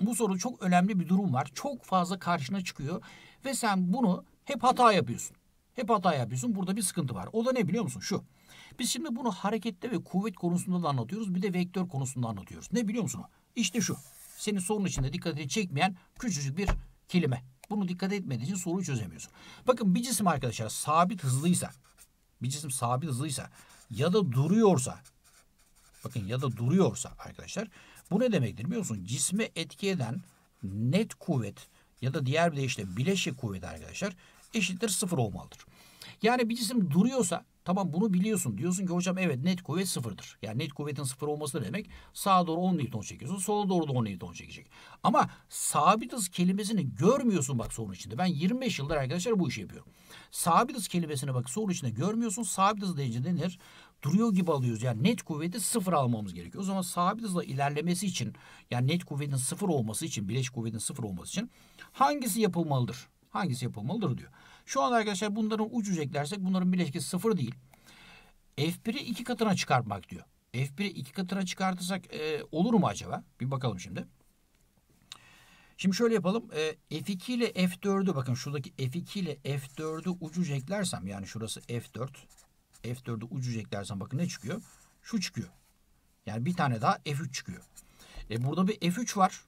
bu soru çok önemli bir durum var. Çok fazla karşına çıkıyor ve sen bunu hep hata yapıyorsun. Hep hata yapıyorsun. Burada bir sıkıntı var. O da ne biliyor musun? Şu. Biz şimdi bunu harekette ve kuvvet konusunda da anlatıyoruz. Bir de vektör konusunda anlatıyoruz. Ne biliyor musun? İşte şu. Senin sorun içinde dikkatini çekmeyen küçücük bir kelime. Bunu dikkat etmediğin için soruyu çözemiyorsun. Bakın bir cisim arkadaşlar sabit hızlıysa, bir cisim sabit hızlıysa ya da duruyorsa bakın ya da duruyorsa arkadaşlar bu ne demektir biliyorsun cisme etki eden net kuvvet ya da diğer bir deyişle bileşik kuvvet arkadaşlar eşittir sıfır olmalıdır. Yani bir cisim duruyorsa tamam bunu biliyorsun. Diyorsun ki hocam evet net kuvvet sıfırdır. Yani net kuvvetin sıfır olması ne demek? Sağa doğru 10 Newton çekiyorsun. Sola doğru da 10 Newton çekecek. Ama sabit hız kelimesini görmüyorsun bak sorun içinde. Ben 25 yıldır arkadaşlar bu işi yapıyorum. Sabit hız kelimesini bak sorun içinde görmüyorsun. Sabit hız deyince denir duruyor gibi alıyoruz. Yani net kuvveti sıfır almamız gerekiyor. O zaman sabit hızla ilerlemesi için yani net kuvvetin sıfır olması için bileşik kuvvetin sıfır olması için hangisi yapılmalıdır? Hangisi yapılmalıdır diyor. Şu an arkadaşlar bunların ucucu eklersek bunların bileşki sıfır değil. F1'i iki katına çıkartmak diyor. F1'i iki katına çıkartırsak e, olur mu acaba? Bir bakalım şimdi. Şimdi şöyle yapalım. E, F2 ile F4'ü bakın şuradaki F2 ile F4'ü ucucu eklersem yani şurası F4 F4'ü ucucek dersen bakın ne çıkıyor? Şu çıkıyor. Yani bir tane daha F3 çıkıyor. E burada bir F3 var.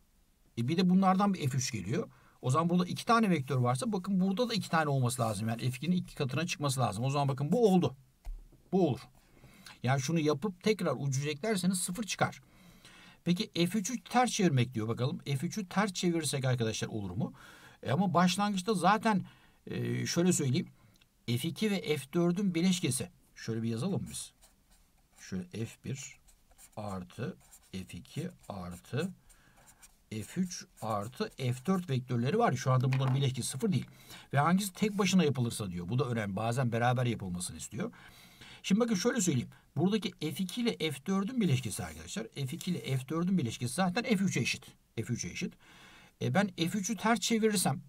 E bir de bunlardan bir F3 geliyor. O zaman burada iki tane vektör varsa bakın burada da iki tane olması lazım. Yani F2'nin iki katına çıkması lazım. O zaman bakın bu oldu. Bu olur. Yani şunu yapıp tekrar ucuceklerseniz sıfır çıkar. Peki F3'ü ters çevirmek diyor bakalım. F3'ü ters çevirirsek arkadaşlar olur mu? E ama başlangıçta zaten e, şöyle söyleyeyim. F2 ve F4'ün bileşkesi. Şöyle bir yazalım biz. Şöyle F1 artı F2 artı F3 artı F4 vektörleri var. Şu anda bunların bileşki sıfır değil. Ve hangisi tek başına yapılırsa diyor. Bu da önemli. Bazen beraber yapılmasını istiyor. Şimdi bakın şöyle söyleyeyim. Buradaki F2 ile F4'ün bileşkesi arkadaşlar. F2 ile F4'ün bileşkesi zaten F3'e eşit. F3'e eşit. E ben F3'ü ters çevirirsem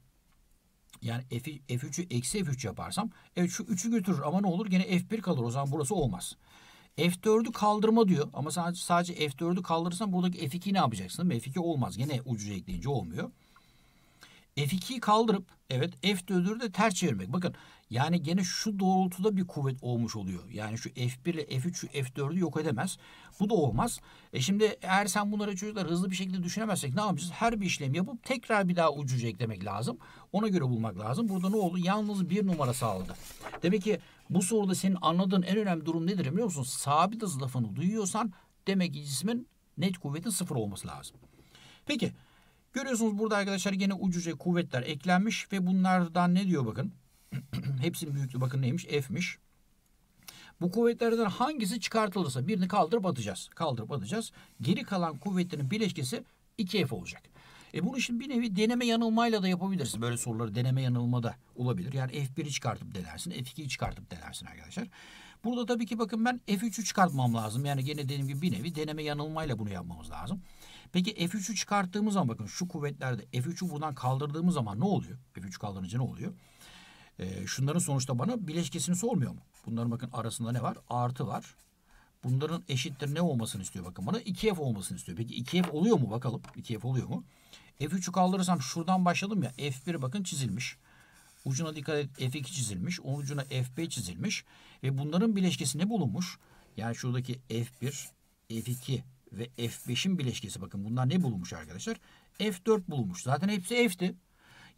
yani F, F3'ü eksi F3 yaparsam evet şu 3'ü götürür ama ne olur gene F1 kalır o zaman burası olmaz. F4'ü kaldırma diyor ama sadece, sadece F4'ü kaldırırsan buradaki F2'yi ne yapacaksın? F2 olmaz gene ucuca ekleyince olmuyor. F2'yi kaldırıp evet F4'ü de ters çevirmek. Bakın yani gene şu doğrultuda bir kuvvet olmuş oluyor. Yani şu F1 ile F3 şu F4'ü yok edemez. Bu da olmaz. E şimdi eğer sen bunları çocuklar hızlı bir şekilde düşünemezsek ne yapacağız? Her bir işlemi yapıp tekrar bir daha ucucu eklemek lazım. Ona göre bulmak lazım. Burada ne oldu? Yalnız bir numara sağladı. Demek ki bu soruda senin anladığın en önemli durum nedir biliyor musun? Sabit hız lafını duyuyorsan demek ki cismin net kuvvetin sıfır olması lazım. Peki Görüyorsunuz burada arkadaşlar yine ucuze kuvvetler eklenmiş ve bunlardan ne diyor bakın. Hepsinin büyüklüğü bakın neymiş? F'miş. Bu kuvvetlerden hangisi çıkartılırsa birini kaldırıp atacağız. Kaldırıp atacağız. Geri kalan kuvvetlerin bileşkesi 2F olacak. E bunu şimdi bir nevi deneme yanılmayla da yapabilirsin. Böyle soruları deneme yanılmada olabilir. Yani F1'i çıkartıp denersin, F2'yi çıkartıp denersin arkadaşlar. Burada tabii ki bakın ben F3'ü çıkartmam lazım. Yani gene dediğim gibi bir nevi deneme yanılmayla bunu yapmamız lazım. Peki F3'ü çıkarttığımız zaman bakın şu kuvvetlerde F3'ü buradan kaldırdığımız zaman ne oluyor? F3 kaldırınca ne oluyor? E, şunların sonuçta bana bileşkesini sormuyor mu? Bunların bakın arasında ne var? Artı var. Bunların eşittir ne olmasını istiyor bakın bana? 2F olmasını istiyor. Peki 2F oluyor mu bakalım? 2F oluyor mu? F3'ü kaldırırsam şuradan başladım ya. F1 bakın çizilmiş. Ucuna dikkat et F2 çizilmiş. Onun ucuna F5 çizilmiş. Ve bunların bileşkesi ne bulunmuş? Yani şuradaki F1, F2 ve F5'in bileşkesi bakın bunlar ne bulunmuş arkadaşlar? F4 bulunmuş. Zaten hepsi F'ti.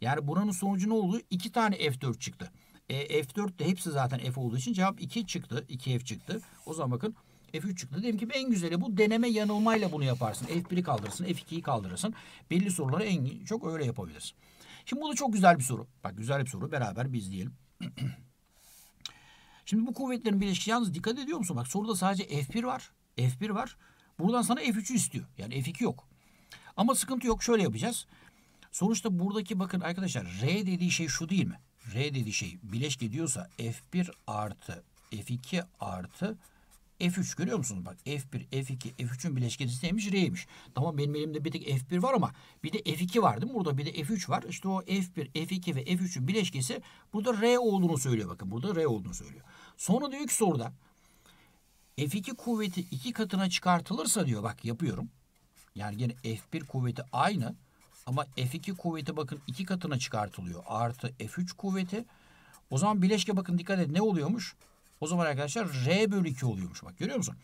Yani buranın sonucu ne oldu? İki tane F4 çıktı. E, F4 de hepsi zaten F olduğu için cevap 2 çıktı. 2 F çıktı. O zaman bakın F3 çıktı. Dedim ki en güzeli bu deneme yanılmayla bunu yaparsın. F1'i kaldırırsın, F2'yi kaldırırsın. Belli soruları en çok öyle yapabilirsin. Şimdi bu da çok güzel bir soru. Bak güzel bir soru. Beraber biz diyelim. Şimdi bu kuvvetlerin birleşki yalnız dikkat ediyor musun? Bak soruda sadece F1 var. F1 var. Buradan sana F3'ü istiyor. Yani F2 yok. Ama sıkıntı yok. Şöyle yapacağız. Sonuçta buradaki bakın arkadaşlar R dediği şey şu değil mi? R dediği şey bileşke diyorsa F1 artı F2 artı F3 görüyor musunuz? Bak F1, F2, F3'ün bileşkesi neymiş? R'ymiş. Tamam benim elimde bir tek F1 var ama bir de F2 var değil mi? Burada bir de F3 var. İşte o F1, F2 ve F3'ün bileşkesi burada R olduğunu söylüyor. Bakın burada R olduğunu söylüyor. Sonra diyor ki soruda F2 kuvveti iki katına çıkartılırsa diyor bak yapıyorum. Yani gene F1 kuvveti aynı ama F2 kuvveti bakın iki katına çıkartılıyor. Artı F3 kuvveti. O zaman bileşke bakın dikkat edin ne oluyormuş? O zaman arkadaşlar R bölü 2 oluyormuş. Bak görüyor musun?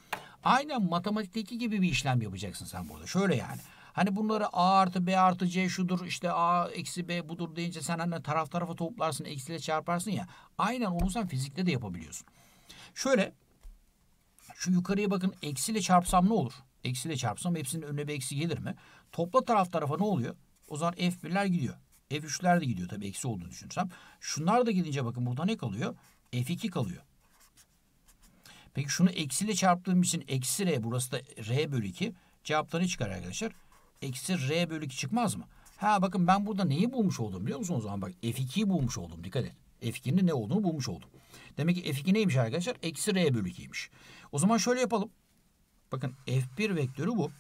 Aynen matematikteki gibi bir işlem yapacaksın sen burada. Şöyle yani. Hani bunları A artı B artı C şudur işte A eksi B budur deyince sen hani taraf tarafa toplarsın eksiyle çarparsın ya. Aynen onu sen fizikte de yapabiliyorsun. Şöyle şu yukarıya bakın eksiyle çarpsam ne olur? Eksiyle çarpsam hepsinin önüne bir eksi gelir mi? Topla taraf tarafa ne oluyor? O zaman F1'ler gidiyor. F3'ler de gidiyor tabii eksi olduğunu düşünürsem. Şunlar da gidince bakın burada ne kalıyor? F2 kalıyor. Peki şunu eksiyle çarptığım için eksi R burası da R bölü 2. Cevapta ne çıkar arkadaşlar? Eksi R bölü 2 çıkmaz mı? Ha bakın ben burada neyi bulmuş oldum biliyor musunuz? O zaman bak F2'yi bulmuş oldum dikkat et. F2'nin ne olduğunu bulmuş oldum. Demek ki f2 neymiş arkadaşlar? Eksi r bölü 2'ymiş. O zaman şöyle yapalım. Bakın f1 vektörü bu.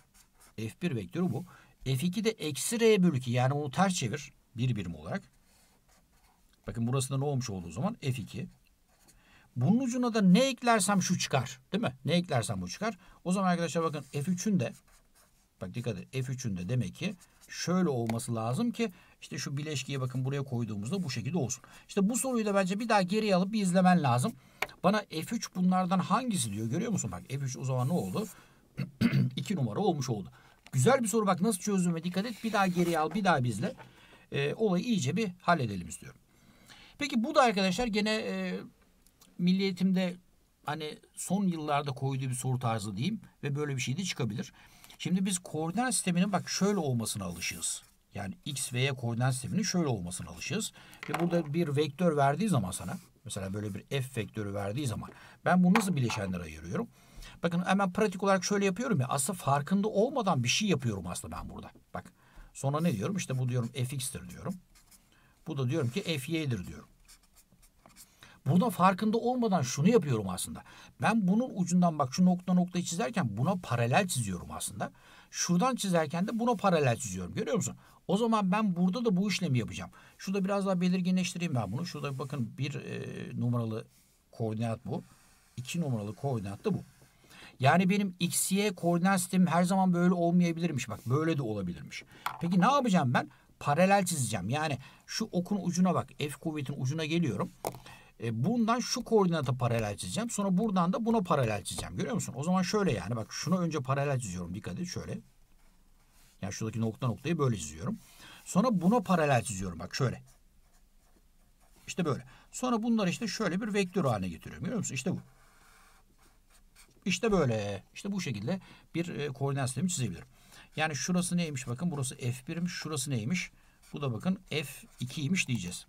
f1 vektörü bu. f2 de eksi r bölü 2 yani onu ters çevir. Bir birim olarak. Bakın burasında ne olmuş olduğu zaman f2. Bunun ucuna da ne eklersem şu çıkar. Değil mi? Ne eklersem bu çıkar. O zaman arkadaşlar bakın f3'ün de bak dikkat edin f3'ün de demek ki şöyle olması lazım ki işte şu bileşkiye bakın buraya koyduğumuzda bu şekilde olsun. İşte bu soruyu da bence bir daha geriye alıp bir izlemen lazım. Bana F3 bunlardan hangisi diyor görüyor musun? Bak F3 o zaman ne oldu? 2 numara olmuş oldu. Güzel bir soru bak nasıl çözdüğüme dikkat et. Bir daha geriye al bir daha bizle. E, ee, olayı iyice bir halledelim istiyorum. Peki bu da arkadaşlar gene e, milli eğitimde hani son yıllarda koyduğu bir soru tarzı diyeyim ve böyle bir şey de çıkabilir. Şimdi biz koordinat sisteminin bak şöyle olmasına alışıyoruz. Yani x ve y koordinat sisteminin şöyle olmasına alışız Ve burada bir vektör verdiği zaman sana mesela böyle bir f vektörü verdiği zaman ben bunu nasıl bileşenlere ayırıyorum? Bakın hemen pratik olarak şöyle yapıyorum ya aslında farkında olmadan bir şey yapıyorum aslında ben burada. Bak sonra ne diyorum işte bu diyorum fx'tir diyorum. Bu da diyorum ki fy'dir diyorum. Burada farkında olmadan şunu yapıyorum aslında. Ben bunun ucundan bak şu nokta noktayı çizerken buna paralel çiziyorum aslında. Şuradan çizerken de buna paralel çiziyorum. Görüyor musun? O zaman ben burada da bu işlemi yapacağım. Şurada biraz daha belirginleştireyim ben bunu. Şurada bakın bir e, numaralı koordinat bu. İki numaralı koordinat da bu. Yani benim x, y koordinat sistemim her zaman böyle olmayabilirmiş. Bak böyle de olabilirmiş. Peki ne yapacağım ben? Paralel çizeceğim. Yani şu okun ucuna bak. F kuvvetin ucuna geliyorum. E, bundan şu koordinata paralel çizeceğim. Sonra buradan da buna paralel çizeceğim. Görüyor musun? O zaman şöyle yani. Bak şunu önce paralel çiziyorum. Dikkat et şöyle. Yani şuradaki nokta noktayı böyle çiziyorum. Sonra buna paralel çiziyorum. Bak şöyle. İşte böyle. Sonra bunları işte şöyle bir vektör haline getiriyorum. Görüyor musun? İşte bu. İşte böyle. İşte bu şekilde bir e, koordinat sistemi çizebilirim. Yani şurası neymiş bakın. Burası F1'miş. Şurası neymiş? Bu da bakın F2'ymiş diyeceğiz.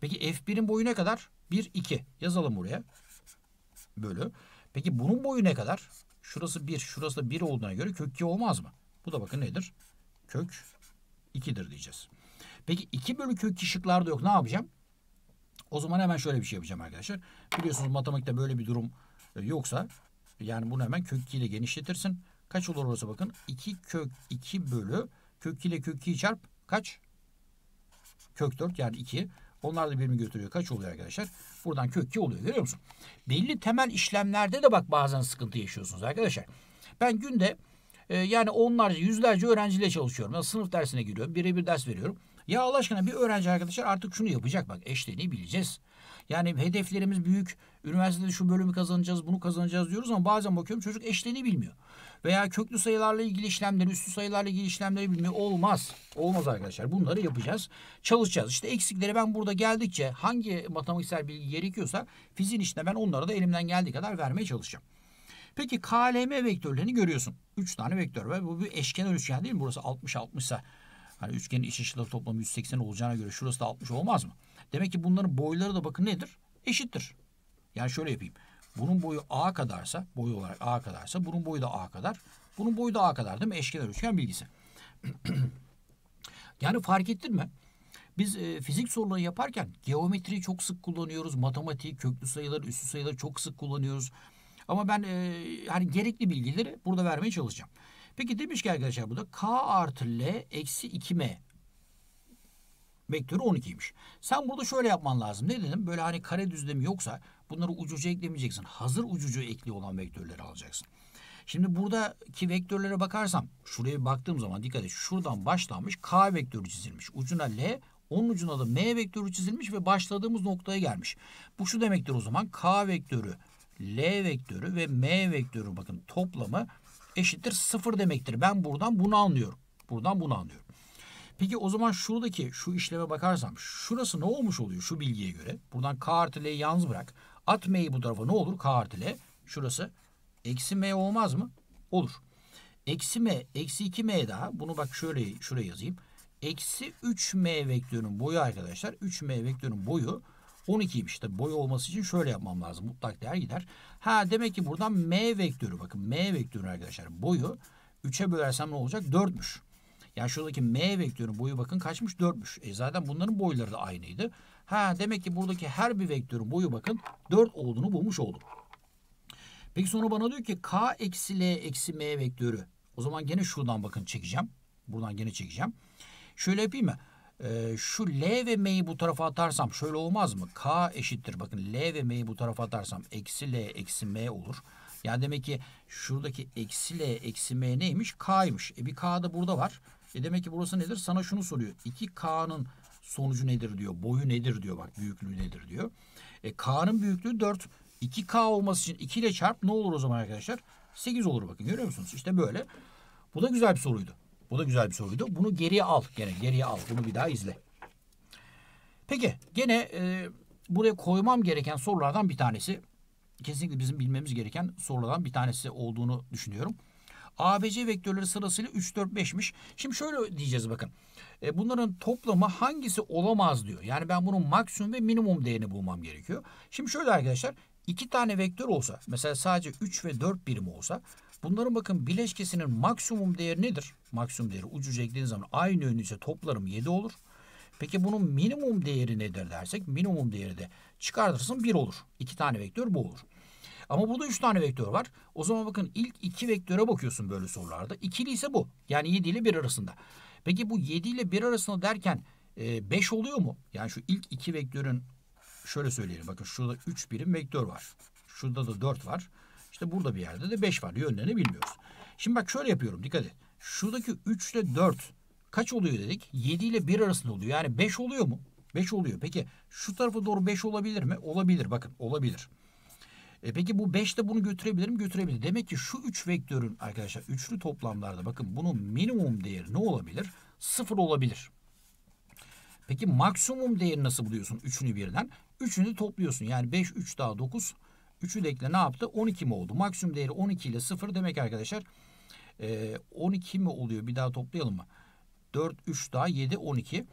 Peki F1'in boyu ne kadar? 1, 2. Yazalım buraya. Bölü. Peki bunun boyu ne kadar? Şurası 1, şurası da 1 olduğuna göre kök 2 olmaz mı? Bu da bakın nedir? Kök 2'dir diyeceğiz. Peki 2 bölü kök 2 şıklarda yok. Ne yapacağım? O zaman hemen şöyle bir şey yapacağım arkadaşlar. Biliyorsunuz matematikte böyle bir durum e, yoksa yani bunu hemen kök 2 ile genişletirsin. Kaç olur orası bakın. 2 kök 2 bölü kök 2 ile kök 2'yi çarp kaç? Kök 4 yani 2. Onlar da birimi götürüyor. Kaç oluyor arkadaşlar? Buradan kök 2 oluyor. Görüyor musun? Belli temel işlemlerde de bak bazen sıkıntı yaşıyorsunuz arkadaşlar. Ben günde e, yani onlarca, yüzlerce öğrenciyle çalışıyorum. Yani sınıf dersine giriyorum. Birebir ders veriyorum. Ya Allah aşkına bir öğrenci arkadaşlar artık şunu yapacak bak eşlerini bileceğiz. Yani hedeflerimiz büyük. Üniversitede şu bölümü kazanacağız, bunu kazanacağız diyoruz ama bazen bakıyorum çocuk eşlerini bilmiyor veya köklü sayılarla ilgili işlemleri, üstü sayılarla ilgili işlemleri bilmiyor. Olmaz. Olmaz arkadaşlar. Bunları yapacağız. Çalışacağız. İşte eksikleri ben burada geldikçe hangi matematiksel bilgi gerekiyorsa fiziğin içinde ben onlara da elimden geldiği kadar vermeye çalışacağım. Peki KLM vektörlerini görüyorsun. 3 tane vektör ve bu bir eşkenar üçgen değil mi? Burası 60 60 ise hani üçgenin iç açıları toplamı 180 olacağına göre şurası da 60 olmaz mı? Demek ki bunların boyları da bakın nedir? Eşittir. Yani şöyle yapayım. Burun boyu A kadarsa, boyu olarak A kadarsa burun boyu da A kadar. Bunun boyu da A kadar değil mi? Eşkenar üçgen bilgisi. yani fark ettin mi? Biz e, fizik soruları yaparken geometriyi çok sık kullanıyoruz. Matematiği, köklü sayıları, üstü sayıları çok sık kullanıyoruz. Ama ben e, hani gerekli bilgileri burada vermeye çalışacağım. Peki demiş ki arkadaşlar burada K artı L eksi 2M vektörü 12'ymiş. Sen burada şöyle yapman lazım. Ne dedim? Böyle hani kare düzlemi yoksa Bunları ucuca eklemeyeceksin. Hazır ucucu ekli olan vektörleri alacaksın. Şimdi buradaki vektörlere bakarsam şuraya baktığım zaman dikkat et şuradan başlanmış K vektörü çizilmiş. Ucuna L onun ucuna da M vektörü çizilmiş ve başladığımız noktaya gelmiş. Bu şu demektir o zaman K vektörü L vektörü ve M vektörü bakın toplamı eşittir sıfır demektir. Ben buradan bunu anlıyorum. Buradan bunu anlıyorum. Peki o zaman şuradaki şu işleme bakarsam şurası ne olmuş oluyor şu bilgiye göre? Buradan K artı L'yi yalnız bırak. At m'yi bu tarafa ne olur? K Şurası. Eksi m olmaz mı? Olur. Eksi m, eksi 2m daha. Bunu bak şöyle şuraya yazayım. Eksi 3m vektörünün boyu arkadaşlar. 3m vektörünün boyu 12'ymiş. Tabi boy olması için şöyle yapmam lazım. Mutlak değer gider. Ha demek ki buradan m vektörü bakın m vektörü arkadaşlar boyu 3'e bölersem ne olacak? 4'müş. Yani şuradaki M vektörün boyu bakın kaçmış? 4'müş. E zaten bunların boyları da aynıydı. Ha demek ki buradaki her bir vektörün boyu bakın dört olduğunu bulmuş oldum. Peki sonra bana diyor ki K eksi L eksi M vektörü. O zaman gene şuradan bakın çekeceğim. Buradan gene çekeceğim. Şöyle yapayım mı? Ee, şu L ve M'yi bu tarafa atarsam şöyle olmaz mı? K eşittir. Bakın L ve M'yi bu tarafa atarsam eksi L eksi M olur. Yani demek ki şuradaki eksi L eksi M neymiş? K'ymış. E bir K da burada var. E demek ki burası nedir? Sana şunu soruyor. 2K'nın sonucu nedir diyor. Boyu nedir diyor. Bak büyüklüğü nedir diyor. E K'nın büyüklüğü 4. 2K olması için 2 ile çarp ne olur o zaman arkadaşlar? 8 olur bakın görüyor musunuz? İşte böyle. Bu da güzel bir soruydu. Bu da güzel bir soruydu. Bunu geriye al. Gene geriye al. Bunu bir daha izle. Peki gene e, buraya koymam gereken sorulardan bir tanesi. Kesinlikle bizim bilmemiz gereken sorulardan bir tanesi olduğunu düşünüyorum. ABC vektörleri sırasıyla 3, 4, 5'miş. Şimdi şöyle diyeceğiz bakın. E, bunların toplamı hangisi olamaz diyor. Yani ben bunun maksimum ve minimum değerini bulmam gerekiyor. Şimdi şöyle arkadaşlar. iki tane vektör olsa mesela sadece 3 ve 4 birim olsa bunların bakın bileşkesinin maksimum değeri nedir? Maksimum değeri ucuca eklediğiniz zaman aynı önlüyse toplarım 7 olur. Peki bunun minimum değeri nedir dersek minimum değeri de çıkartırsın 1 olur. İki tane vektör bu olur. Ama burada üç tane vektör var. O zaman bakın ilk iki vektöre bakıyorsun böyle sorularda. İkili ise bu. Yani 7 ile 1 arasında. Peki bu 7 ile 1 arasında derken 5 e, oluyor mu? Yani şu ilk iki vektörün şöyle söyleyelim. Bakın şurada 3 birim vektör var. Şurada da 4 var. İşte burada bir yerde de 5 var. Yönlerini bilmiyoruz. Şimdi bak şöyle yapıyorum. Dikkat et. Şuradaki 3 ile 4 kaç oluyor dedik? 7 ile 1 arasında oluyor. Yani 5 oluyor mu? 5 oluyor. Peki şu tarafa doğru 5 olabilir mi? Olabilir. Bakın olabilir. E peki bu 5 de bunu götürebilir mi? Götürebilir. Demek ki şu 3 vektörün arkadaşlar üçlü toplamlarda bakın bunun minimum değeri ne olabilir? 0 olabilir. Peki maksimum değeri nasıl buluyorsun? Üçünü birden. Üçünü topluyorsun. Yani 5, 3 daha 9. üçü de ekle ne yaptı? 12 mi oldu? Maksimum değeri 12 ile 0 demek arkadaşlar. 12 e, mi oluyor? Bir daha toplayalım mı? 4, 3 daha 7, 12. 12.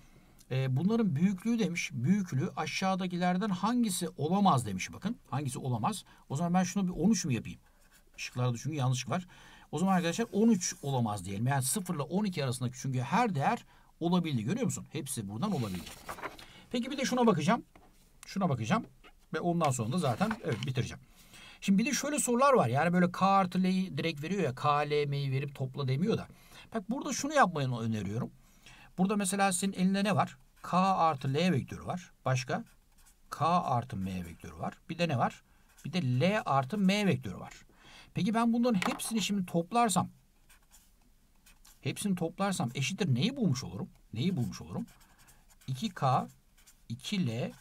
Ee, bunların büyüklüğü demiş. Büyüklüğü aşağıdakilerden hangisi olamaz demiş bakın. Hangisi olamaz. O zaman ben şunu bir 13 mü yapayım? Şıklarda çünkü yanlışlık var. O zaman arkadaşlar 13 olamaz diyelim. Yani 0 ile 12 arasındaki çünkü her değer olabildi. Görüyor musun? Hepsi buradan olabildi. Peki bir de şuna bakacağım. Şuna bakacağım. Ve ondan sonra da zaten evet bitireceğim. Şimdi bir de şöyle sorular var. Yani böyle K artı L'yi direkt veriyor ya. K, L, M'yi verip topla demiyor da. Bak burada şunu yapmayı öneriyorum. Burada mesela senin elinde ne var? K artı L vektörü var. Başka? K artı M vektörü var. Bir de ne var? Bir de L artı M vektörü var. Peki ben bunların hepsini şimdi toplarsam hepsini toplarsam eşittir neyi bulmuş olurum? Neyi bulmuş olurum? 2K 2L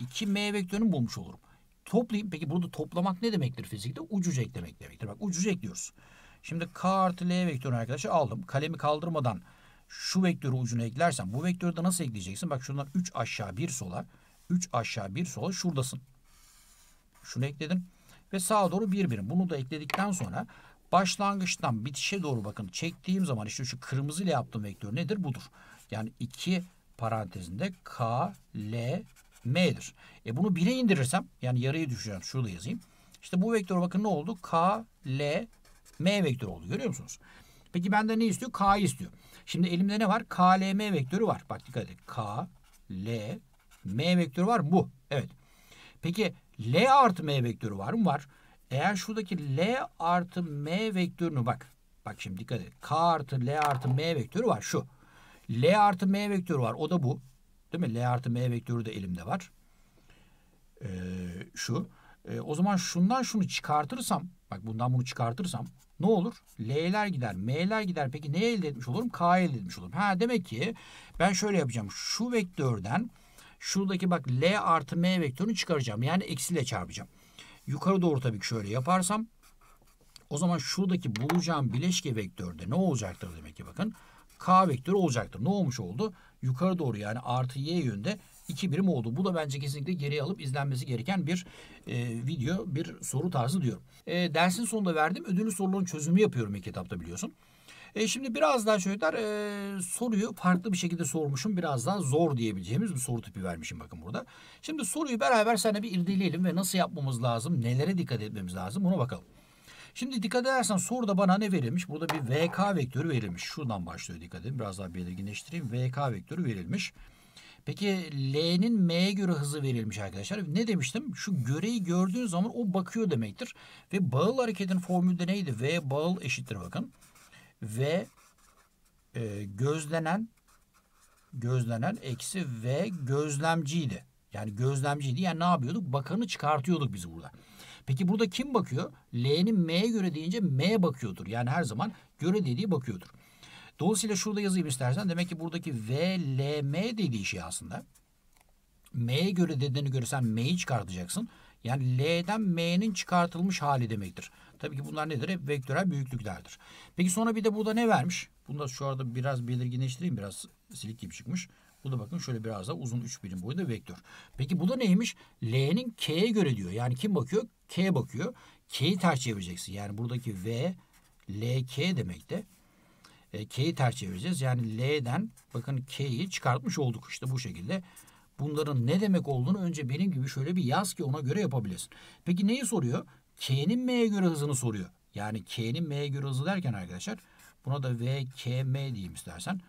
2M vektörünü bulmuş olurum. Toplayayım. Peki burada toplamak ne demektir fizikte? Ucucu eklemek demektir. Bak ucucu ekliyoruz. Şimdi K artı L vektörünü arkadaşlar aldım. Kalemi kaldırmadan şu vektörü ucuna eklersen bu vektörü de nasıl ekleyeceksin? Bak şundan 3 aşağı 1 sola 3 aşağı 1 sola şuradasın. Şunu ekledin ve sağa doğru bir birim. Bunu da ekledikten sonra başlangıçtan bitişe doğru bakın çektiğim zaman işte şu kırmızı ile yaptığım vektör nedir? Budur. Yani 2 parantezinde K, L, M'dir. E bunu 1'e indirirsem yani yarıyı düşeceğim. Şurada yazayım. İşte bu vektör bakın ne oldu? K, L, M vektörü oldu. Görüyor musunuz? Peki benden ne istiyor? K'yı istiyor. Şimdi elimde ne var? KLM vektörü var. Bak dikkat edin. K, L, M vektörü var bu. Evet. Peki L artı M vektörü var mı? Var. Eğer şuradaki L artı M vektörünü bak. Bak şimdi dikkat edin. K artı L artı M vektörü var. Şu. L artı M vektörü var. O da bu. Değil mi? L artı M vektörü de elimde var. Ee, şu. Ee, o zaman şundan şunu çıkartırsam. Bak bundan bunu çıkartırsam ne olur? L'ler gider, M'ler gider. Peki ne elde etmiş olurum? K elde etmiş olurum. Ha demek ki ben şöyle yapacağım. Şu vektörden şuradaki bak L artı M vektörünü çıkaracağım. Yani eksiyle çarpacağım. Yukarı doğru tabii ki şöyle yaparsam o zaman şuradaki bulacağım bileşke vektörde ne olacaktır demek ki bakın. K vektörü olacaktır. Ne olmuş oldu? Yukarı doğru yani artı Y yönde iki birim oldu. Bu da bence kesinlikle geriye alıp izlenmesi gereken bir e, video, bir soru tarzı diyorum. E, dersin sonunda verdim. Ödüllü soruların çözümü yapıyorum ilk etapta biliyorsun. E şimdi biraz daha çocuklar e, soruyu farklı bir şekilde sormuşum. Biraz daha zor diyebileceğimiz bir soru tipi vermişim bakın burada. Şimdi soruyu beraber seninle bir irdeleyelim ve nasıl yapmamız lazım, nelere dikkat etmemiz lazım buna bakalım. Şimdi dikkat edersen soruda bana ne verilmiş? Burada bir VK vektörü verilmiş. Şuradan başlıyor dikkat edin. Biraz daha belirginleştireyim. VK vektörü verilmiş. Peki L'nin M'ye göre hızı verilmiş arkadaşlar. Ne demiştim? Şu göreyi gördüğün zaman o bakıyor demektir. Ve bağıl hareketin formülü de neydi? V bağıl eşittir bakın. V e, gözlenen gözlenen eksi V gözlemciydi. Yani gözlemciydi. Yani ne yapıyorduk? Bakanı çıkartıyorduk biz burada. Peki burada kim bakıyor? L'nin M'ye göre deyince M bakıyordur. Yani her zaman göre dediği bakıyordur. Dolayısıyla şurada yazayım istersen. Demek ki buradaki VLM dediği şey aslında. M'ye göre dediğini görürsen sen M'yi çıkartacaksın. Yani L'den M'nin çıkartılmış hali demektir. Tabii ki bunlar nedir? Hep vektörel büyüklüklerdir. Peki sonra bir de burada ne vermiş? Bunu da şu arada biraz belirginleştireyim. Biraz silik gibi çıkmış. Bu da bakın şöyle biraz daha uzun 3 birim boyunda vektör. Peki bu da neymiş? L'nin K'ye göre diyor. Yani kim bakıyor? K bakıyor. K'yi ters çevireceksin Yani buradaki V, LK demek de e, K'yi ters çevireceğiz. Yani L'den bakın K'yi çıkartmış olduk işte bu şekilde. Bunların ne demek olduğunu önce benim gibi şöyle bir yaz ki ona göre yapabilirsin Peki neyi soruyor? K'nin M'ye göre hızını soruyor. Yani K'nin M'ye göre hızı derken arkadaşlar buna da V, K, M diyeyim istersen.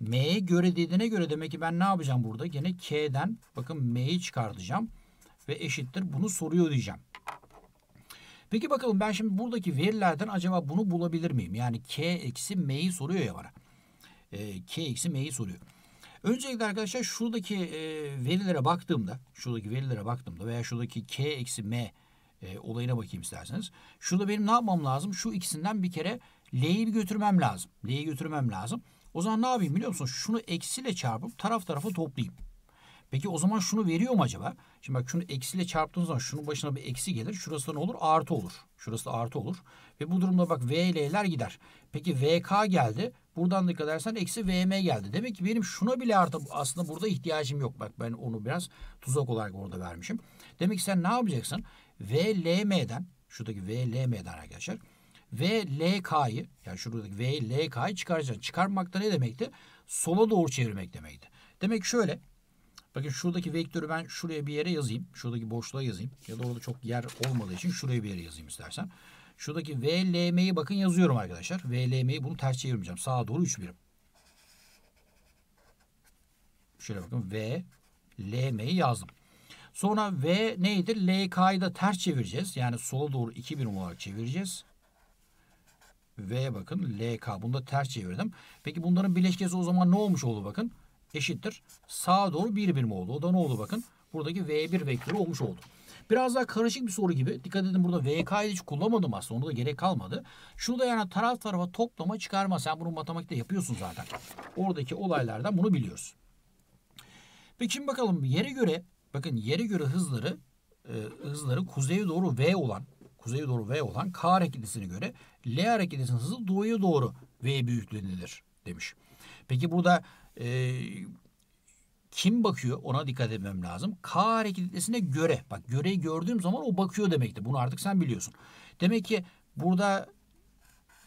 M'ye göre dediğine göre demek ki ben ne yapacağım burada? Gene K'den bakın M'yi çıkartacağım ve eşittir bunu soruyor diyeceğim. Peki bakalım ben şimdi buradaki verilerden acaba bunu bulabilir miyim? Yani k eksi m'yi soruyor ya bana. E, k eksi m'yi soruyor. Öncelikle arkadaşlar şuradaki e, verilere baktığımda, şuradaki verilere baktığımda veya şuradaki k eksi m e, olayına bakayım isterseniz. Şurada benim ne yapmam lazım? Şu ikisinden bir kere L'yi bir götürmem lazım. L'yi götürmem lazım. O zaman ne yapayım biliyor musunuz? Şunu eksiyle çarpıp taraf tarafa toplayayım. Peki o zaman şunu veriyor mu acaba? Şimdi bak şunu eksiyle çarptığınız zaman şunun başına bir eksi gelir. Şurası ne olur? Artı olur. Şurası da artı olur. Ve bu durumda bak V ile L'ler gider. Peki VK geldi. Buradan dikkat edersen eksi VM geldi. Demek ki benim şuna bile artı aslında burada ihtiyacım yok. Bak ben onu biraz tuzak olarak orada vermişim. Demek ki sen ne yapacaksın? VLM'den şuradaki VLM'den arkadaşlar ve LK'yı yani şuradaki V, LK'yı çıkaracaksın. Çıkarmak da ne demekti? Sola doğru çevirmek demekti. Demek şöyle Bakın şuradaki vektörü ben şuraya bir yere yazayım. Şuradaki boşluğa yazayım. Ya da orada çok yer olmadığı için şuraya bir yere yazayım istersen. Şuradaki VLM'yi bakın yazıyorum arkadaşlar. VLM'yi bunu ters çevirmeyeceğim. Sağa doğru 3 birim. Şöyle bakın V, LM'yi yazdım. Sonra V neydi? LK'yı da ters çevireceğiz. Yani sola doğru 2 birim olarak çevireceğiz. V bakın. LK. Bunu da ters çevirdim. Peki bunların bileşkesi o zaman ne olmuş oldu bakın eşittir. Sağa doğru 1 birim oldu. O da ne oldu bakın. Buradaki V1 vektörü olmuş oldu. Biraz daha karışık bir soru gibi. Dikkat edin burada VK'yı hiç kullanmadım aslında. Onda da gerek kalmadı. Şunu da yani taraf tarafa toplama çıkarma. Sen bunu matematikte yapıyorsun zaten. Oradaki olaylardan bunu biliyoruz. Peki şimdi bakalım yere göre bakın yere göre hızları e, hızları kuzeye doğru V olan kuzeye doğru V olan K hareketlisine göre L hareketlisinin hızı doğuya doğru V büyüklüğündedir demiş. Peki burada e, kim bakıyor ona dikkat etmem lazım. K hareketlisine göre. Bak göreyi gördüğüm zaman o bakıyor demekti. Bunu artık sen biliyorsun. Demek ki burada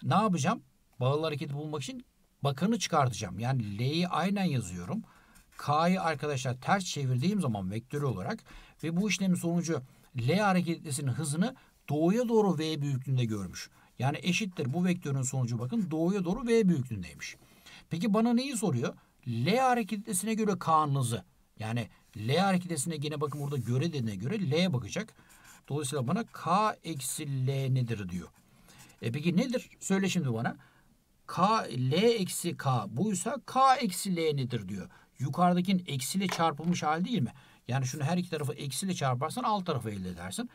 ne yapacağım? Bağlı hareketi bulmak için bakanı çıkartacağım. Yani L'yi aynen yazıyorum. K'yı arkadaşlar ters çevirdiğim zaman vektörü olarak ve bu işlemin sonucu L hareketlisinin hızını doğuya doğru V büyüklüğünde görmüş. Yani eşittir bu vektörün sonucu bakın doğuya doğru V büyüklüğündeymiş. Peki bana neyi soruyor? L hareketesine göre K'nızı yani L hareketesine gene bakın burada göre dediğine göre L'ye bakacak. Dolayısıyla bana K eksi L nedir diyor. E peki nedir? Söyle şimdi bana. K, L eksi K buysa K eksi L nedir diyor. Yukarıdakinin eksiyle çarpılmış hali değil mi? Yani şunu her iki tarafı eksiyle çarparsan alt tarafı elde edersin.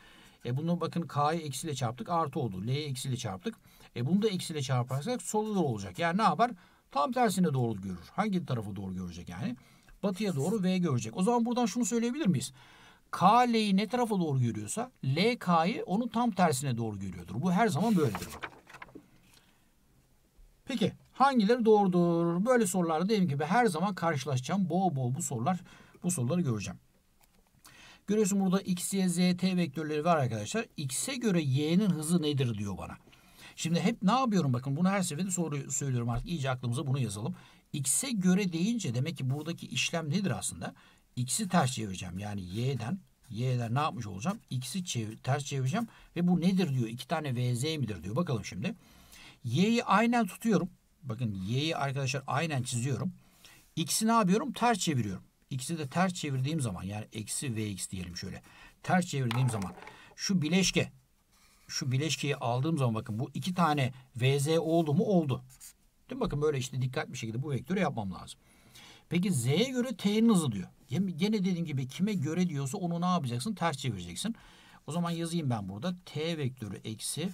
E bunu bakın K'yı eksiyle çarptık artı oldu. L'yi eksiyle çarptık. E bunu da eksiyle çarparsak solu da olacak. Yani ne yapar? Tam tersine doğru görür. Hangi tarafa doğru görecek yani? Batıya doğru V görecek. O zaman buradan şunu söyleyebilir miyiz? K L'yi ne tarafa doğru görüyorsa L K'yı onun tam tersine doğru görüyordur. Bu her zaman böyledir. Peki hangileri doğrudur? Böyle sorularda dediğim gibi her zaman karşılaşacağım. Bol bol bu sorular bu soruları göreceğim. Görüyorsun burada x, y, z, t vektörleri var arkadaşlar. x'e göre y'nin hızı nedir diyor bana. Şimdi hep ne yapıyorum bakın bunu her seferinde soru söylüyorum artık iyice aklımıza bunu yazalım. X'e göre deyince demek ki buradaki işlem nedir aslında? X'i ters çevireceğim. Yani Y'den Y'den ne yapmış olacağım? X'i çevir, ters çevireceğim. Ve bu nedir diyor. İki tane VZ midir diyor. Bakalım şimdi. Y'yi aynen tutuyorum. Bakın Y'yi arkadaşlar aynen çiziyorum. X'i ne yapıyorum? Ters çeviriyorum. X'i de ters çevirdiğim zaman yani eksi VX diyelim şöyle. Ters çevirdiğim zaman şu bileşke şu bileşkiyi aldığım zaman bakın bu iki tane VZ oldu mu oldu. Değil mi? Bakın böyle işte dikkat bir şekilde bu vektörü yapmam lazım. Peki Z'ye göre T'nin hızı diyor. Yani gene dediğim gibi kime göre diyorsa onu ne yapacaksın? Ters çevireceksin. O zaman yazayım ben burada. T vektörü eksi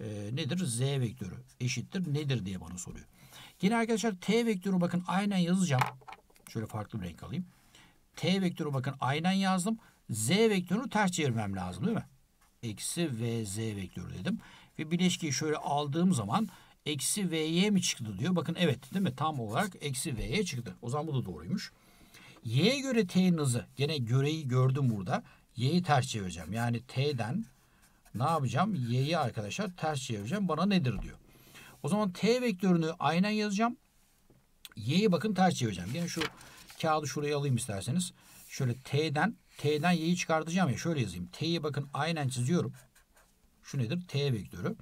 e, nedir? Z vektörü eşittir nedir diye bana soruyor. Yine arkadaşlar T vektörü bakın aynen yazacağım. Şöyle farklı bir renk alayım. T vektörü bakın aynen yazdım. Z vektörünü ters çevirmem lazım değil mi? eksi vz vektörü dedim. Ve bileşkiyi şöyle aldığım zaman eksi vy mi çıktı diyor. Bakın evet değil mi? Tam olarak eksi vy çıktı. O zaman bu da doğruymuş. Y'ye göre t'nin hızı. Gene göreyi gördüm burada. Y'yi ters çevireceğim. Yani t'den ne yapacağım? Y'yi arkadaşlar ters çevireceğim. Bana nedir diyor. O zaman t vektörünü aynen yazacağım. Y'yi bakın ters çevireceğim. Gene şu kağıdı şuraya alayım isterseniz. Şöyle t'den T'den y'yi çıkartacağım ya şöyle yazayım. T'yi bakın aynen çiziyorum. Şu nedir? T vektörü.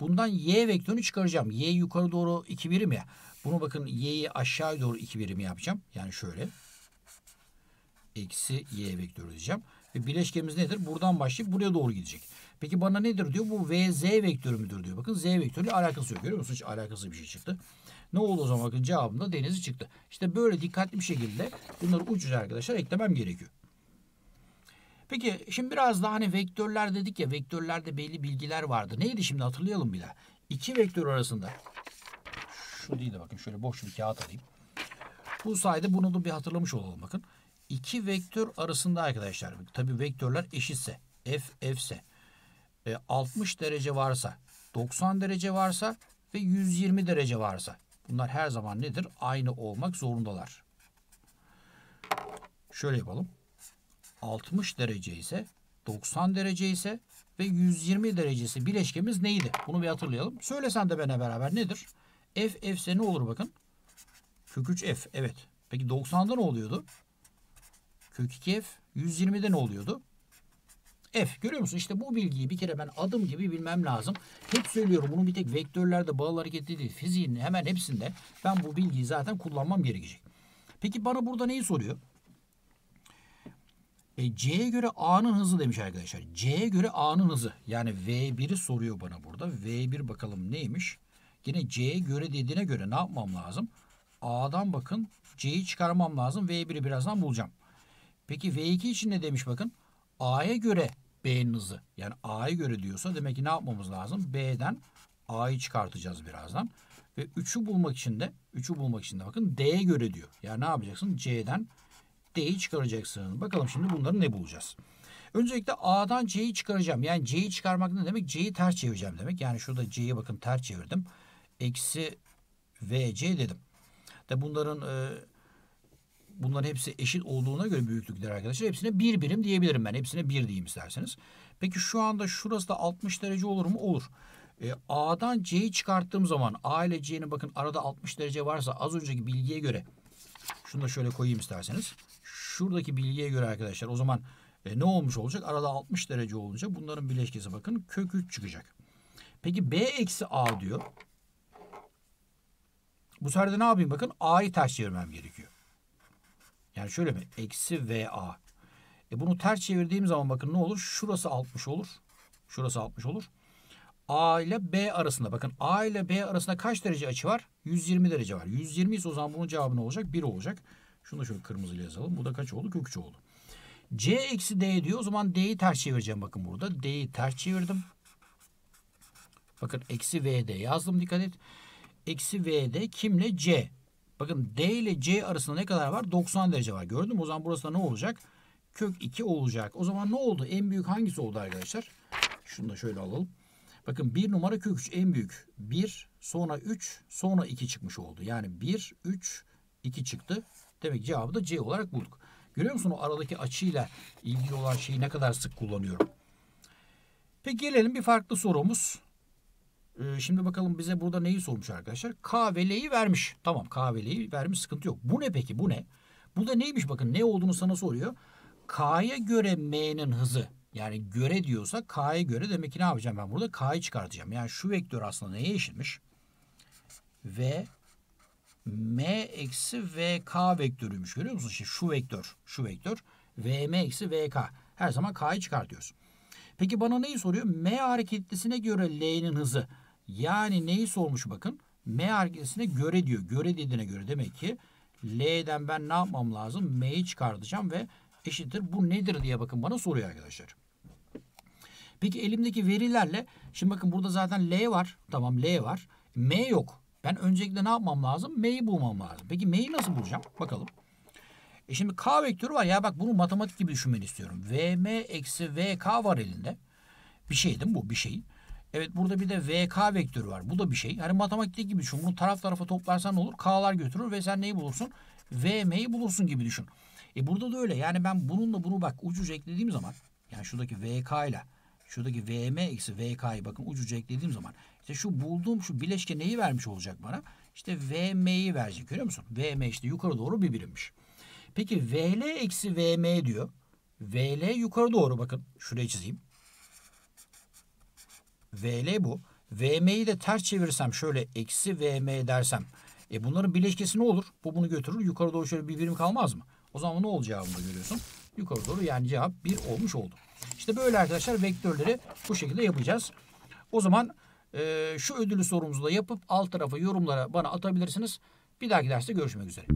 Bundan y vektörünü çıkaracağım. Y yukarı doğru 2 birim ya. Bunu bakın y'yi aşağı doğru 2 birim yapacağım. Yani şöyle. Eksi y vektörü diyeceğim. Ve bileşkemiz nedir? Buradan başlayıp buraya doğru gidecek. Peki bana nedir diyor? Bu vz vektörü müdür diyor. Bakın z vektörüyle alakası yok. Görüyor musunuz? Hiç alakası bir şey çıktı. Ne oldu o zaman? Bakın cevabında denizi çıktı. İşte böyle dikkatli bir şekilde bunları ucuz arkadaşlar eklemem gerekiyor. Peki şimdi biraz daha hani vektörler dedik ya vektörlerde belli bilgiler vardı. Neydi şimdi hatırlayalım bir daha. İki vektör arasında şu değil de bakın şöyle boş bir kağıt alayım. Bu sayede bunu da bir hatırlamış olalım bakın. İki vektör arasında arkadaşlar tabi vektörler eşitse f f ise 60 derece varsa 90 derece varsa ve 120 derece varsa bunlar her zaman nedir? Aynı olmak zorundalar. Şöyle yapalım. 60 derece ise 90 derece ise ve 120 derecesi bileşkemiz neydi? Bunu bir hatırlayalım. Söylesen de bana beraber nedir? F F ise ne olur bakın? Kök 3 F. Evet. Peki 90'da ne oluyordu? Kök 2 F. 120'de ne oluyordu? F. Görüyor musun? İşte bu bilgiyi bir kere ben adım gibi bilmem lazım. Hep söylüyorum bunu bir tek vektörlerde bağlı hareket değil. Fiziğin hemen hepsinde ben bu bilgiyi zaten kullanmam gerekecek. Peki bana burada neyi soruyor? E, C'ye göre A'nın hızı demiş arkadaşlar. C'ye göre A'nın hızı. Yani V1'i soruyor bana burada. V1 bakalım neymiş? Yine C'ye göre dediğine göre ne yapmam lazım? A'dan bakın C'yi çıkarmam lazım. V1'i birazdan bulacağım. Peki V2 için ne demiş bakın? A'ya göre B'nin hızı. Yani A'ya göre diyorsa demek ki ne yapmamız lazım? B'den A'yı çıkartacağız birazdan. Ve 3'ü bulmak için de 3'ü bulmak için de bakın D'ye göre diyor. Yani ne yapacaksın? C'den A'ya D'yi çıkaracaksın. Bakalım şimdi bunları ne bulacağız? Öncelikle A'dan C'yi çıkaracağım. Yani C'yi çıkarmak ne demek? C'yi ters çevireceğim demek. Yani şurada C'ye bakın ters çevirdim. Eksi VC dedim. De bunların e, bunların hepsi eşit olduğuna göre büyüklükler arkadaşlar. Hepsine bir birim diyebilirim ben. Hepsine bir diyeyim isterseniz. Peki şu anda şurası da 60 derece olur mu? Olur. E, A'dan C'yi çıkarttığım zaman A ile C'nin bakın arada 60 derece varsa az önceki bilgiye göre şunu da şöyle koyayım isterseniz şuradaki bilgiye göre arkadaşlar o zaman e, ne olmuş olacak? Arada 60 derece olunca bunların bileşkesi bakın kök 3 çıkacak. Peki B eksi A diyor. Bu sefer de ne yapayım? Bakın A'yı ters çevirmem gerekiyor. Yani şöyle mi? Eksi VA. E bunu ters çevirdiğim zaman bakın ne olur? Şurası 60 olur. Şurası 60 olur. A ile B arasında bakın A ile B arasında kaç derece açı var? 120 derece var. 120 ise o zaman bunun cevabı ne olacak? 1 olacak. Şunu da şöyle kırmızıyla yazalım. Bu da kaç oldu? Kök 3 oldu. C eksi D diyor. O zaman D'yi ters çevireceğim bakın burada. D'yi ters çevirdim. Bakın eksi VD yazdım dikkat et. Eksi VD kimle? C. Bakın D ile C arasında ne kadar var? 90 derece var. Gördün mü? O zaman burası da ne olacak? Kök 2 olacak. O zaman ne oldu? En büyük hangisi oldu arkadaşlar? Şunu da şöyle alalım. Bakın 1 numara kök 3 en büyük. 1 sonra 3 sonra 2 çıkmış oldu. Yani 1 3 2 çıktı. Demek ki cevabı da C olarak bulduk. Görüyor musun o aradaki açıyla ilgili olan şeyi ne kadar sık kullanıyorum. Peki gelelim bir farklı sorumuz. Ee, şimdi bakalım bize burada neyi sormuş arkadaşlar. K ve L'yi vermiş. Tamam K ve L'yi vermiş sıkıntı yok. Bu ne peki bu ne? Bu da neymiş bakın ne olduğunu sana soruyor. K'ya göre M'nin hızı yani göre diyorsa K'ya göre demek ki ne yapacağım ben burada? K'yı çıkartacağım. Yani şu vektör aslında neye eşitmiş? V m eksi vk vektörüymüş. Görüyor musunuz? İşte şu vektör, şu vektör. vm eksi vk. Her zaman k'yı çıkartıyoruz. Peki bana neyi soruyor? m hareketlisine göre l'nin hızı. Yani neyi sormuş bakın. m hareketlisine göre diyor. Göre dediğine göre demek ki l'den ben ne yapmam lazım? m'yi çıkartacağım ve eşittir. Bu nedir diye bakın bana soruyor arkadaşlar. Peki elimdeki verilerle şimdi bakın burada zaten L var. Tamam L var. M yok. Ben öncelikle ne yapmam lazım? M'yi bulmam lazım. Peki M'yi nasıl bulacağım? Bakalım. E şimdi K vektörü var. Ya bak bunu matematik gibi düşünmeni istiyorum. VM eksi VK var elinde. Bir şey değil mi bu? Bir şey. Evet burada bir de VK vektörü var. Bu da bir şey. Hani matematik gibi düşün. Bunu taraf tarafa toplarsan ne olur? K'lar götürür ve sen neyi bulursun? VM'yi bulursun gibi düşün. E burada da öyle. Yani ben bununla bunu bak uç ucu eklediğim zaman yani şuradaki VK ile Şuradaki VM eksi VK'yı bakın ucuca eklediğim zaman işte şu bulduğum şu bileşke neyi vermiş olacak bana? İşte VM'yi verecek görüyor musun? VM işte yukarı doğru bir birimmiş. Peki VL eksi VM diyor. VL yukarı doğru bakın. Şuraya çizeyim. VL bu. VM'yi de ters çevirsem şöyle eksi VM dersem. E bunların bileşkesi ne olur? Bu bunu götürür. Yukarı doğru şöyle bir birim kalmaz mı? O zaman ne olacağını da görüyorsun. Yukarı doğru yani cevap 1 olmuş oldu. İşte böyle arkadaşlar vektörleri bu şekilde yapacağız. O zaman e, şu ödülü sorumuzu da yapıp alt tarafa yorumlara bana atabilirsiniz. Bir dahaki derste görüşmek üzere.